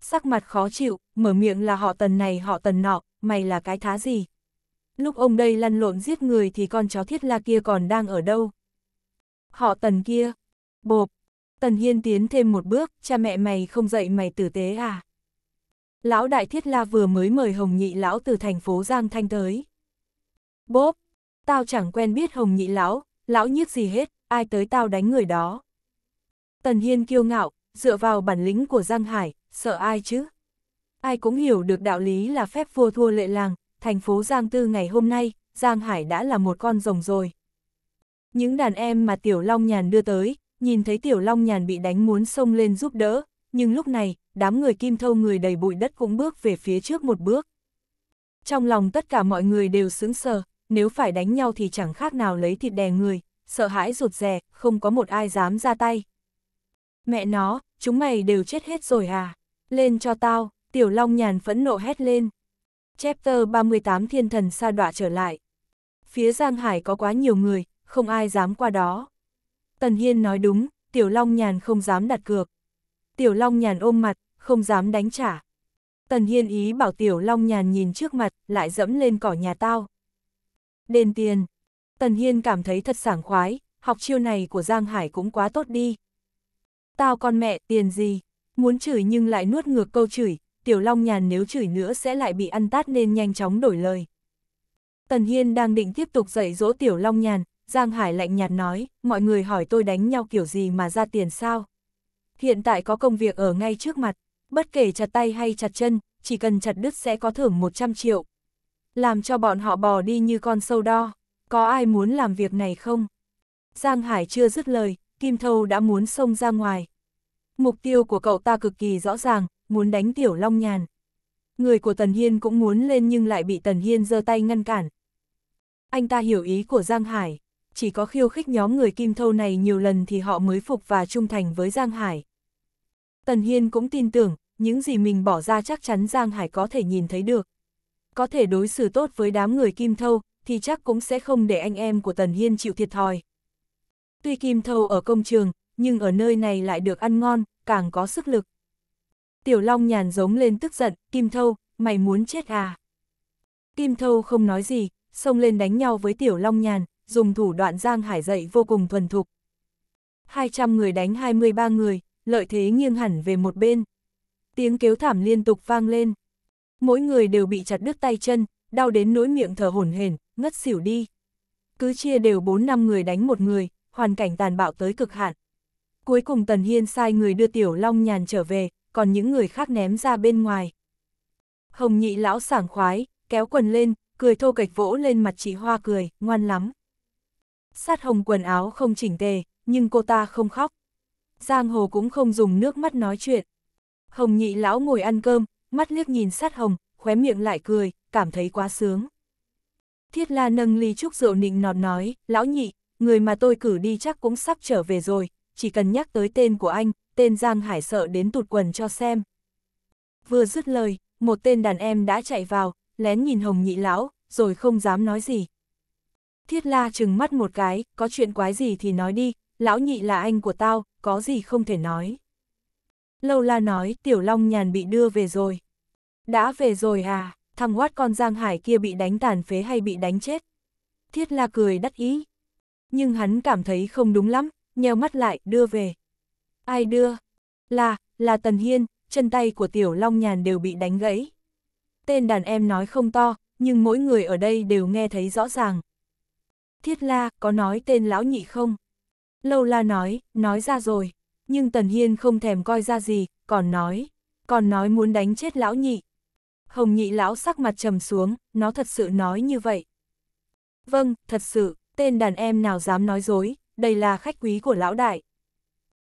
Sắc mặt khó chịu, mở miệng là họ tần này họ tần nọ, mày là cái thá gì? Lúc ông đây lăn lộn giết người thì con chó thiết la kia còn đang ở đâu? Họ tần kia, bộp, tần hiên tiến thêm một bước, cha mẹ mày không dạy mày tử tế à? Lão đại thiết la vừa mới mời Hồng Nhị Lão từ thành phố Giang Thanh tới. Bốp, tao chẳng quen biết Hồng Nhị Lão, lão nhiếc gì hết, ai tới tao đánh người đó. Tần Hiên kiêu ngạo, dựa vào bản lĩnh của Giang Hải, sợ ai chứ? Ai cũng hiểu được đạo lý là phép vua thua lệ làng, thành phố Giang Tư ngày hôm nay, Giang Hải đã là một con rồng rồi. Những đàn em mà Tiểu Long Nhàn đưa tới, nhìn thấy Tiểu Long Nhàn bị đánh muốn xông lên giúp đỡ, nhưng lúc này, đám người kim thâu người đầy bụi đất cũng bước về phía trước một bước. Trong lòng tất cả mọi người đều sững sờ, nếu phải đánh nhau thì chẳng khác nào lấy thịt đè người, sợ hãi rụt rè, không có một ai dám ra tay, Mẹ nó, chúng mày đều chết hết rồi à? Lên cho tao, tiểu long nhàn phẫn nộ hét lên. Chapter 38 Thiên thần sa đọa trở lại. Phía Giang Hải có quá nhiều người, không ai dám qua đó. Tần Hiên nói đúng, Tiểu Long Nhàn không dám đặt cược. Tiểu Long Nhàn ôm mặt, không dám đánh trả. Tần Hiên ý bảo Tiểu Long Nhàn nhìn trước mặt, lại dẫm lên cỏ nhà tao. Đền tiền. Tần Hiên cảm thấy thật sảng khoái, học chiêu này của Giang Hải cũng quá tốt đi, tao con mẹ tiền gì, muốn chửi nhưng lại nuốt ngược câu chửi, Tiểu Long Nhàn nếu chửi nữa sẽ lại bị ăn tát nên nhanh chóng đổi lời. Tần Hiên đang định tiếp tục dạy dỗ Tiểu Long Nhàn, Giang Hải lạnh nhạt nói, mọi người hỏi tôi đánh nhau kiểu gì mà ra tiền sao. Hiện tại có công việc ở ngay trước mặt, bất kể chặt tay hay chặt chân, chỉ cần chặt đứt sẽ có thưởng 100 triệu. Làm cho bọn họ bò đi như con sâu đo, có ai muốn làm việc này không? Giang Hải chưa dứt lời, Kim Thâu đã muốn xông ra ngoài. Mục tiêu của cậu ta cực kỳ rõ ràng, muốn đánh Tiểu Long Nhàn. Người của Tần Hiên cũng muốn lên nhưng lại bị Tần Hiên giơ tay ngăn cản. Anh ta hiểu ý của Giang Hải, chỉ có khiêu khích nhóm người Kim Thâu này nhiều lần thì họ mới phục và trung thành với Giang Hải. Tần Hiên cũng tin tưởng, những gì mình bỏ ra chắc chắn Giang Hải có thể nhìn thấy được. Có thể đối xử tốt với đám người Kim Thâu, thì chắc cũng sẽ không để anh em của Tần Hiên chịu thiệt thòi. Tuy kim thâu ở công trường, nhưng ở nơi này lại được ăn ngon, càng có sức lực. Tiểu Long nhàn giống lên tức giận, Kim Thâu, mày muốn chết à? Kim Thâu không nói gì, xông lên đánh nhau với Tiểu Long nhàn, dùng thủ đoạn Giang Hải dậy vô cùng thuần thục. 200 người đánh 23 người, lợi thế nghiêng hẳn về một bên. Tiếng kêu thảm liên tục vang lên. Mỗi người đều bị chặt đứt tay chân, đau đến nỗi miệng thở hổn hển, ngất xỉu đi. Cứ chia đều 4 năm người đánh một người, hoàn cảnh tàn bạo tới cực hạn. Cuối cùng Tần Hiên sai người đưa Tiểu Long Nhàn trở về, còn những người khác ném ra bên ngoài. Hồng nhị lão sảng khoái, kéo quần lên, cười thô kịch vỗ lên mặt chị Hoa cười, ngoan lắm. Sát hồng quần áo không chỉnh tề, nhưng cô ta không khóc. Giang hồ cũng không dùng nước mắt nói chuyện. Hồng nhị lão ngồi ăn cơm, mắt liếc nhìn sát hồng, khóe miệng lại cười, cảm thấy quá sướng. Thiết la nâng ly chúc rượu nịnh nọt nói, lão nhị, người mà tôi cử đi chắc cũng sắp trở về rồi, chỉ cần nhắc tới tên của anh, tên Giang Hải sợ đến tụt quần cho xem. Vừa dứt lời, một tên đàn em đã chạy vào, lén nhìn Hồng Nhị Lão, rồi không dám nói gì. Thiết la chừng mắt một cái, có chuyện quái gì thì nói đi, lão nhị là anh của tao, có gì không thể nói. Lâu la nói, tiểu long nhàn bị đưa về rồi. Đã về rồi à, thằng hoát con Giang Hải kia bị đánh tàn phế hay bị đánh chết. Thiết la cười đắc ý, nhưng hắn cảm thấy không đúng lắm, nheo mắt lại, đưa về. Ai đưa? Là, là Tần Hiên, chân tay của Tiểu Long Nhàn đều bị đánh gãy. Tên đàn em nói không to, nhưng mỗi người ở đây đều nghe thấy rõ ràng. Thiết La có nói tên lão nhị không? Lâu La nói, nói ra rồi, nhưng Tần Hiên không thèm coi ra gì, còn nói, còn nói muốn đánh chết lão nhị. Hồng nhị lão sắc mặt trầm xuống, nó thật sự nói như vậy. Vâng, thật sự tên đàn em nào dám nói dối, đây là khách quý của lão đại.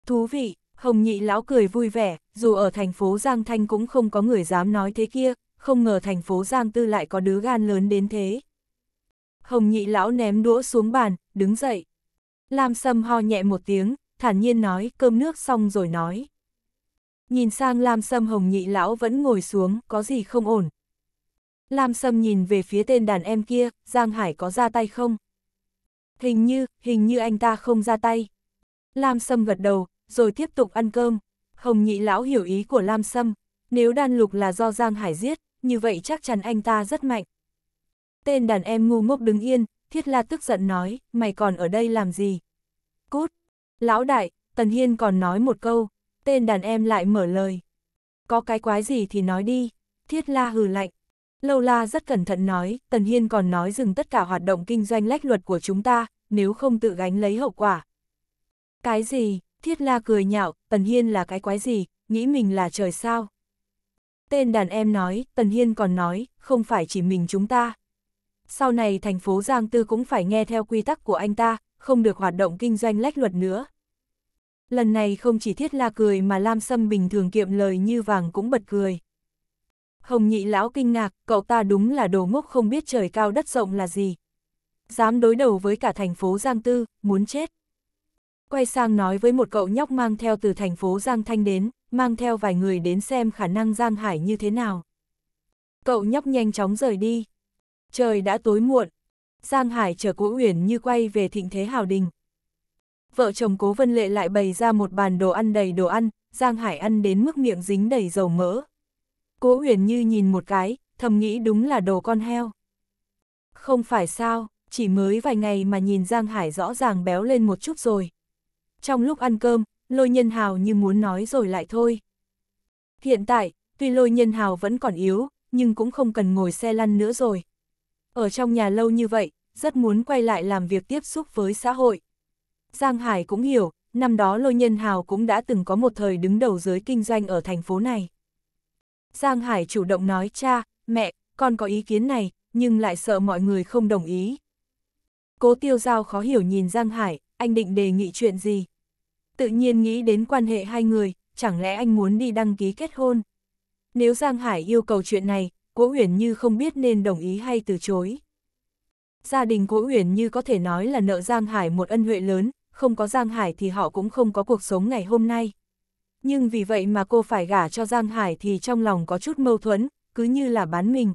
Thú vị, Hồng Nhị lão cười vui vẻ, dù ở thành phố Giang Thanh cũng không có người dám nói thế kia, không ngờ thành phố Giang Tư lại có đứa gan lớn đến thế. Hồng Nhị lão ném đũa xuống bàn, đứng dậy. Lam Sâm ho nhẹ một tiếng, thản nhiên nói cơm nước xong rồi nói. Nhìn sang Lam Sâm Hồng Nhị lão vẫn ngồi xuống, có gì không ổn. Lam Sâm nhìn về phía tên đàn em kia, Giang Hải có ra tay không? Hình như, hình như anh ta không ra tay. Lam Sâm gật đầu, rồi tiếp tục ăn cơm. Hồng nhị lão hiểu ý của Lam Sâm. Nếu đan lục là do Giang Hải giết, như vậy chắc chắn anh ta rất mạnh. Tên đàn em ngu ngốc đứng yên, Thiết La tức giận nói, mày còn ở đây làm gì? Cút! Lão đại, Tần Hiên còn nói một câu, tên đàn em lại mở lời. Có cái quái gì thì nói đi, Thiết La hừ lạnh, Lâu la rất cẩn thận nói, Tần Hiên còn nói dừng tất cả hoạt động kinh doanh lách luật của chúng ta, nếu không tự gánh lấy hậu quả. Cái gì, thiết la cười nhạo, Tần Hiên là cái quái gì, nghĩ mình là trời sao. Tên đàn em nói, Tần Hiên còn nói, không phải chỉ mình chúng ta. Sau này thành phố Giang Tư cũng phải nghe theo quy tắc của anh ta, không được hoạt động kinh doanh lách luật nữa. Lần này không chỉ thiết la cười mà Lam Sâm bình thường kiệm lời như vàng cũng bật cười. Hồng nhị lão kinh ngạc, cậu ta đúng là đồ ngốc không biết trời cao đất rộng là gì. Dám đối đầu với cả thành phố Giang Tư, muốn chết. Quay sang nói với một cậu nhóc mang theo từ thành phố Giang Thanh đến, mang theo vài người đến xem khả năng Giang Hải như thế nào. Cậu nhóc nhanh chóng rời đi. Trời đã tối muộn. Giang Hải chờ Cố Uyển như quay về thịnh thế hào đình. Vợ chồng Cố Vân Lệ lại bày ra một bàn đồ ăn đầy đồ ăn, Giang Hải ăn đến mức miệng dính đầy dầu mỡ, Cố huyền như nhìn một cái, thầm nghĩ đúng là đồ con heo. Không phải sao, chỉ mới vài ngày mà nhìn Giang Hải rõ ràng béo lên một chút rồi. Trong lúc ăn cơm, lôi nhân hào như muốn nói rồi lại thôi. Hiện tại, tuy lôi nhân hào vẫn còn yếu, nhưng cũng không cần ngồi xe lăn nữa rồi. Ở trong nhà lâu như vậy, rất muốn quay lại làm việc tiếp xúc với xã hội. Giang Hải cũng hiểu, năm đó lôi nhân hào cũng đã từng có một thời đứng đầu giới kinh doanh ở thành phố này. Giang Hải chủ động nói cha, mẹ, con có ý kiến này, nhưng lại sợ mọi người không đồng ý. Cố tiêu giao khó hiểu nhìn Giang Hải, anh định đề nghị chuyện gì? Tự nhiên nghĩ đến quan hệ hai người, chẳng lẽ anh muốn đi đăng ký kết hôn? Nếu Giang Hải yêu cầu chuyện này, Cố Uyển Như không biết nên đồng ý hay từ chối. Gia đình Cố Uyển Như có thể nói là nợ Giang Hải một ân huệ lớn, không có Giang Hải thì họ cũng không có cuộc sống ngày hôm nay nhưng vì vậy mà cô phải gả cho Giang Hải thì trong lòng có chút mâu thuẫn, cứ như là bán mình.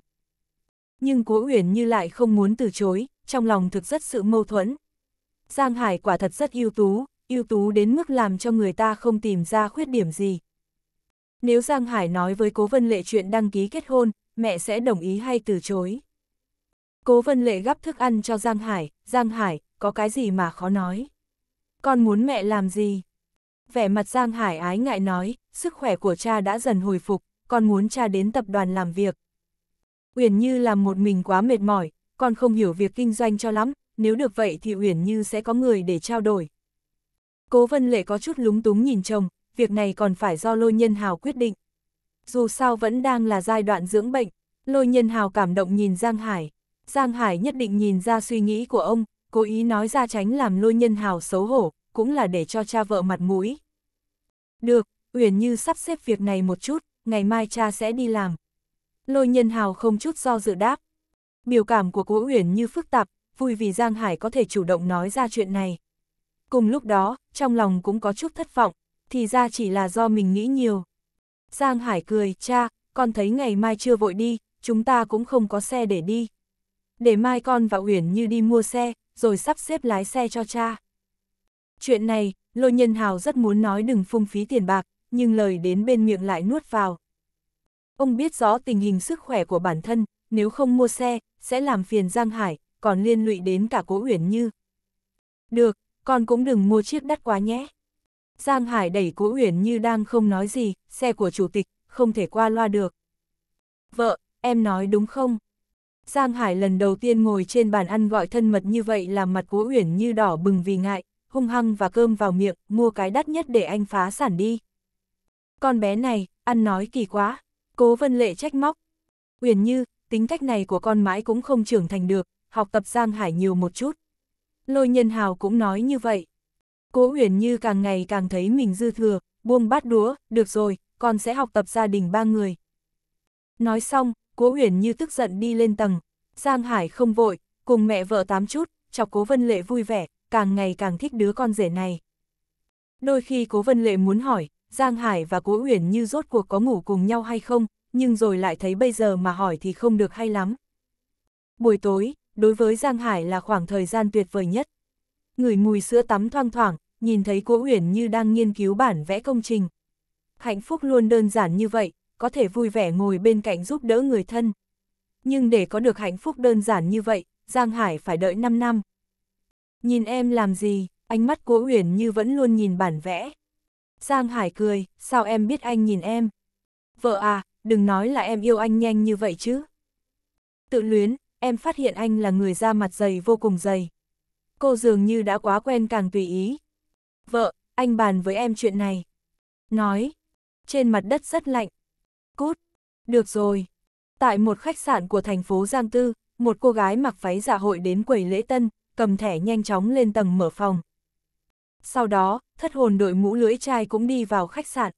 Nhưng Cố Uyển Như lại không muốn từ chối, trong lòng thực rất sự mâu thuẫn. Giang Hải quả thật rất ưu tú, ưu tú đến mức làm cho người ta không tìm ra khuyết điểm gì. Nếu Giang Hải nói với Cố Vân Lệ chuyện đăng ký kết hôn, mẹ sẽ đồng ý hay từ chối. Cố Vân Lệ gắp thức ăn cho Giang Hải, Giang Hải, có cái gì mà khó nói. Con muốn mẹ làm gì? Vẻ mặt Giang Hải ái ngại nói, sức khỏe của cha đã dần hồi phục, con muốn cha đến tập đoàn làm việc. Uyển Như làm một mình quá mệt mỏi, con không hiểu việc kinh doanh cho lắm, nếu được vậy thì Uyển Như sẽ có người để trao đổi. Cố Vân Lệ có chút lúng túng nhìn chồng, việc này còn phải do Lôi Nhân Hào quyết định. Dù sao vẫn đang là giai đoạn dưỡng bệnh, Lôi Nhân Hào cảm động nhìn Giang Hải. Giang Hải nhất định nhìn ra suy nghĩ của ông, cố ý nói ra tránh làm Lôi Nhân Hào xấu hổ, cũng là để cho cha vợ mặt mũi. Được, Uyển Như sắp xếp việc này một chút, ngày mai cha sẽ đi làm. Lôi nhân hào không chút do dự đáp. Biểu cảm của cô Uyển Như phức tạp, vui vì Giang Hải có thể chủ động nói ra chuyện này. Cùng lúc đó, trong lòng cũng có chút thất vọng, thì ra chỉ là do mình nghĩ nhiều. Giang Hải cười, cha, con thấy ngày mai chưa vội đi, chúng ta cũng không có xe để đi. Để mai con và Uyển Như đi mua xe, rồi sắp xếp lái xe cho cha. Chuyện này, Lôi Nhân Hào rất muốn nói đừng phung phí tiền bạc, nhưng lời đến bên miệng lại nuốt vào. Ông biết rõ tình hình sức khỏe của bản thân, nếu không mua xe, sẽ làm phiền Giang Hải, còn liên lụy đến cả Cố Uyển Như. Được, con cũng đừng mua chiếc đắt quá nhé. Giang Hải đẩy Cố Uyển Như đang không nói gì, xe của chủ tịch, không thể qua loa được. Vợ, em nói đúng không? Giang Hải lần đầu tiên ngồi trên bàn ăn gọi thân mật như vậy làm mặt Cố Uyển Như đỏ bừng vì ngại, hung hăng và cơm vào miệng, mua cái đắt nhất để anh phá sản đi. Con bé này, ăn nói kỳ quá, cố vân lệ trách móc. Uyển như, tính cách này của con mãi cũng không trưởng thành được, học tập Giang Hải nhiều một chút. Lôi nhân hào cũng nói như vậy. Cố Uyển như càng ngày càng thấy mình dư thừa, buông bát đũa, được rồi, con sẽ học tập gia đình ba người. Nói xong, Cố Uyển như tức giận đi lên tầng. Giang Hải không vội, cùng mẹ vợ tám chút, chọc Cố Vân Lệ vui vẻ, càng ngày càng thích đứa con rể này. Đôi khi Cố Vân Lệ muốn hỏi, Giang Hải và Cố Uyển như rốt cuộc có ngủ cùng nhau hay không, nhưng rồi lại thấy bây giờ mà hỏi thì không được hay lắm. Buổi tối, đối với Giang Hải là khoảng thời gian tuyệt vời nhất. Người mùi sữa tắm thoang thoảng, nhìn thấy Cố Uyển như đang nghiên cứu bản vẽ công trình. Hạnh phúc luôn đơn giản như vậy, có thể vui vẻ ngồi bên cạnh giúp đỡ người thân. Nhưng để có được hạnh phúc đơn giản như vậy, Giang Hải phải đợi 5 năm. Nhìn em làm gì, ánh mắt cố Uyển như vẫn luôn nhìn bản vẽ. Giang Hải cười, sao em biết anh nhìn em? Vợ à, đừng nói là em yêu anh nhanh như vậy chứ. Tự luyến, em phát hiện anh là người da mặt dày vô cùng dày. Cô dường như đã quá quen càng tùy ý. Vợ, anh bàn với em chuyện này. Nói, trên mặt đất rất lạnh. Cút, được rồi. Tại một khách sạn của thành phố Giang Tư, một cô gái mặc váy dạ hội đến quầy lễ tân, cầm thẻ nhanh chóng lên tầng mở phòng. Sau đó, thất hồn đội mũ lưỡi chai cũng đi vào khách sạn.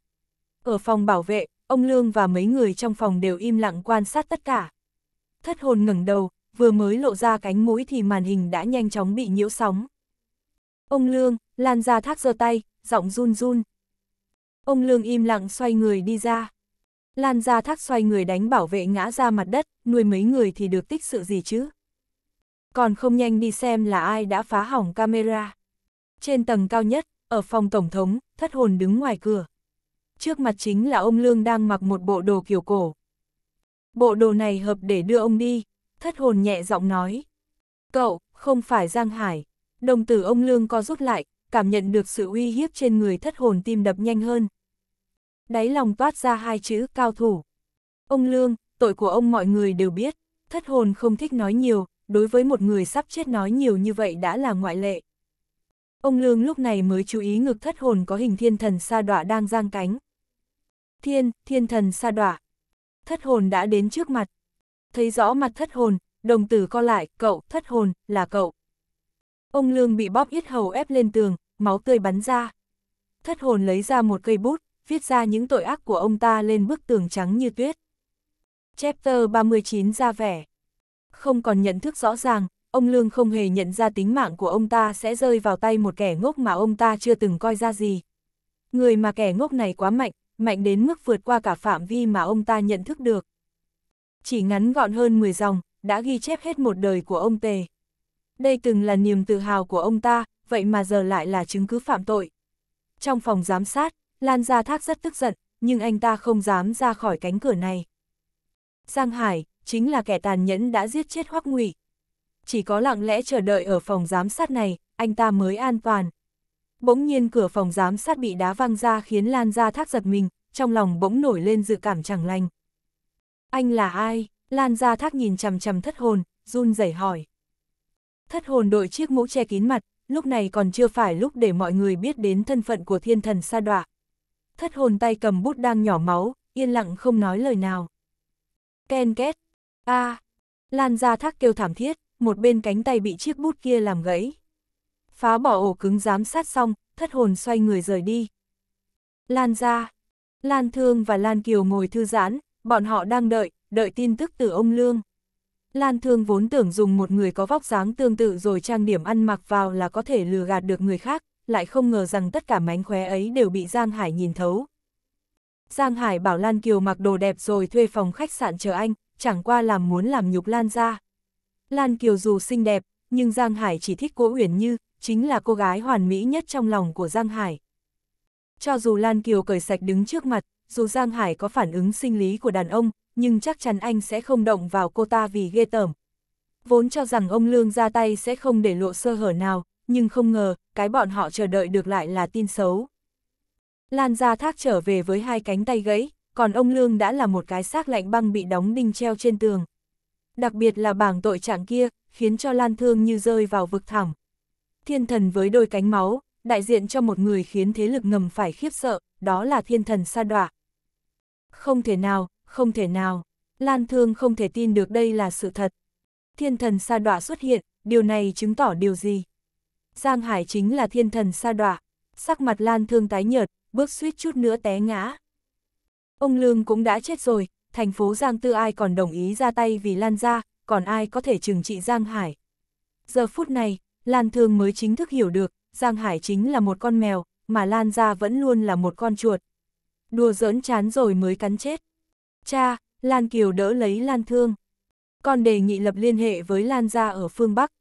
Ở phòng bảo vệ, ông Lương và mấy người trong phòng đều im lặng quan sát tất cả. Thất hồn ngẩng đầu, vừa mới lộ ra cánh mũi thì màn hình đã nhanh chóng bị nhiễu sóng. Ông Lương, Lan ra thác giơ tay, giọng run run. Ông Lương im lặng xoay người đi ra. Lan ra thác xoay người đánh bảo vệ ngã ra mặt đất, nuôi mấy người thì được tích sự gì chứ? còn không nhanh đi xem là ai đã phá hỏng camera. Trên tầng cao nhất, ở phòng Tổng thống, thất hồn đứng ngoài cửa. Trước mặt chính là ông Lương đang mặc một bộ đồ kiểu cổ. Bộ đồ này hợp để đưa ông đi, thất hồn nhẹ giọng nói. Cậu, không phải Giang Hải. Đồng tử ông Lương co rút lại, cảm nhận được sự uy hiếp trên người thất hồn tim đập nhanh hơn. Đáy lòng toát ra hai chữ cao thủ. Ông Lương, tội của ông mọi người đều biết, thất hồn không thích nói nhiều, đối với một người sắp chết nói nhiều như vậy đã là ngoại lệ. Ông Lương lúc này mới chú ý ngực thất hồn có hình thiên thần sa đọa đang giang cánh. Thiên, thiên thần sa đọa. Thất hồn đã đến trước mặt. Thấy rõ mặt thất hồn, đồng tử co lại, cậu, thất hồn, là cậu. Ông Lương bị bóp yết hầu ép lên tường, máu tươi bắn ra. Thất hồn lấy ra một cây bút, viết ra những tội ác của ông ta lên bức tường trắng như tuyết. Chapter 39 ra vẻ không còn nhận thức rõ ràng, ông Lương không hề nhận ra tính mạng của ông ta sẽ rơi vào tay một kẻ ngốc mà ông ta chưa từng coi ra gì. Người mà kẻ ngốc này quá mạnh, mạnh đến mức vượt qua cả phạm vi mà ông ta nhận thức được. Chỉ ngắn gọn hơn 10 dòng, đã ghi chép hết một đời của ông Tề. Đây từng là niềm tự hào của ông ta, vậy mà giờ lại là chứng cứ phạm tội. Trong phòng giám sát, Lan Gia Thác rất tức giận, nhưng anh ta không dám ra khỏi cánh cửa này. Giang Hải, chính là kẻ tàn nhẫn đã giết chết Hoắc Ngụy. Chỉ có lặng lẽ chờ đợi ở phòng giám sát này, anh ta mới an toàn. Bỗng nhiên cửa phòng giám sát bị đá văng ra khiến Lan Gia Thác giật mình, trong lòng bỗng nổi lên dự cảm chẳng lành. Anh là ai? Lan Gia Thác nhìn chằm chằm thất hồn, run rẩy hỏi. Thất hồn đội chiếc mũ che kín mặt, lúc này còn chưa phải lúc để mọi người biết đến thân phận của thiên thần sa đọa. Thất hồn tay cầm bút đang nhỏ máu, yên lặng không nói lời nào. Ken két, a à, Lan ra thác kêu thảm thiết, một bên cánh tay bị chiếc bút kia làm gãy. Phá bỏ ổ cứng giám sát xong, thất hồn xoay người rời đi. Lan ra. Lan Thương và Lan Kiều ngồi thư giãn, bọn họ đang đợi, đợi tin tức từ ông Lương. Lan Thương vốn tưởng dùng một người có vóc dáng tương tự rồi trang điểm ăn mặc vào là có thể lừa gạt được người khác, lại không ngờ rằng tất cả mánh khóe ấy đều bị Giang Hải nhìn thấu. Giang Hải bảo Lan Kiều mặc đồ đẹp rồi thuê phòng khách sạn chờ anh, chẳng qua là muốn làm nhục Lan ra. Lan Kiều dù xinh đẹp, nhưng Giang Hải chỉ thích Cố Uyển Như, chính là cô gái hoàn mỹ nhất trong lòng của Giang Hải. Cho dù Lan Kiều cởi sạch đứng trước mặt, dù Giang Hải có phản ứng sinh lý của đàn ông, nhưng chắc chắn anh sẽ không động vào cô ta vì ghê tởm. Vốn cho rằng ông Lương ra tay sẽ không để lộ sơ hở nào, nhưng không ngờ, cái bọn họ chờ đợi được lại là tin xấu. Lan ra thác trở về với hai cánh tay gãy, còn ông Lương đã là một cái xác lạnh băng bị đóng đinh treo trên tường. Đặc biệt là bảng tội trạng kia, khiến cho Lan Thương như rơi vào vực thẳm. Thiên thần với đôi cánh máu, đại diện cho một người khiến thế lực ngầm phải khiếp sợ, đó là thiên thần sa đọa. Không thể nào, không thể nào, Lan Thương không thể tin được đây là sự thật. Thiên thần sa đọa xuất hiện, điều này chứng tỏ điều gì? Giang Hải chính là thiên thần sa đọa, sắc mặt Lan Thương tái nhợt, bước suýt chút nữa té ngã. Ông Lương cũng đã chết rồi, thành phố Giang Tư ai còn đồng ý ra tay vì Lan gia? còn ai có thể trừng trị Giang Hải. Giờ phút này, Lan Thương mới chính thức hiểu được, Giang Hải chính là một con mèo, mà Lan gia vẫn luôn là một con chuột. Đùa giỡn chán rồi mới cắn chết. Cha, Lan Kiều đỡ lấy Lan Thương. Con đề nghị lập liên hệ với Lan Gia ở phương Bắc.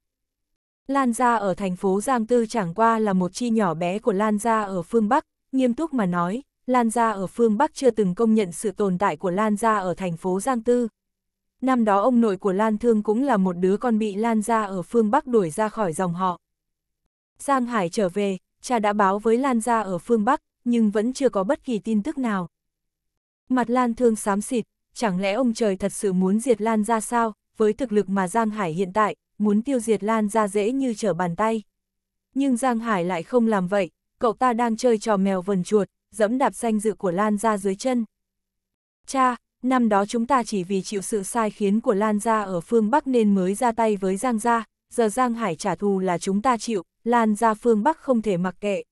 Lan Gia ở thành phố Giang Tư chẳng qua là một chi nhỏ bé của Lan Gia ở phương Bắc, nghiêm túc mà nói, Lan Gia ở phương Bắc chưa từng công nhận sự tồn tại của Lan Gia ở thành phố Giang Tư. Năm đó ông nội của Lan Thương cũng là một đứa con bị Lan Gia ở phương Bắc đuổi ra khỏi dòng họ. Giang Hải trở về, cha đã báo với Lan Gia ở phương Bắc, nhưng vẫn chưa có bất kỳ tin tức nào. Mặt Lan Thương xám xịt, chẳng lẽ ông trời thật sự muốn diệt Lan Gia sao, với thực lực mà Giang Hải hiện tại, muốn tiêu diệt Lan Gia dễ như trở bàn tay. Nhưng Giang Hải lại không làm vậy, cậu ta đang chơi trò mèo vần chuột, dẫm đạp danh dự của Lan ra dưới chân. Cha, năm đó chúng ta chỉ vì chịu sự sai khiến của Lan gia ở phương Bắc nên mới ra tay với Giang gia, giờ Giang Hải trả thù là chúng ta chịu, Lan gia phương Bắc không thể mặc kệ.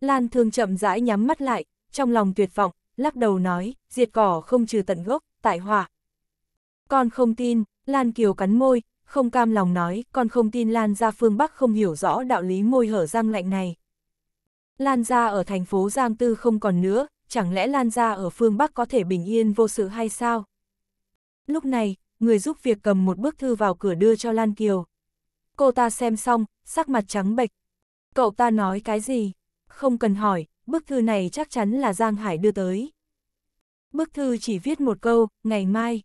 Lan thương chậm rãi nhắm mắt lại, trong lòng tuyệt vọng, lắc đầu nói, diệt cỏ không trừ tận gốc, tại hỏa. Con không tin, Lan Kiều cắn môi, không cam lòng nói, con không tin Lan gia phương Bắc không hiểu rõ đạo lý môi hở răng lạnh này. Lan gia ở thành phố Giang Tư không còn nữa, chẳng lẽ Lan gia ở phương Bắc có thể bình yên vô sự hay sao? Lúc này, người giúp việc cầm một bức thư vào cửa đưa cho Lan Kiều. Cô ta xem xong, sắc mặt trắng bệch. Cậu ta nói cái gì? Không cần hỏi, bức thư này chắc chắn là Giang Hải đưa tới. Bức thư chỉ viết một câu, ngày mai.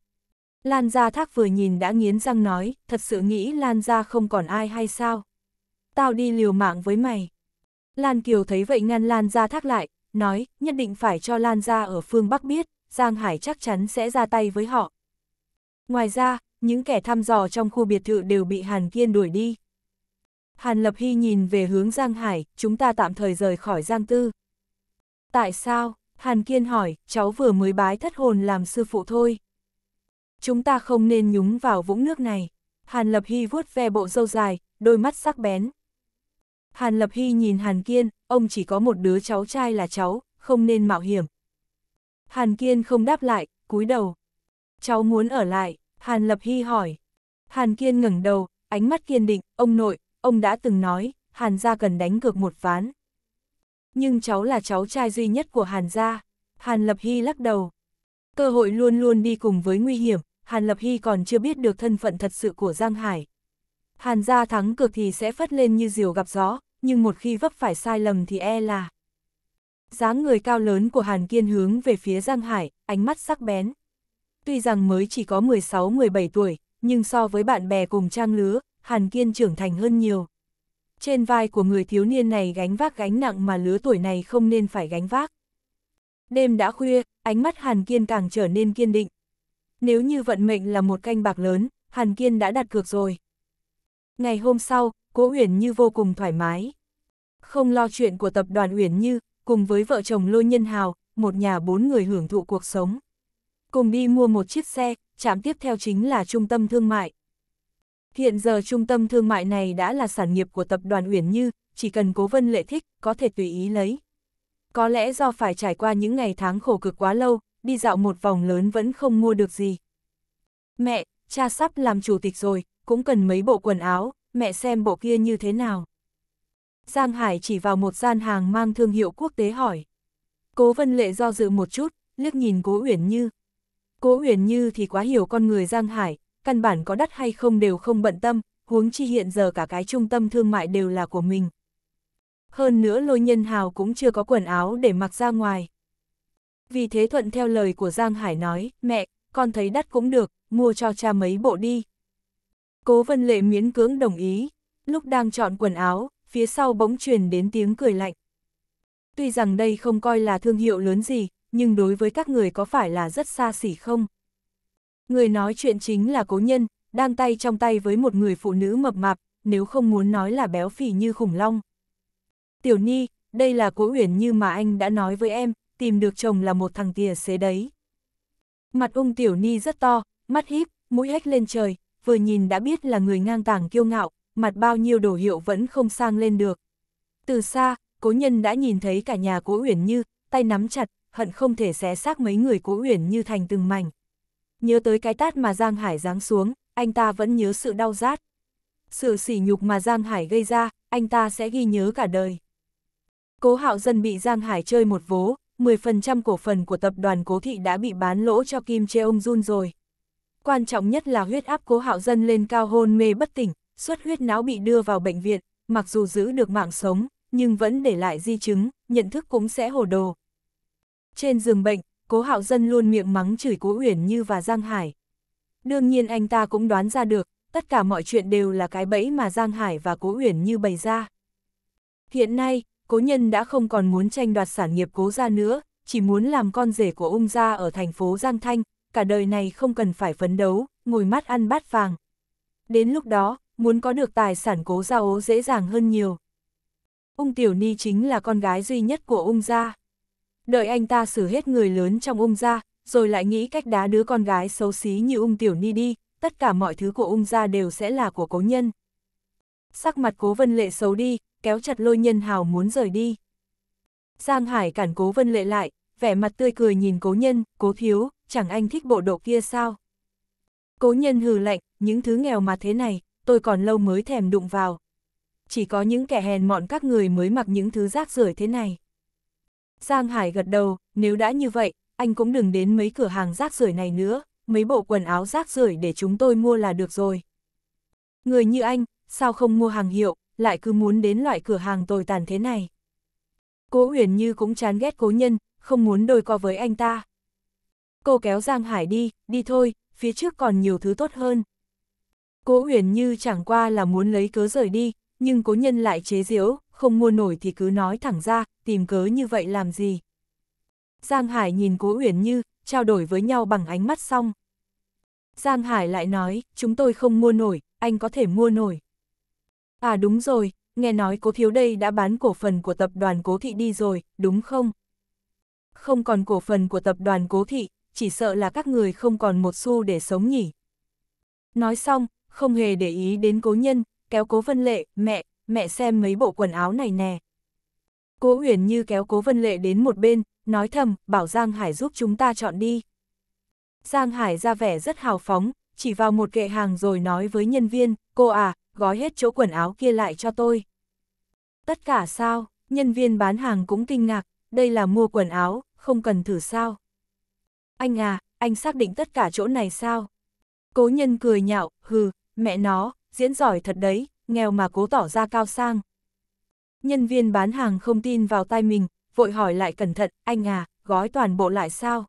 Lan Gia Thác vừa nhìn đã nghiến răng nói, thật sự nghĩ Lan Gia không còn ai hay sao? Tao đi liều mạng với mày. Lan Kiều thấy vậy ngăn Lan gia thác lại, nói, nhất định phải cho Lan gia ở phương Bắc biết, Giang Hải chắc chắn sẽ ra tay với họ. Ngoài ra, những kẻ thăm dò trong khu biệt thự đều bị Hàn Kiên đuổi đi. Hàn Lập Hy nhìn về hướng Giang Hải, chúng ta tạm thời rời khỏi Giang Tư. Tại sao? Hàn Kiên hỏi, cháu vừa mới bái thất hồn làm sư phụ thôi. Chúng ta không nên nhúng vào vũng nước này. Hàn Lập Hy vuốt ve bộ râu dài, đôi mắt sắc bén. Hàn Lập Hy nhìn Hàn Kiên, ông chỉ có một đứa cháu trai là cháu, không nên mạo hiểm. Hàn Kiên không đáp lại, cúi đầu. Cháu muốn ở lại, Hàn Lập Hy hỏi. Hàn Kiên ngẩng đầu, ánh mắt kiên định, ông nội, ông đã từng nói, Hàn gia cần đánh cược một ván. Nhưng cháu là cháu trai duy nhất của Hàn gia. Hàn Lập Hy lắc đầu. Cơ hội luôn luôn đi cùng với nguy hiểm, Hàn Lập Hy còn chưa biết được thân phận thật sự của Giang Hải. Hàn gia thắng cược thì sẽ phất lên như diều gặp gió, nhưng một khi vấp phải sai lầm thì e là. dáng người cao lớn của Hàn Kiên hướng về phía Giang Hải, ánh mắt sắc bén. Tuy rằng mới chỉ có 16-17 tuổi, nhưng so với bạn bè cùng trang lứa, Hàn Kiên trưởng thành hơn nhiều. Trên vai của người thiếu niên này gánh vác gánh nặng mà lứa tuổi này không nên phải gánh vác. Đêm đã khuya, ánh mắt Hàn Kiên càng trở nên kiên định. Nếu như vận mệnh là một canh bạc lớn, Hàn Kiên đã đặt cược rồi. Ngày hôm sau, Cố Uyển Như vô cùng thoải mái. Không lo chuyện của tập đoàn Uyển Như, cùng với vợ chồng Lôi Nhân Hào, một nhà bốn người hưởng thụ cuộc sống. Cùng đi mua một chiếc xe, trạm tiếp theo chính là trung tâm thương mại. Hiện giờ trung tâm thương mại này đã là sản nghiệp của tập đoàn Uyển Như, chỉ cần cố vân lệ thích, có thể tùy ý lấy. Có lẽ do phải trải qua những ngày tháng khổ cực quá lâu, đi dạo một vòng lớn vẫn không mua được gì. Mẹ, cha sắp làm chủ tịch rồi, cũng cần mấy bộ quần áo, mẹ xem bộ kia như thế nào. Giang Hải chỉ vào một gian hàng mang thương hiệu quốc tế hỏi. Cố Vân Lệ do dự một chút, liếc nhìn Cố Uyển Như. Cố Uyển Như thì quá hiểu con người Giang Hải, căn bản có đắt hay không đều không bận tâm, huống chi hiện giờ cả cái trung tâm thương mại đều là của mình. Hơn nữa lôi nhân hào cũng chưa có quần áo để mặc ra ngoài. Vì thế thuận theo lời của Giang Hải nói, mẹ, con thấy đắt cũng được, mua cho cha mấy bộ đi, Cố Vân Lệ miễn cưỡng đồng ý, lúc đang chọn quần áo, phía sau bỗng truyền đến tiếng cười lạnh. Tuy rằng đây không coi là thương hiệu lớn gì, nhưng đối với các người có phải là rất xa xỉ không? Người nói chuyện chính là cố nhân, đang tay trong tay với một người phụ nữ mập mạp, nếu không muốn nói là béo phì như khủng long. Tiểu Ni, đây là cố uyển như mà anh đã nói với em, tìm được chồng là một thằng tìa xế đấy. Mặt ung Tiểu Ni rất to, mắt híp, mũi hếch lên trời, vừa nhìn đã biết là người ngang tàng kiêu ngạo, mặt bao nhiêu đồ hiệu vẫn không sang lên được. Từ xa, cố nhân đã nhìn thấy cả nhà cố Uyển Như, tay nắm chặt, hận không thể xé xác mấy người cố Uyển Như thành từng mảnh. Nhớ tới cái tát mà Giang Hải giáng xuống, anh ta vẫn nhớ sự đau rát. Sự sỉ nhục mà Giang Hải gây ra, anh ta sẽ ghi nhớ cả đời. Cố Hạo Dân bị Giang Hải chơi một vố, 10% cổ phần của tập đoàn Cố Thị đã bị bán lỗ cho Kim Chê Ông Jun rồi quan trọng nhất là huyết áp cố hạo dân lên cao hôn mê bất tỉnh, suất huyết não bị đưa vào bệnh viện, mặc dù giữ được mạng sống, nhưng vẫn để lại di chứng, nhận thức cũng sẽ hồ đồ. Trên giường bệnh, cố hạo dân luôn miệng mắng chửi cố uyển như và Giang Hải. Đương nhiên anh ta cũng đoán ra được, tất cả mọi chuyện đều là cái bẫy mà Giang Hải và cố uyển như bày ra. Hiện nay, cố nhân đã không còn muốn tranh đoạt sản nghiệp cố gia nữa, chỉ muốn làm con rể của ung gia ở thành phố Giang Thanh, cả đời này không cần phải phấn đấu, ngồi mắt ăn bát vàng. Đến lúc đó, muốn có được tài sản cố gia ố dễ dàng hơn nhiều. Ung Tiểu Ni chính là con gái duy nhất của ung gia. Đợi anh ta xử hết người lớn trong ung gia, rồi lại nghĩ cách đá đứa con gái xấu xí như ung Tiểu Ni đi, tất cả mọi thứ của ung gia đều sẽ là của cố nhân. Sắc mặt cố vân lệ xấu đi, kéo chặt lôi nhân hào muốn rời đi. Giang Hải cản cố vân lệ lại, vẻ mặt tươi cười nhìn cố nhân, cố thiếu, chẳng anh thích bộ đồ kia sao? Cố nhân hừ lạnh, những thứ nghèo mà thế này, tôi còn lâu mới thèm đụng vào. Chỉ có những kẻ hèn mọn các người mới mặc những thứ rác rưởi thế này. Giang Hải gật đầu, nếu đã như vậy, anh cũng đừng đến mấy cửa hàng rác rưởi này nữa, mấy bộ quần áo rác rưởi để chúng tôi mua là được rồi. Người như anh, sao không mua hàng hiệu, lại cứ muốn đến loại cửa hàng tồi tàn thế này. Cố Huyền Như cũng chán ghét cố nhân, không muốn đôi co với anh ta cô kéo Giang Hải đi, đi thôi, phía trước còn nhiều thứ tốt hơn. Cố Uyển Như chẳng qua là muốn lấy cớ rời đi, nhưng cố nhân lại chế giễu, không mua nổi thì cứ nói thẳng ra, tìm cớ như vậy làm gì. Giang Hải nhìn cố Uyển Như, trao đổi với nhau bằng ánh mắt xong. Giang Hải lại nói, chúng tôi không mua nổi, anh có thể mua nổi. À đúng rồi, nghe nói cố thiếu đây đã bán cổ phần của tập đoàn cố thị đi rồi, đúng không? Không còn cổ phần của tập đoàn cố thị, chỉ sợ là các người không còn một xu để sống nhỉ. Nói xong, không hề để ý đến cố nhân, kéo cố vân lệ, mẹ, mẹ xem mấy bộ quần áo này nè. Cố Uyển như kéo cố vân lệ đến một bên, nói thầm, bảo Giang Hải giúp chúng ta chọn đi. Giang Hải ra vẻ rất hào phóng, chỉ vào một kệ hàng rồi nói với nhân viên, cô à, gói hết chỗ quần áo kia lại cho tôi. Tất cả sao, nhân viên bán hàng cũng kinh ngạc, đây là mua quần áo, không cần thử sao anh à, anh xác định tất cả chỗ này sao? Cố nhân cười nhạo, hừ, mẹ nó, diễn giỏi thật đấy, nghèo mà cố tỏ ra cao sang. Nhân viên bán hàng không tin vào tay mình, vội hỏi lại cẩn thận, anh à, gói toàn bộ lại sao?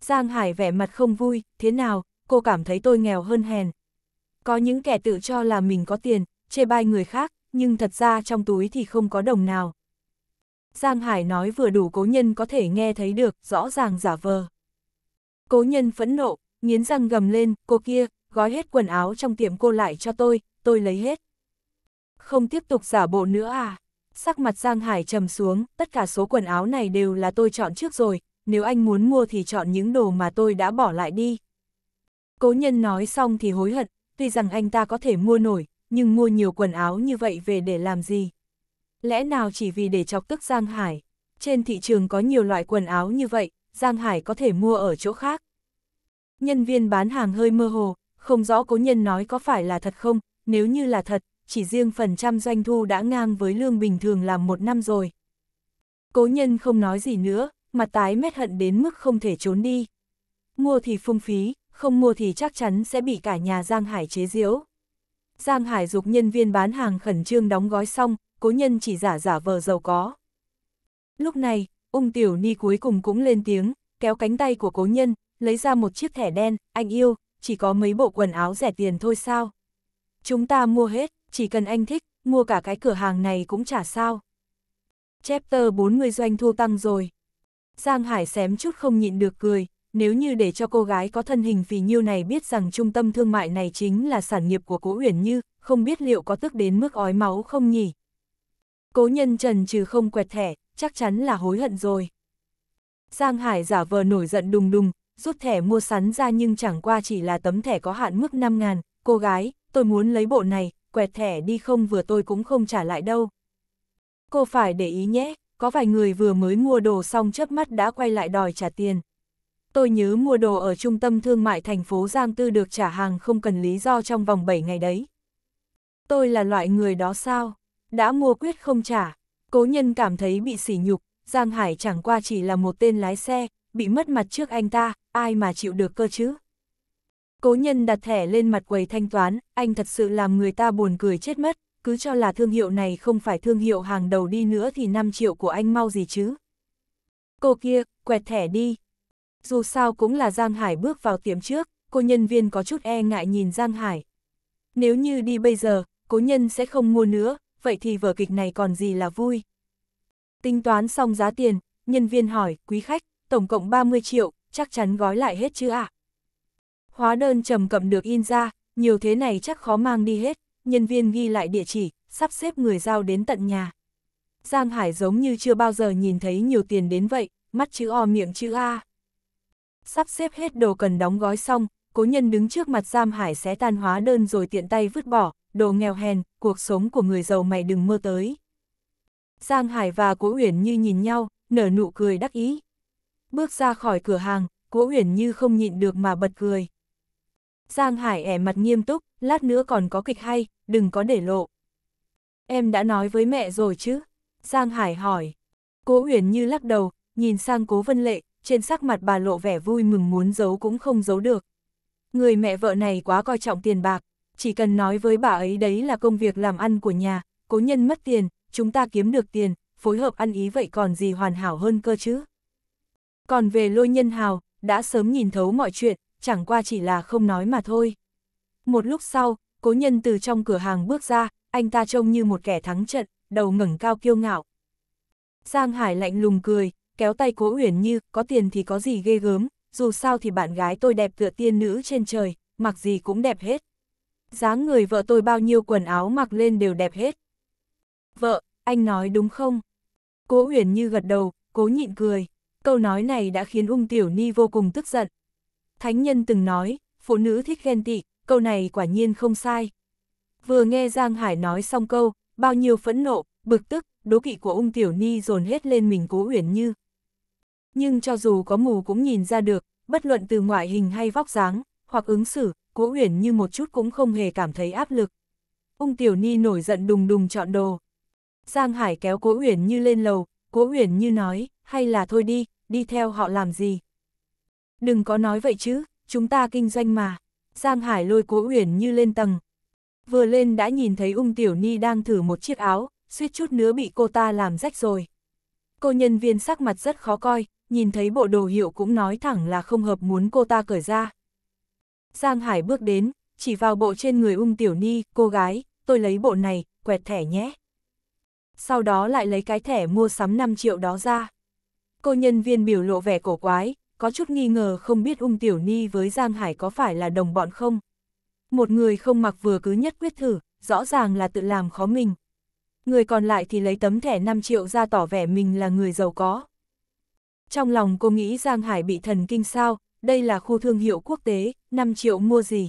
Giang Hải vẻ mặt không vui, thế nào, cô cảm thấy tôi nghèo hơn hèn. Có những kẻ tự cho là mình có tiền, chê bai người khác, nhưng thật ra trong túi thì không có đồng nào. Giang Hải nói vừa đủ cố nhân có thể nghe thấy được, rõ ràng giả vờ. Cố nhân phẫn nộ, nghiến răng gầm lên, cô kia, gói hết quần áo trong tiệm cô lại cho tôi, tôi lấy hết. Không tiếp tục giả bộ nữa à? Sắc mặt Giang Hải trầm xuống, tất cả số quần áo này đều là tôi chọn trước rồi, nếu anh muốn mua thì chọn những đồ mà tôi đã bỏ lại đi. Cố nhân nói xong thì hối hận, tuy rằng anh ta có thể mua nổi, nhưng mua nhiều quần áo như vậy về để làm gì? Lẽ nào chỉ vì để chọc tức Giang Hải? Trên thị trường có nhiều loại quần áo như vậy, Giang Hải có thể mua ở chỗ khác. Nhân viên bán hàng hơi mơ hồ, không rõ cố nhân nói có phải là thật không, nếu như là thật, chỉ riêng phần trăm doanh thu đã ngang với lương bình thường làm một năm rồi. Cố nhân không nói gì nữa, mặt tái mét hận đến mức không thể trốn đi. Mua thì phung phí, không mua thì chắc chắn sẽ bị cả nhà Giang Hải chế giễu. Giang Hải dục nhân viên bán hàng khẩn trương đóng gói xong, cố nhân chỉ giả giả vờ giàu có. Lúc này, Ung tiểu ni cuối cùng cũng lên tiếng, kéo cánh tay của cố nhân, lấy ra một chiếc thẻ đen, anh yêu, chỉ có mấy bộ quần áo rẻ tiền thôi sao. Chúng ta mua hết, chỉ cần anh thích, mua cả cái cửa hàng này cũng chả sao. Chapter 40 doanh thu tăng rồi. Giang Hải xém chút không nhịn được cười, nếu như để cho cô gái có thân hình phì nhiêu này biết rằng trung tâm thương mại này chính là sản nghiệp của Cố Uyển Như, không biết liệu có tức đến mức ói máu không nhỉ. Cố nhân trần trừ không quẹt thẻ, chắc chắn là hối hận rồi. Giang Hải giả vờ nổi giận đùng đùng, rút thẻ mua sắn ra nhưng chẳng qua chỉ là tấm thẻ có hạn mức 5 ngàn. cô gái, tôi muốn lấy bộ này, quẹt thẻ đi không vừa tôi cũng không trả lại đâu. Cô phải để ý nhé, có vài người vừa mới mua đồ xong chớp mắt đã quay lại đòi trả tiền. Tôi nhớ mua đồ ở trung tâm thương mại thành phố Giang Tư được trả hàng không cần lý do trong vòng 7 ngày đấy. Tôi là loại người đó sao? Đã mua quyết không trả, Cố nhân cảm thấy bị sỉ nhục, Giang Hải chẳng qua chỉ là một tên lái xe, bị mất mặt trước anh ta, ai mà chịu được cơ chứ. Cố nhân đặt thẻ lên mặt quầy thanh toán, anh thật sự làm người ta buồn cười chết mất, cứ cho là thương hiệu này không phải thương hiệu hàng đầu đi nữa thì 5 triệu của anh mau gì chứ. Cô kia, quẹt thẻ đi. Dù sao cũng là Giang Hải bước vào tiệm trước, cô nhân viên có chút e ngại nhìn Giang Hải. Nếu như đi bây giờ, cố nhân sẽ không mua nữa, vậy thì vở kịch này còn gì là vui. Tính toán xong giá tiền, nhân viên hỏi, quý khách, tổng cộng 30 triệu, chắc chắn gói lại hết chứ ạ? À? Hóa đơn trầm cầm được in ra, nhiều thế này chắc khó mang đi hết, nhân viên ghi lại địa chỉ, sắp xếp người giao đến tận nhà. Giang Hải giống như chưa bao giờ nhìn thấy nhiều tiền đến vậy, mắt chữ O miệng chữ A. Sắp xếp hết đồ cần đóng gói xong, cố nhân đứng trước mặt giang Hải xé tan hóa đơn rồi tiện tay vứt bỏ, đồ nghèo hèn, cuộc sống của người giàu mày đừng mơ tới. Giang Hải và Cố Uyển Như nhìn nhau, nở nụ cười đắc ý. Bước ra khỏi cửa hàng, Cố Uyển Như không nhịn được mà bật cười. Giang Hải ẻ mặt nghiêm túc, lát nữa còn có kịch hay, đừng có để lộ. Em đã nói với mẹ rồi chứ? Giang Hải hỏi. Cố Uyển Như lắc đầu, nhìn sang Cố Vân Lệ, trên sắc mặt bà lộ vẻ vui mừng muốn giấu cũng không giấu được. Người mẹ vợ này quá coi trọng tiền bạc chỉ cần nói với bà ấy đấy là công việc làm ăn của nhà, cố nhân mất tiền, chúng ta kiếm được tiền, phối hợp ăn ý vậy còn gì hoàn hảo hơn cơ chứ. Còn về lôi nhân hào, đã sớm nhìn thấu mọi chuyện, chẳng qua chỉ là không nói mà thôi. Một lúc sau, cố nhân từ trong cửa hàng bước ra, anh ta trông như một kẻ thắng trận, đầu ngẩng cao kiêu ngạo. Giang Hải lạnh lùng cười, kéo tay cố uyển như, có tiền thì có gì ghê gớm, dù sao thì bạn gái tôi đẹp tựa tiên nữ trên trời, mặc gì cũng đẹp hết dáng người vợ tôi bao nhiêu quần áo mặc lên đều đẹp hết. Vợ, anh nói đúng không? Cố Huyền Như gật đầu, cố nhịn cười. Câu nói này đã khiến Ung Tiểu Ni vô cùng tức giận. Thánh nhân từng nói, phụ nữ thích ghen tị, câu này quả nhiên không sai. Vừa nghe Giang Hải nói xong câu, bao nhiêu phẫn nộ, bực tức, đố kỵ của Ung Tiểu Ni dồn hết lên mình Cố Huyền Như. Nhưng cho dù có mù cũng nhìn ra được, bất luận từ ngoại hình hay vóc dáng, hoặc ứng xử, cố Uyển như một chút cũng không hề cảm thấy áp lực. Ung tiểu ni nổi giận đùng đùng chọn đồ. Giang Hải kéo cố Uyển như lên lầu, cố Uyển như nói, hay là thôi đi, đi theo họ làm gì. Đừng có nói vậy chứ, chúng ta kinh doanh mà. Giang Hải lôi cố Uyển như lên tầng. Vừa lên đã nhìn thấy ung tiểu ni đang thử một chiếc áo, suýt chút nữa bị cô ta làm rách rồi. Cô nhân viên sắc mặt rất khó coi, nhìn thấy bộ đồ hiệu cũng nói thẳng là không hợp muốn cô ta cởi ra. Giang Hải bước đến, chỉ vào bộ trên người ung tiểu ni, cô gái, tôi lấy bộ này, quẹt thẻ nhé. Sau đó lại lấy cái thẻ mua sắm 5 triệu đó ra. Cô nhân viên biểu lộ vẻ cổ quái, có chút nghi ngờ không biết ung tiểu ni với Giang Hải có phải là đồng bọn không. Một người không mặc vừa cứ nhất quyết thử, rõ ràng là tự làm khó mình. Người còn lại thì lấy tấm thẻ 5 triệu ra tỏ vẻ mình là người giàu có. Trong lòng cô nghĩ Giang Hải bị thần kinh sao, đây là khu thương hiệu quốc tế, 5 triệu mua gì?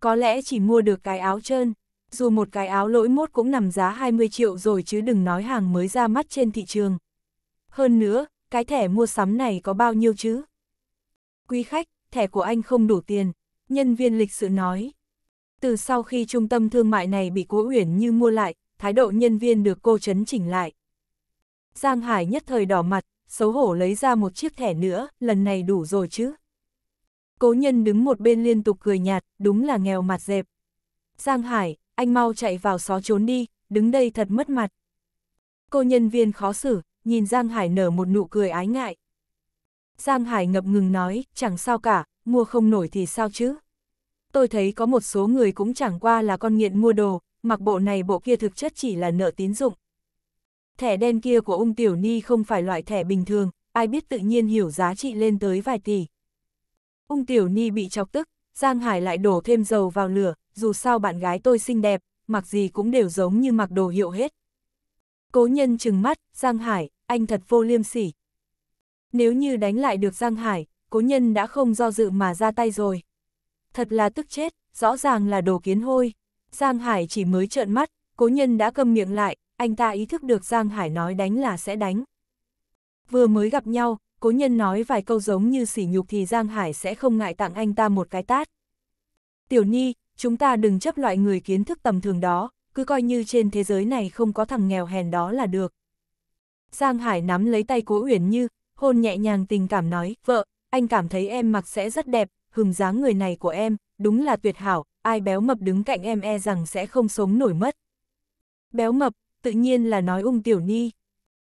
Có lẽ chỉ mua được cái áo trơn, dù một cái áo lỗi mốt cũng nằm giá 20 triệu rồi chứ đừng nói hàng mới ra mắt trên thị trường. Hơn nữa, cái thẻ mua sắm này có bao nhiêu chứ? Quý khách, thẻ của anh không đủ tiền, nhân viên lịch sự nói. Từ sau khi trung tâm thương mại này bị cố uyển như mua lại, thái độ nhân viên được cô chấn chỉnh lại. Giang Hải nhất thời đỏ mặt, xấu hổ lấy ra một chiếc thẻ nữa, lần này đủ rồi chứ. Cố nhân đứng một bên liên tục cười nhạt, đúng là nghèo mặt dẹp. Giang Hải, anh mau chạy vào xó trốn đi, đứng đây thật mất mặt. Cô nhân viên khó xử, nhìn Giang Hải nở một nụ cười ái ngại. Giang Hải ngập ngừng nói, chẳng sao cả, mua không nổi thì sao chứ. Tôi thấy có một số người cũng chẳng qua là con nghiện mua đồ, mặc bộ này bộ kia thực chất chỉ là nợ tín dụng. Thẻ đen kia của ung tiểu ni không phải loại thẻ bình thường, ai biết tự nhiên hiểu giá trị lên tới vài tỷ. Ung Tiểu Ni bị chọc tức, Giang Hải lại đổ thêm dầu vào lửa, dù sao bạn gái tôi xinh đẹp, mặc gì cũng đều giống như mặc đồ hiệu hết. Cố nhân trừng mắt, Giang Hải, anh thật vô liêm sỉ. Nếu như đánh lại được Giang Hải, cố nhân đã không do dự mà ra tay rồi. Thật là tức chết, rõ ràng là đồ kiến hôi. Giang Hải chỉ mới trợn mắt, cố nhân đã cầm miệng lại, anh ta ý thức được Giang Hải nói đánh là sẽ đánh. Vừa mới gặp nhau, cố nhân nói vài câu giống như sỉ nhục thì Giang Hải sẽ không ngại tặng anh ta một cái tát. Tiểu Ni, chúng ta đừng chấp loại người kiến thức tầm thường đó, cứ coi như trên thế giới này không có thằng nghèo hèn đó là được. Giang Hải nắm lấy tay cố Uyển Như, hôn nhẹ nhàng tình cảm nói, vợ, anh cảm thấy em mặc sẽ rất đẹp, hừng dáng người này của em, đúng là tuyệt hảo, ai béo mập đứng cạnh em e rằng sẽ không sống nổi mất. Béo mập, tự nhiên là nói ung tiểu ni.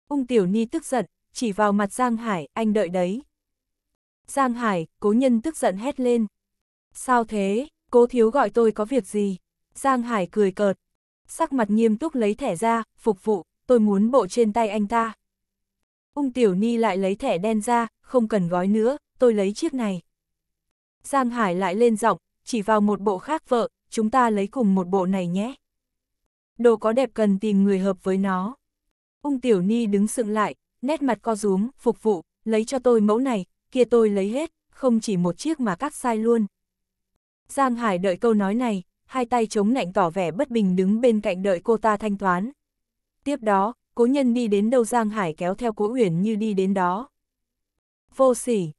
Ung tiểu ni tức giận, chỉ vào mặt Giang Hải, anh đợi đấy. Giang Hải, cố nhân tức giận hét lên. Sao thế, cố thiếu gọi tôi có việc gì? Giang Hải cười cợt. Sắc mặt nghiêm túc lấy thẻ ra, phục vụ, tôi muốn bộ trên tay anh ta. Ung Tiểu Ni lại lấy thẻ đen ra, không cần gói nữa, tôi lấy chiếc này. Giang Hải lại lên giọng, chỉ vào một bộ khác vợ, chúng ta lấy cùng một bộ này nhé. Đồ có đẹp cần tìm người hợp với nó. Ung Tiểu Ni đứng sững lại, nét mặt co rúm, phục vụ, lấy cho tôi mẫu này, kia tôi lấy hết, không chỉ một chiếc mà cắt sai luôn. Giang Hải đợi câu nói này, hai tay chống nạnh tỏ vẻ bất bình đứng bên cạnh đợi cô ta thanh toán. Tiếp đó, cố nhân đi đến đâu Giang Hải kéo theo cố uyển như đi đến đó. Vô sỉ,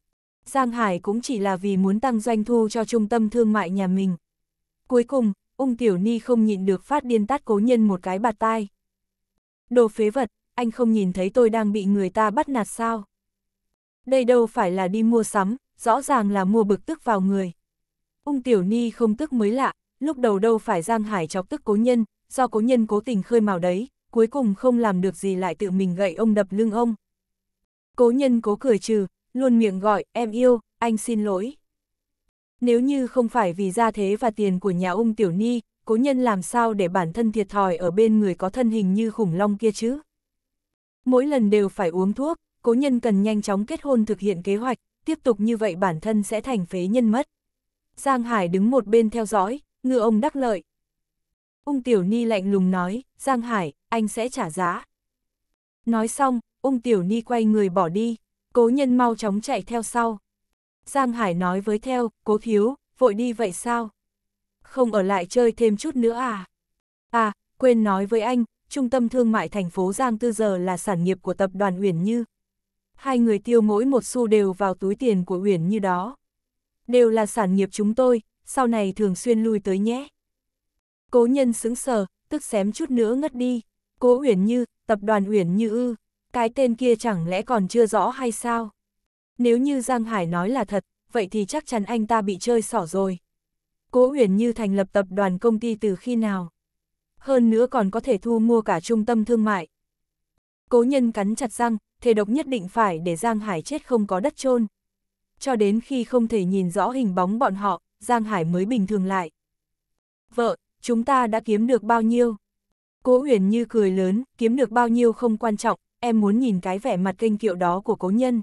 Giang Hải cũng chỉ là vì muốn tăng doanh thu cho trung tâm thương mại nhà mình. Cuối cùng, ung tiểu ni không nhịn được phát điên tát cố nhân một cái bạt tai. Đồ phế vật, anh không nhìn thấy tôi đang bị người ta bắt nạt sao? Đây đâu phải là đi mua sắm, rõ ràng là mua bực tức vào người. Ung Tiểu Ni không tức mới lạ, lúc đầu đâu phải Giang Hải chọc tức cố nhân, do cố nhân cố tình khơi mào đấy, cuối cùng không làm được gì lại tự mình gậy ông đập lưng ông. Cố nhân cố cười trừ, luôn miệng gọi, em yêu, anh xin lỗi. Nếu như không phải vì gia thế và tiền của nhà ung tiểu ni, cố nhân làm sao để bản thân thiệt thòi ở bên người có thân hình như khủng long kia chứ? Mỗi lần đều phải uống thuốc, cố nhân cần nhanh chóng kết hôn thực hiện kế hoạch, tiếp tục như vậy bản thân sẽ thành phế nhân mất. Giang Hải đứng một bên theo dõi, ngư ông đắc lợi. Ung Tiểu Ni lạnh lùng nói, Giang Hải, anh sẽ trả giá. Nói xong, Ung Tiểu Ni quay người bỏ đi, cố nhân mau chóng chạy theo sau. Giang Hải nói với theo, cố thiếu, vội đi vậy sao? Không ở lại chơi thêm chút nữa à? À, quên nói với anh, trung tâm thương mại thành phố Giang Tư giờ là sản nghiệp của tập đoàn Uyển Như. Hai người tiêu mỗi một xu đều vào túi tiền của Uyển Như đó. Đều là sản nghiệp chúng tôi, sau này thường xuyên lui tới nhé. Cố nhân sững sờ, tức xém chút nữa ngất đi. Cố Uyển Như, tập đoàn Uyển Như ư, cái tên kia chẳng lẽ còn chưa rõ hay sao? Nếu như Giang Hải nói là thật, vậy thì chắc chắn anh ta bị chơi xỏ rồi. Cố Uyển Như thành lập tập đoàn công ty từ khi nào? hơn nữa còn có thể thu mua cả trung tâm thương mại. Cố nhân cắn chặt răng, thể độc nhất định phải để Giang Hải chết không có đất chôn. Cho đến khi không thể nhìn rõ hình bóng bọn họ, Giang Hải mới bình thường lại. Vợ, chúng ta đã kiếm được bao nhiêu? Cố huyền như cười lớn, kiếm được bao nhiêu không quan trọng, em muốn nhìn cái vẻ mặt kênh kiệu đó của cố nhân.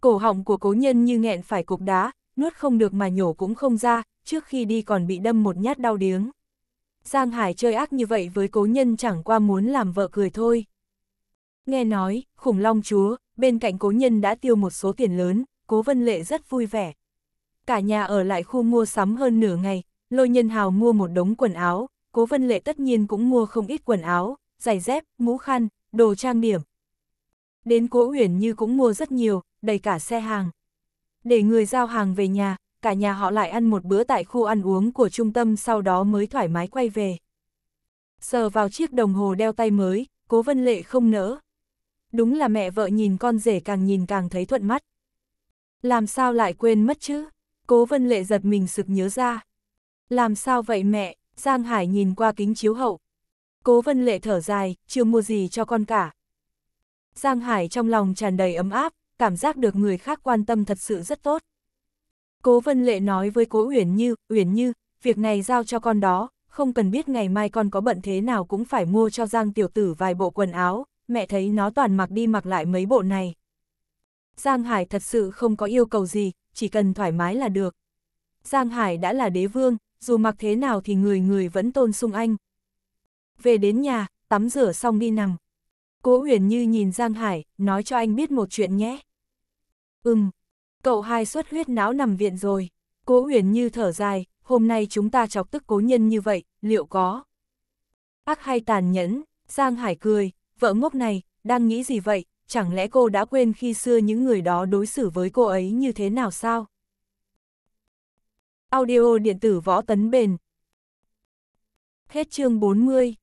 Cổ họng của cố nhân như nghẹn phải cục đá, nuốt không được mà nhổ cũng không ra, trước khi đi còn bị đâm một nhát đau điếng. Giang Hải chơi ác như vậy với cố nhân chẳng qua muốn làm vợ cười thôi. Nghe nói, khủng long chúa, bên cạnh cố nhân đã tiêu một số tiền lớn, cố vân lệ rất vui vẻ. Cả nhà ở lại khu mua sắm hơn nửa ngày, lôi nhân hào mua một đống quần áo, cố vân lệ tất nhiên cũng mua không ít quần áo, giày dép, mũ khăn, đồ trang điểm. Đến cố Huyền như cũng mua rất nhiều, đầy cả xe hàng. Để người giao hàng về nhà, cả nhà họ lại ăn một bữa tại khu ăn uống của trung tâm sau đó mới thoải mái quay về. Sờ vào chiếc đồng hồ đeo tay mới, cố vân lệ không nỡ. Đúng là mẹ vợ nhìn con rể càng nhìn càng thấy thuận mắt. Làm sao lại quên mất chứ? Cố vân lệ giật mình sực nhớ ra. Làm sao vậy mẹ? Giang Hải nhìn qua kính chiếu hậu. Cố vân lệ thở dài, chưa mua gì cho con cả. Giang Hải trong lòng tràn đầy ấm áp, cảm giác được người khác quan tâm thật sự rất tốt. Cố Vân Lệ nói với Cố Uyển Như, Uyển Như, việc này giao cho con đó, không cần biết ngày mai con có bận thế nào cũng phải mua cho Giang tiểu tử vài bộ quần áo, mẹ thấy nó toàn mặc đi mặc lại mấy bộ này. Giang Hải thật sự không có yêu cầu gì, chỉ cần thoải mái là được. Giang Hải đã là đế vương, dù mặc thế nào thì người người vẫn tôn sung anh. Về đến nhà, tắm rửa xong đi nằm. Cố Uyển Như nhìn Giang Hải, nói cho anh biết một chuyện nhé. Ừm, Cậu hai suất huyết não nằm viện rồi. Cố huyền như thở dài, hôm nay chúng ta chọc tức cố nhân như vậy, liệu có? Ác hay tàn nhẫn, Giang Hải cười, vợ ngốc này, đang nghĩ gì vậy, chẳng lẽ cô đã quên khi xưa những người đó đối xử với cô ấy như thế nào sao? Audio điện tử võ tấn bền Hết chương 40